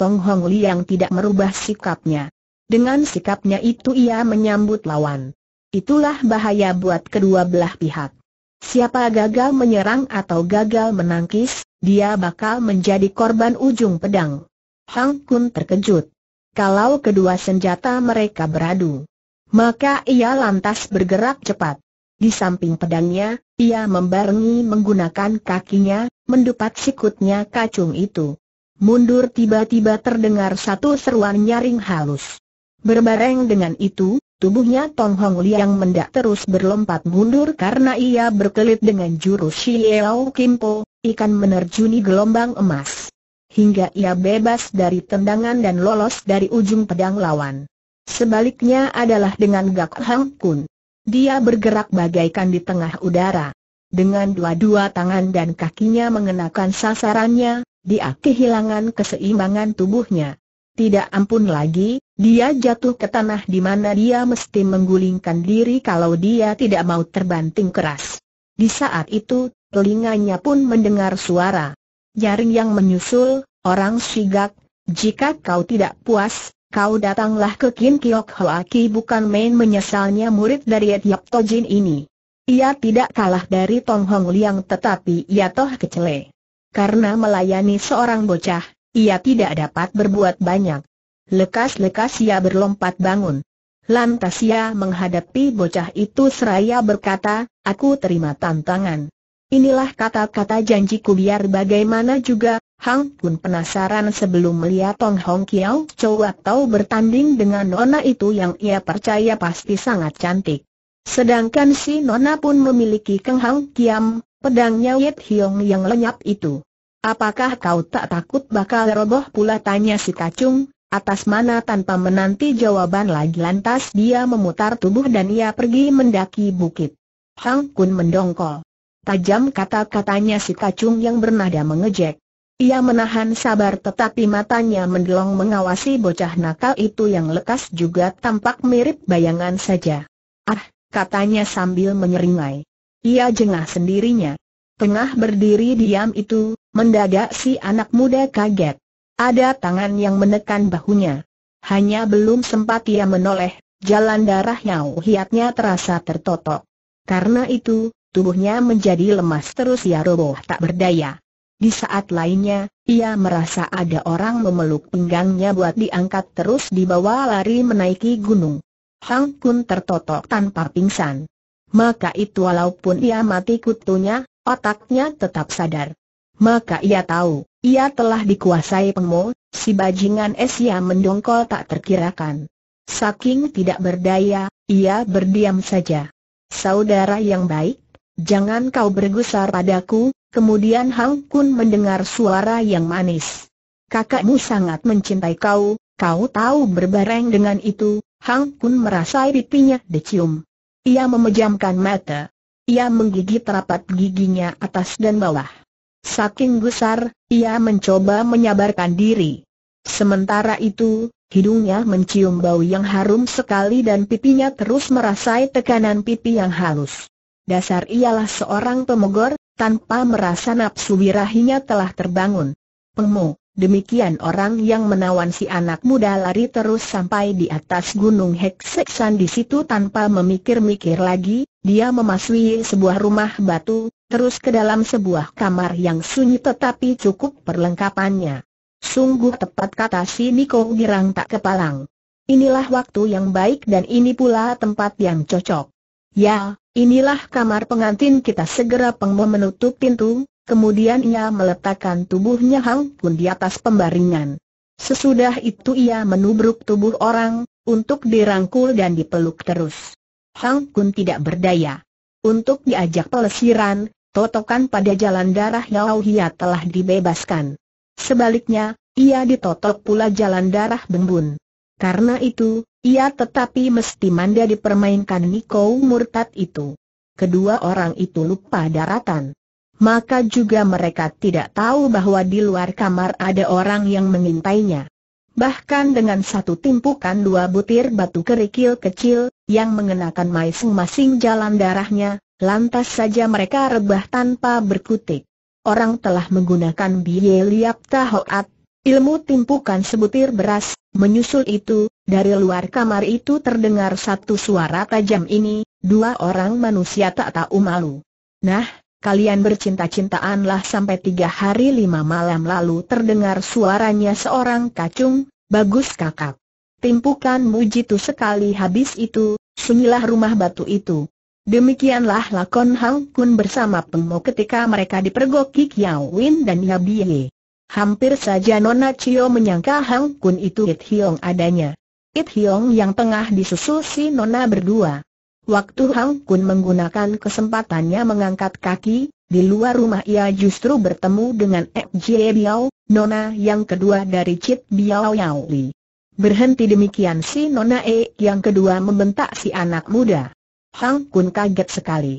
Tong Hong yang tidak merubah sikapnya. Dengan sikapnya itu ia menyambut lawan. Itulah bahaya buat kedua belah pihak. Siapa gagal menyerang atau gagal menangkis, dia bakal menjadi korban ujung pedang. Hang Kun terkejut. Kalau kedua senjata mereka beradu, maka ia lantas bergerak cepat. Di samping pedangnya, ia membarengi menggunakan kakinya, mendupat sikutnya kacung itu. Mundur tiba-tiba terdengar satu seruan nyaring halus. Berbareng dengan itu, Tubuhnya Tong Hong Liang mendak terus berlompat mundur karena ia berkelit dengan jurus Xiao Kimpo, ikan menerjuni gelombang emas. Hingga ia bebas dari tendangan dan lolos dari ujung pedang lawan. Sebaliknya adalah dengan Gak Hang Kun. Dia bergerak bagaikan di tengah udara. Dengan dua-dua tangan dan kakinya mengenakan sasarannya, dia kehilangan keseimbangan tubuhnya. Tidak ampun lagi, dia jatuh ke tanah di mana dia mesti menggulingkan diri kalau dia tidak mau terbanting keras. Di saat itu, telinganya pun mendengar suara. Jaring yang menyusul, orang sigak, jika kau tidak puas, kau datanglah ke Kin Kiok Hoaki bukan main menyesalnya murid dari Etiop Tojin ini. Ia tidak kalah dari Tong Hong Liang tetapi ia toh kecele. Karena melayani seorang bocah, ia tidak dapat berbuat banyak. Lekas-lekas ia berlompat bangun. Lantas ia menghadapi bocah itu seraya berkata, aku terima tantangan. Inilah kata-kata janjiku biar bagaimana juga, Hang pun penasaran sebelum melihat Tong Hong Kiao Chow atau bertanding dengan Nona itu yang ia percaya pasti sangat cantik. Sedangkan si Nona pun memiliki Keng Hang Kiam, pedangnya Yit Hiong yang lenyap itu. Apakah kau tak takut bakal roboh pula tanya si Kacung, Atas mana tanpa menanti jawaban lagi lantas dia memutar tubuh dan ia pergi mendaki bukit. Hang Kun mendongkol. Tajam kata-katanya si kacung yang bernada mengejek. Ia menahan sabar tetapi matanya mendelong mengawasi bocah nakal itu yang lekas juga tampak mirip bayangan saja. Ah, katanya sambil menyeringai. Ia jengah sendirinya. Tengah berdiri diam itu, mendadak si anak muda kaget. Ada tangan yang menekan bahunya. Hanya belum sempat ia menoleh, jalan darahnya uhiatnya Hiatnya terasa tertotok. Karena itu, tubuhnya menjadi lemas terus ia roboh tak berdaya. Di saat lainnya, ia merasa ada orang memeluk pinggangnya buat diangkat terus dibawa lari menaiki gunung. Hang Kun tertotok tanpa pingsan. Maka itu walaupun ia mati kutunya, otaknya tetap sadar. Maka ia tahu, ia telah dikuasai pengmo, si bajingan Esia mendongkol tak terkirakan. Saking tidak berdaya, ia berdiam saja. Saudara yang baik, jangan kau bergusar padaku, kemudian Hang Kun mendengar suara yang manis. Kakakmu sangat mencintai kau, kau tahu berbareng dengan itu, Hang Kun merasa pipinya dicium. Ia memejamkan mata. Ia menggigit rapat giginya atas dan bawah. Saking besar, ia mencoba menyabarkan diri. Sementara itu, hidungnya mencium bau yang harum sekali dan pipinya terus merasai tekanan pipi yang halus. Dasar ialah seorang pemogor, tanpa merasa nafsu wirahinya telah terbangun. Pemu, demikian orang yang menawan si anak muda lari terus sampai di atas gunung Hekseksan di situ tanpa memikir-mikir lagi, dia memasuki sebuah rumah batu, terus ke dalam sebuah kamar yang sunyi tetapi cukup perlengkapannya. Sungguh tepat kata si Niko Girang tak kepalang. Inilah waktu yang baik dan ini pula tempat yang cocok. Ya, inilah kamar pengantin kita segera Pengmo menutup pintu, kemudian ia meletakkan tubuhnya Hang Pun di atas pembaringan. Sesudah itu ia menubruk tubuh orang, untuk dirangkul dan dipeluk terus. Hang Kun tidak berdaya. Untuk diajak pelesiran, totokan pada jalan darah Yao Hia telah dibebaskan. Sebaliknya, ia ditotok pula jalan darah Bengbun. Karena itu, ia tetapi mesti manda dipermainkan Niko murtad itu. Kedua orang itu lupa daratan. Maka juga mereka tidak tahu bahwa di luar kamar ada orang yang mengintainya. Bahkan dengan satu timpukan dua butir batu kerikil kecil, yang mengenakan masing-masing jalan darahnya, Lantas saja mereka rebah tanpa berkutik. Orang telah menggunakan biye liap tahoat, ilmu timpukan sebutir beras, menyusul itu, dari luar kamar itu terdengar satu suara tajam ini, dua orang manusia tak tahu malu. Nah, Kalian bercinta-cintaanlah sampai tiga hari lima malam lalu terdengar suaranya seorang kacung, bagus kakak. Timpukan mujitu sekali habis itu, sunyilah rumah batu itu. Demikianlah lakon Hang Kun bersama Pengmo ketika mereka dipergoki Kiao Win dan Yabie. Hampir saja Nona Chio menyangka Hang Kun itu It Hiong adanya. It Hiong yang tengah disusul si Nona berdua. Waktu Hang Kun menggunakan kesempatannya mengangkat kaki, di luar rumah ia justru bertemu dengan Ek Jie Biao, Nona yang kedua dari Chit Biao Yao Li. Berhenti demikian si Nona E yang kedua membentak si anak muda. Hang Kun kaget sekali.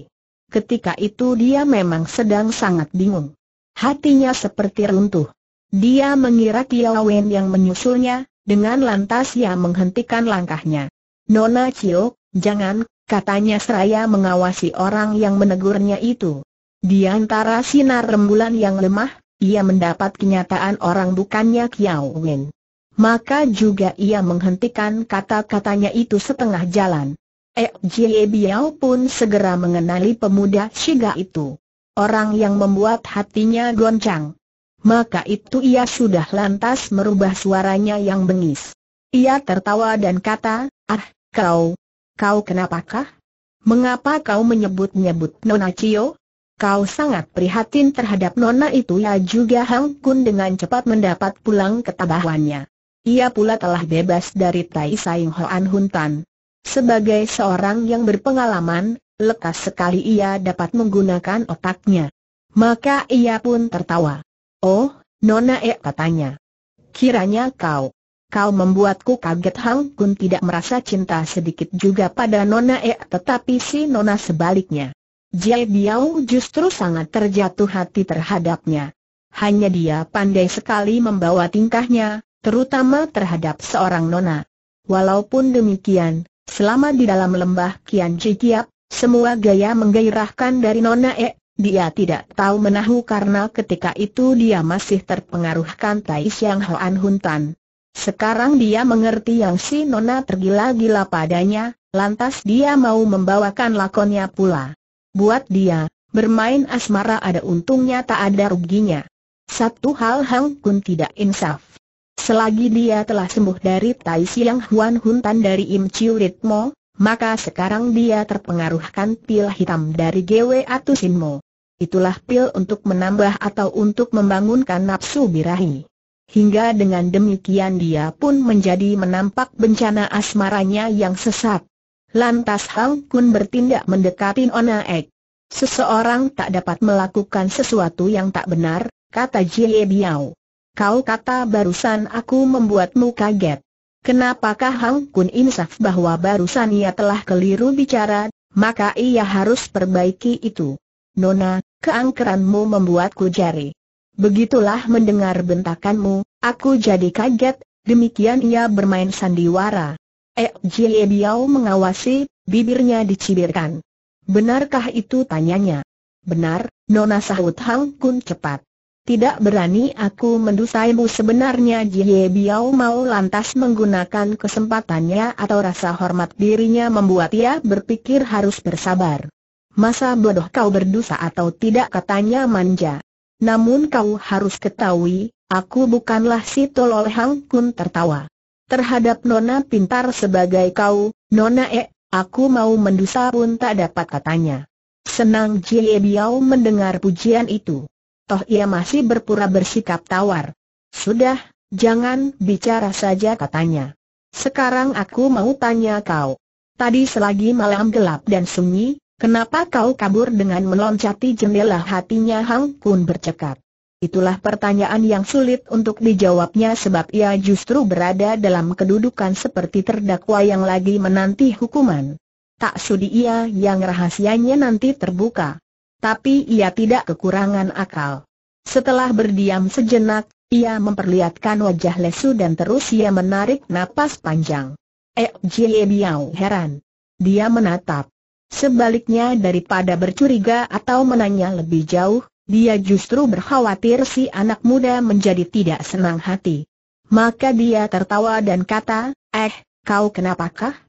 Ketika itu dia memang sedang sangat bingung. Hatinya seperti runtuh. Dia mengira Kiao Wen yang menyusulnya, dengan lantas ia menghentikan langkahnya. Nona Cio, jangan, katanya seraya mengawasi orang yang menegurnya itu. Di antara sinar rembulan yang lemah, ia mendapat kenyataan orang bukannya Kiao Wen. Maka juga ia menghentikan kata-katanya itu setengah jalan. Eh, Jie Biao pun segera mengenali pemuda Shiga itu. Orang yang membuat hatinya goncang. Maka itu ia sudah lantas merubah suaranya yang bengis. Ia tertawa dan kata, ah, kau, kau kenapakah? Mengapa kau menyebut-nyebut Nona Cio? Kau sangat prihatin terhadap Nona itu ya juga Hang Kun dengan cepat mendapat pulang ketabahannya. Ia pula telah bebas dari Tai Saing Hoan Huntan. Sebagai seorang yang berpengalaman, lekas sekali ia dapat menggunakan otaknya. Maka ia pun tertawa. Oh, Nona E katanya. Kiranya kau. Kau membuatku kaget Hang Kun tidak merasa cinta sedikit juga pada Nona E tetapi si Nona sebaliknya. Jai Biao justru sangat terjatuh hati terhadapnya. Hanya dia pandai sekali membawa tingkahnya, terutama terhadap seorang Nona. Walaupun demikian, Selama di dalam lembah Kian Cikiap, semua gaya menggairahkan dari Nona E, dia tidak tahu menahu karena ketika itu dia masih terpengaruhkan Tai Siang Hoan Huntan. Sekarang dia mengerti yang si Nona tergila-gila padanya, lantas dia mau membawakan lakonnya pula. Buat dia, bermain asmara ada untungnya tak ada ruginya. Satu hal Hang Kun tidak insaf. Selagi dia telah sembuh dari Tai Siang Huan Huntan dari Im Chiu Rit Mo, maka sekarang dia terpengaruhkan pil hitam dari Gwe Atu Sin Mo. Itulah pil untuk menambah atau untuk membangunkan nafsu birahi. Hingga dengan demikian dia pun menjadi menampak bencana asmaranya yang sesat. Lantas Hang Kun bertindak mendekati Ona Ek. Seseorang tak dapat melakukan sesuatu yang tak benar, kata Jie Biao. Kau kata barusan aku membuatmu kaget. Kenapakah Hang Kun insaf bahwa barusan ia telah keliru bicara, maka ia harus perbaiki itu. Nona, keangkeranmu membuatku jari. Begitulah mendengar bentakanmu, aku jadi kaget, demikian ia bermain sandiwara. Ek eh, Jie Biao mengawasi, bibirnya dicibirkan. Benarkah itu tanyanya? Benar, Nona sahut Hang Kun cepat. Tidak berani aku mendusaimu sebenarnya Jie Biao mau lantas menggunakan kesempatannya atau rasa hormat dirinya membuat ia berpikir harus bersabar. Masa bodoh kau berdosa atau tidak katanya manja. Namun kau harus ketahui, aku bukanlah si tolol Hang Kun tertawa. Terhadap nona pintar sebagai kau, nona e, aku mau mendusa pun tak dapat katanya. Senang Jie Biao mendengar pujian itu toh ia masih berpura bersikap tawar. Sudah, jangan bicara saja katanya. Sekarang aku mau tanya kau. Tadi selagi malam gelap dan sunyi, kenapa kau kabur dengan meloncati jendela hatinya Hang Kun bercekat. Itulah pertanyaan yang sulit untuk dijawabnya sebab ia justru berada dalam kedudukan seperti terdakwa yang lagi menanti hukuman. Tak sudi ia yang rahasianya nanti terbuka tapi ia tidak kekurangan akal. Setelah berdiam sejenak, ia memperlihatkan wajah lesu dan terus ia menarik napas panjang. Eh, Jie Biao heran. Dia menatap. Sebaliknya daripada bercuriga atau menanya lebih jauh, dia justru berkhawatir si anak muda menjadi tidak senang hati. Maka dia tertawa dan kata, eh, kau kenapakah?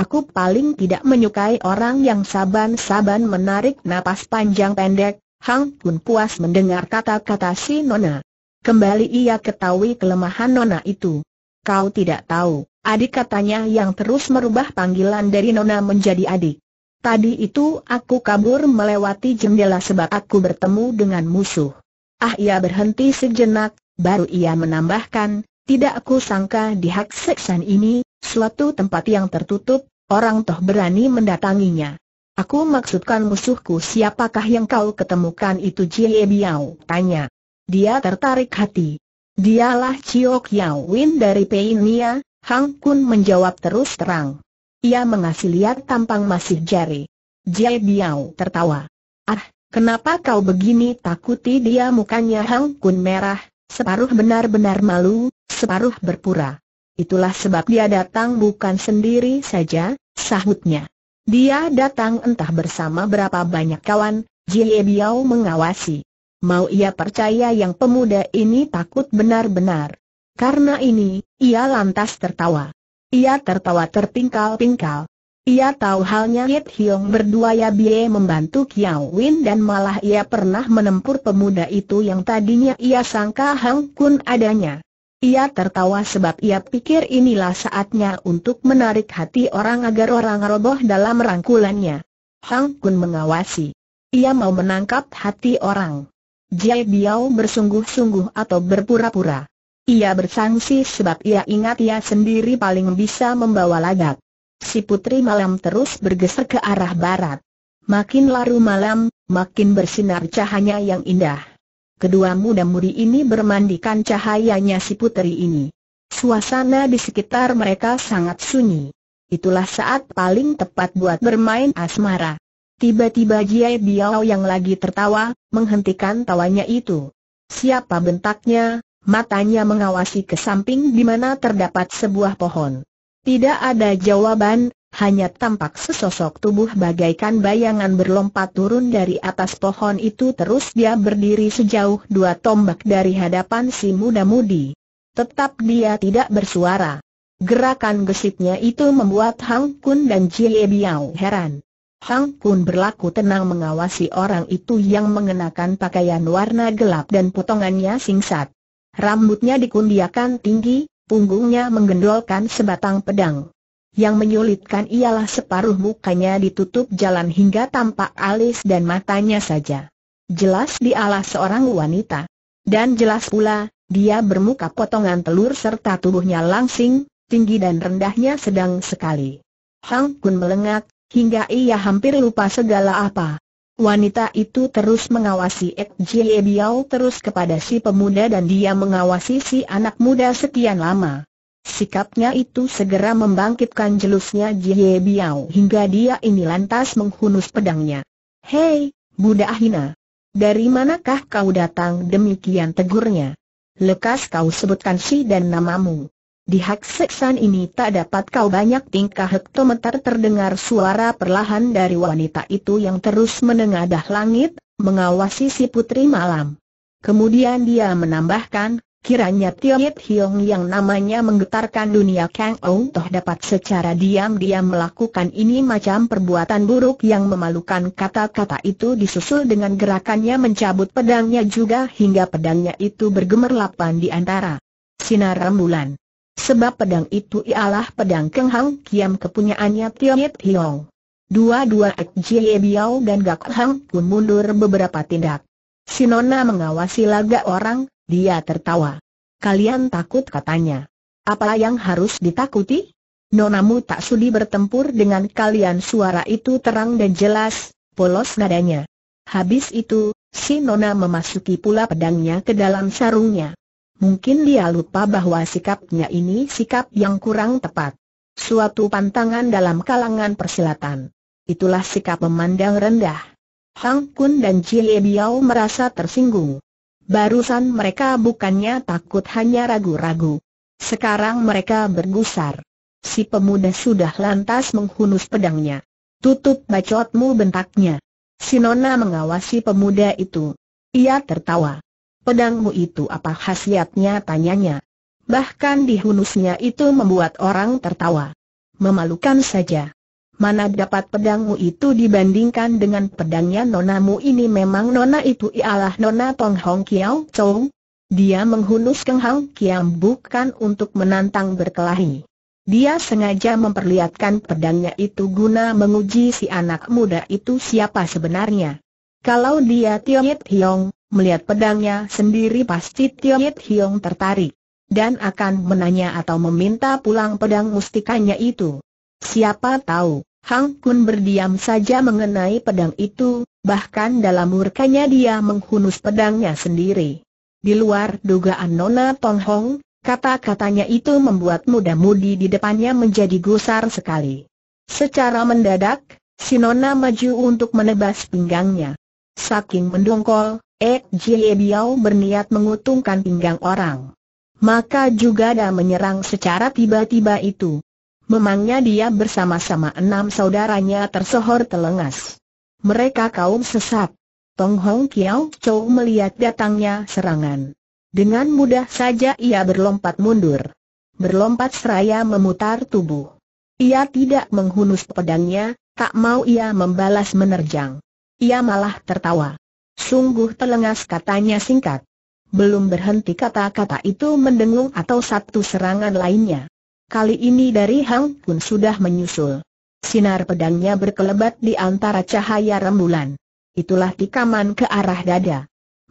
Aku paling tidak menyukai orang yang saban-saban menarik napas panjang pendek, Hang pun puas mendengar kata-kata si Nona. Kembali ia ketahui kelemahan Nona itu. Kau tidak tahu, adik katanya yang terus merubah panggilan dari Nona menjadi adik. Tadi itu aku kabur melewati jendela sebab aku bertemu dengan musuh. Ah ia berhenti sejenak, baru ia menambahkan, tidak aku sangka di Hak Seksan ini, suatu tempat yang tertutup, orang toh berani mendatanginya. Aku maksudkan musuhku siapakah yang kau ketemukan itu Jie Biao, tanya. Dia tertarik hati. Dialah Chiok Yao Win dari Peinia, Hang Kun menjawab terus terang. Ia mengasih lihat tampang masih jari. Jie Biao tertawa. Ah, kenapa kau begini takuti dia mukanya Hang Kun merah, separuh benar-benar malu, separuh berpura. Itulah sebab dia datang bukan sendiri saja, sahutnya. Dia datang entah bersama berapa banyak kawan, Jie Biao mengawasi. Mau ia percaya yang pemuda ini takut benar-benar. Karena ini, ia lantas tertawa. Ia tertawa terpingkal-pingkal. Ia tahu halnya Yit Hiong berdua ya Bie membantu Kiao Win dan malah ia pernah menempur pemuda itu yang tadinya ia sangka Hang Kun adanya. Ia tertawa sebab ia pikir inilah saatnya untuk menarik hati orang agar orang roboh dalam rangkulannya. Hang Kun mengawasi. Ia mau menangkap hati orang. Jai Biao bersungguh-sungguh atau berpura-pura. Ia bersangsi sebab ia ingat ia sendiri paling bisa membawa lagak. Si putri malam terus bergeser ke arah barat. Makin larut malam, makin bersinar cahaya yang indah. Kedua muda mudi ini bermandikan cahayanya si puteri ini. Suasana di sekitar mereka sangat sunyi. Itulah saat paling tepat buat bermain asmara. Tiba-tiba Jie Biao yang lagi tertawa, menghentikan tawanya itu. Siapa bentaknya, matanya mengawasi ke samping di mana terdapat sebuah pohon. Tidak ada jawaban, hanya tampak sesosok tubuh bagaikan bayangan berlompat turun dari atas pohon itu terus dia berdiri sejauh dua tombak dari hadapan si muda-mudi. Tetap dia tidak bersuara. Gerakan gesitnya itu membuat Hang Kun dan Jie Biao heran. Hang Kun berlaku tenang mengawasi orang itu yang mengenakan pakaian warna gelap dan potongannya singkat. Rambutnya dikundiakan tinggi, punggungnya menggendolkan sebatang pedang. Yang menyulitkan ialah separuh mukanya ditutup jalan hingga tampak alis dan matanya saja. Jelas dialah seorang wanita. Dan jelas pula, dia bermuka potongan telur serta tubuhnya langsing, tinggi dan rendahnya sedang sekali. Hang Kun melengak, hingga ia hampir lupa segala apa. Wanita itu terus mengawasi Ek Jie Biao terus kepada si pemuda dan dia mengawasi si anak muda sekian lama. Sikapnya itu segera membangkitkan jelusnya Jie Biao hingga dia ini lantas menghunus pedangnya. Hei, Buddha Hina! Dari manakah kau datang demikian tegurnya? Lekas kau sebutkan si dan namamu. Di hak seksan ini tak dapat kau banyak tingkah hektometer terdengar suara perlahan dari wanita itu yang terus menengadah langit, mengawasi si putri malam. Kemudian dia menambahkan, Kiranya Tiong Hiong yang namanya menggetarkan dunia Kang Ou toh dapat secara diam-diam melakukan ini macam perbuatan buruk yang memalukan kata-kata itu disusul dengan gerakannya mencabut pedangnya juga hingga pedangnya itu bergemerlapan di antara sinar rembulan. Sebab pedang itu ialah pedang Keng Hang Kiam kepunyaannya Tiong Hiong. Dua-dua Ek Jie Biao dan Gak Hang pun mundur beberapa tindak. Sinona mengawasi laga orang, dia tertawa. Kalian takut katanya. Apa yang harus ditakuti? Nonamu tak sudi bertempur dengan kalian suara itu terang dan jelas, polos nadanya. Habis itu, si Nona memasuki pula pedangnya ke dalam sarungnya. Mungkin dia lupa bahwa sikapnya ini sikap yang kurang tepat. Suatu pantangan dalam kalangan persilatan. Itulah sikap memandang rendah. Hang Kun dan Jie Biao merasa tersinggung. Barusan mereka bukannya takut hanya ragu-ragu. Sekarang mereka bergusar. Si pemuda sudah lantas menghunus pedangnya. Tutup bacotmu bentaknya. Si Nona mengawasi pemuda itu. Ia tertawa. Pedangmu itu apa khasiatnya tanyanya. Bahkan dihunusnya itu membuat orang tertawa. Memalukan saja. Mana dapat pedangmu itu dibandingkan dengan pedangnya nonamu ini memang nona itu ialah nona Tong Hong Kiao Chong. Dia menghunus Keng Hong Kiam bukan untuk menantang berkelahi. Dia sengaja memperlihatkan pedangnya itu guna menguji si anak muda itu siapa sebenarnya. Kalau dia Yit Hiong, melihat pedangnya sendiri pasti Yit Hiong tertarik. Dan akan menanya atau meminta pulang pedang mustikanya itu. Siapa tahu, Hang Kun berdiam saja mengenai pedang itu, bahkan dalam murkanya dia menghunus pedangnya sendiri. Di luar dugaan Nona Tong Hong, kata-katanya itu membuat muda-mudi di depannya menjadi gusar sekali. Secara mendadak, si Nona maju untuk menebas pinggangnya. Saking mendongkol, Ek Jie Biao berniat mengutungkan pinggang orang. Maka juga dia menyerang secara tiba-tiba itu. Memangnya dia bersama-sama enam saudaranya tersohor telengas. Mereka kaum sesat. Tong Hong Kiao Chou melihat datangnya serangan. Dengan mudah saja ia berlompat mundur. Berlompat seraya memutar tubuh. Ia tidak menghunus pedangnya, tak mau ia membalas menerjang. Ia malah tertawa. Sungguh telengas katanya singkat. Belum berhenti kata-kata itu mendengung atau satu serangan lainnya. Kali ini dari Hang pun sudah menyusul. Sinar pedangnya berkelebat di antara cahaya rembulan. Itulah tikaman ke arah dada.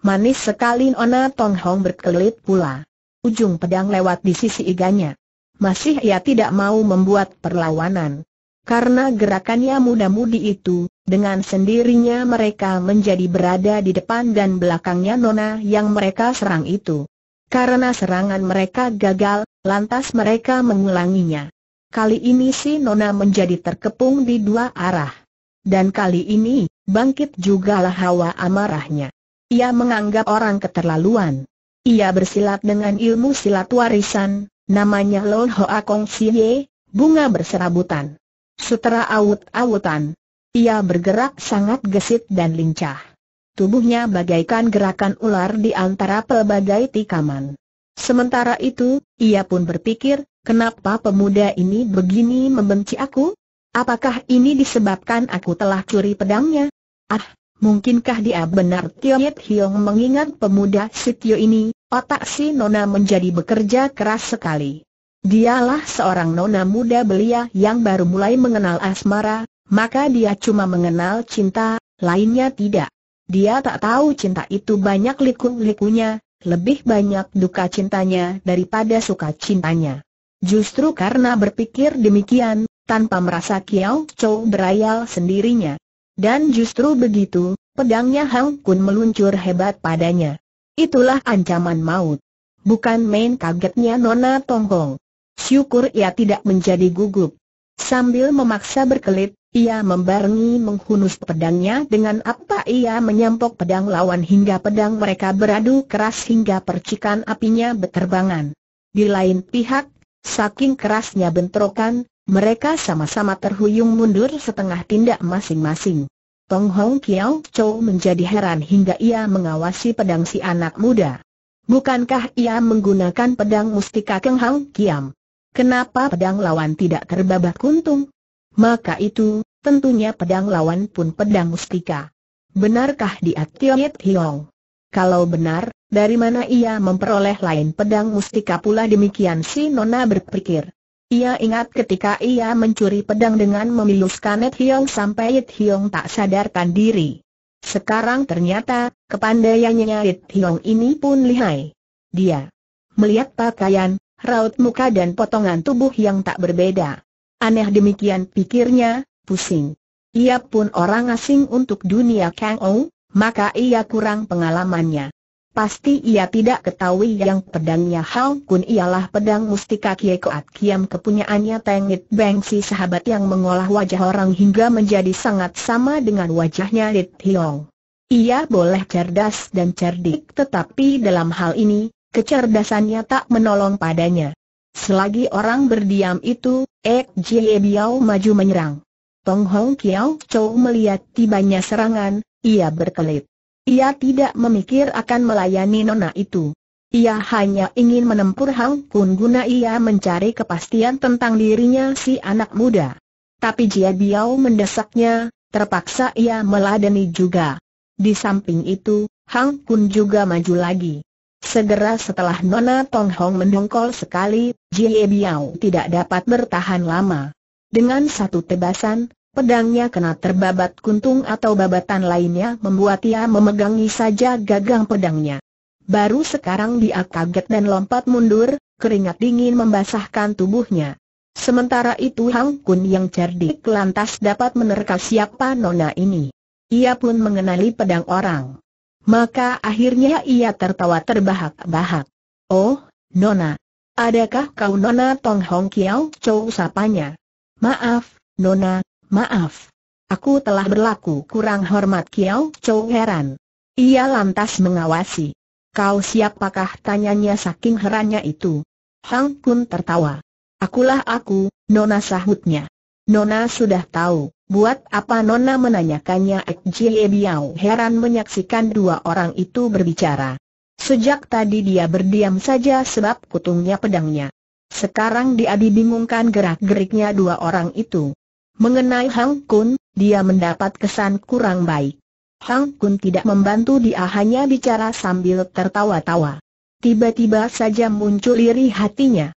Manis sekali Nona Tong Hong berkelit pula. Ujung pedang lewat di sisi iganya. Masih ia tidak mau membuat perlawanan. Karena gerakannya muda-mudi itu, dengan sendirinya mereka menjadi berada di depan dan belakangnya Nona yang mereka serang itu. Karena serangan mereka gagal, lantas mereka mengulanginya. Kali ini si Nona menjadi terkepung di dua arah. Dan kali ini, bangkit jugalah hawa amarahnya. Ia menganggap orang keterlaluan. Ia bersilat dengan ilmu silat warisan, namanya Lon Hoa Kong Siye, bunga berserabutan. Sutera awut-awutan. Ia bergerak sangat gesit dan lincah. Tubuhnya bagaikan gerakan ular di antara pelbagai tikaman. Sementara itu, ia pun berpikir, kenapa pemuda ini begini membenci aku? Apakah ini disebabkan aku telah curi pedangnya? Ah, mungkinkah dia benar Yit Hiong mengingat pemuda Sitio ini, otak si Nona menjadi bekerja keras sekali. Dialah seorang nona muda belia yang baru mulai mengenal asmara, maka dia cuma mengenal cinta, lainnya tidak. Dia tak tahu cinta itu banyak liku likunya lebih banyak duka cintanya daripada suka cintanya. Justru karena berpikir demikian, tanpa merasa Kiao Chou berayal sendirinya. Dan justru begitu, pedangnya Hang Kun meluncur hebat padanya. Itulah ancaman maut. Bukan main kagetnya Nona Tonggong. Syukur ia tidak menjadi gugup. Sambil memaksa berkelit, ia membarengi menghunus pedangnya dengan apa ia menyampok pedang lawan hingga pedang mereka beradu keras hingga percikan apinya berterbangan. Di lain pihak, saking kerasnya bentrokan, mereka sama-sama terhuyung mundur setengah tindak masing-masing. Tong Hong Kiao Chou menjadi heran hingga ia mengawasi pedang si anak muda. Bukankah ia menggunakan pedang mustika Keng Hong Kiam? Kenapa pedang lawan tidak terbabak kuntung? Maka itu, tentunya pedang lawan pun pedang mustika. Benarkah dia Tiet Hiong? Kalau benar, dari mana ia memperoleh lain pedang mustika pula demikian si Nona berpikir. Ia ingat ketika ia mencuri pedang dengan memiluskan Yit Hiong sampai Yit Hiong tak sadarkan diri. Sekarang ternyata, kepandaiannya Yit Hiong ini pun lihai. Dia melihat pakaian, raut muka dan potongan tubuh yang tak berbeda. Aneh demikian pikirnya, pusing. Ia pun orang asing untuk dunia Kang Ou, maka ia kurang pengalamannya. Pasti ia tidak ketahui yang pedangnya Hao Kun ialah pedang mustika Kie Koat Kiam kepunyaannya Tengit Beng si sahabat yang mengolah wajah orang hingga menjadi sangat sama dengan wajahnya Lit Hiong. Ia boleh cerdas dan cerdik tetapi dalam hal ini, kecerdasannya tak menolong padanya. Selagi orang berdiam itu, Ek Jie Biao maju menyerang. Tong Hong Kiao Chou melihat tibanya serangan, ia berkelit. Ia tidak memikir akan melayani nona itu. Ia hanya ingin menempur Hang Kun guna ia mencari kepastian tentang dirinya si anak muda. Tapi Jie Biao mendesaknya, terpaksa ia meladeni juga. Di samping itu, Hang Kun juga maju lagi. Segera setelah Nona Tong Hong mendongkol sekali, Jie Biao tidak dapat bertahan lama. Dengan satu tebasan, pedangnya kena terbabat kuntung atau babatan lainnya membuat ia memegangi saja gagang pedangnya. Baru sekarang dia kaget dan lompat mundur, keringat dingin membasahkan tubuhnya. Sementara itu Hang Kun yang cerdik lantas dapat menerka siapa Nona ini. Ia pun mengenali pedang orang. Maka akhirnya ia tertawa terbahak-bahak. Oh, Nona. Adakah kau Nona Tong Hong Kiao Chow sapanya? Maaf, Nona, maaf. Aku telah berlaku kurang hormat Kiao Chow heran. Ia lantas mengawasi. Kau siapakah tanyanya saking herannya itu? Hang pun tertawa. Akulah aku, Nona sahutnya. Nona sudah tahu. Buat apa Nona menanyakannya Ek Jie Biao heran menyaksikan dua orang itu berbicara. Sejak tadi dia berdiam saja sebab kutungnya pedangnya. Sekarang dia dibingungkan gerak-geriknya dua orang itu. Mengenai Hang Kun, dia mendapat kesan kurang baik. Hang Kun tidak membantu dia hanya bicara sambil tertawa-tawa. Tiba-tiba saja muncul iri hatinya.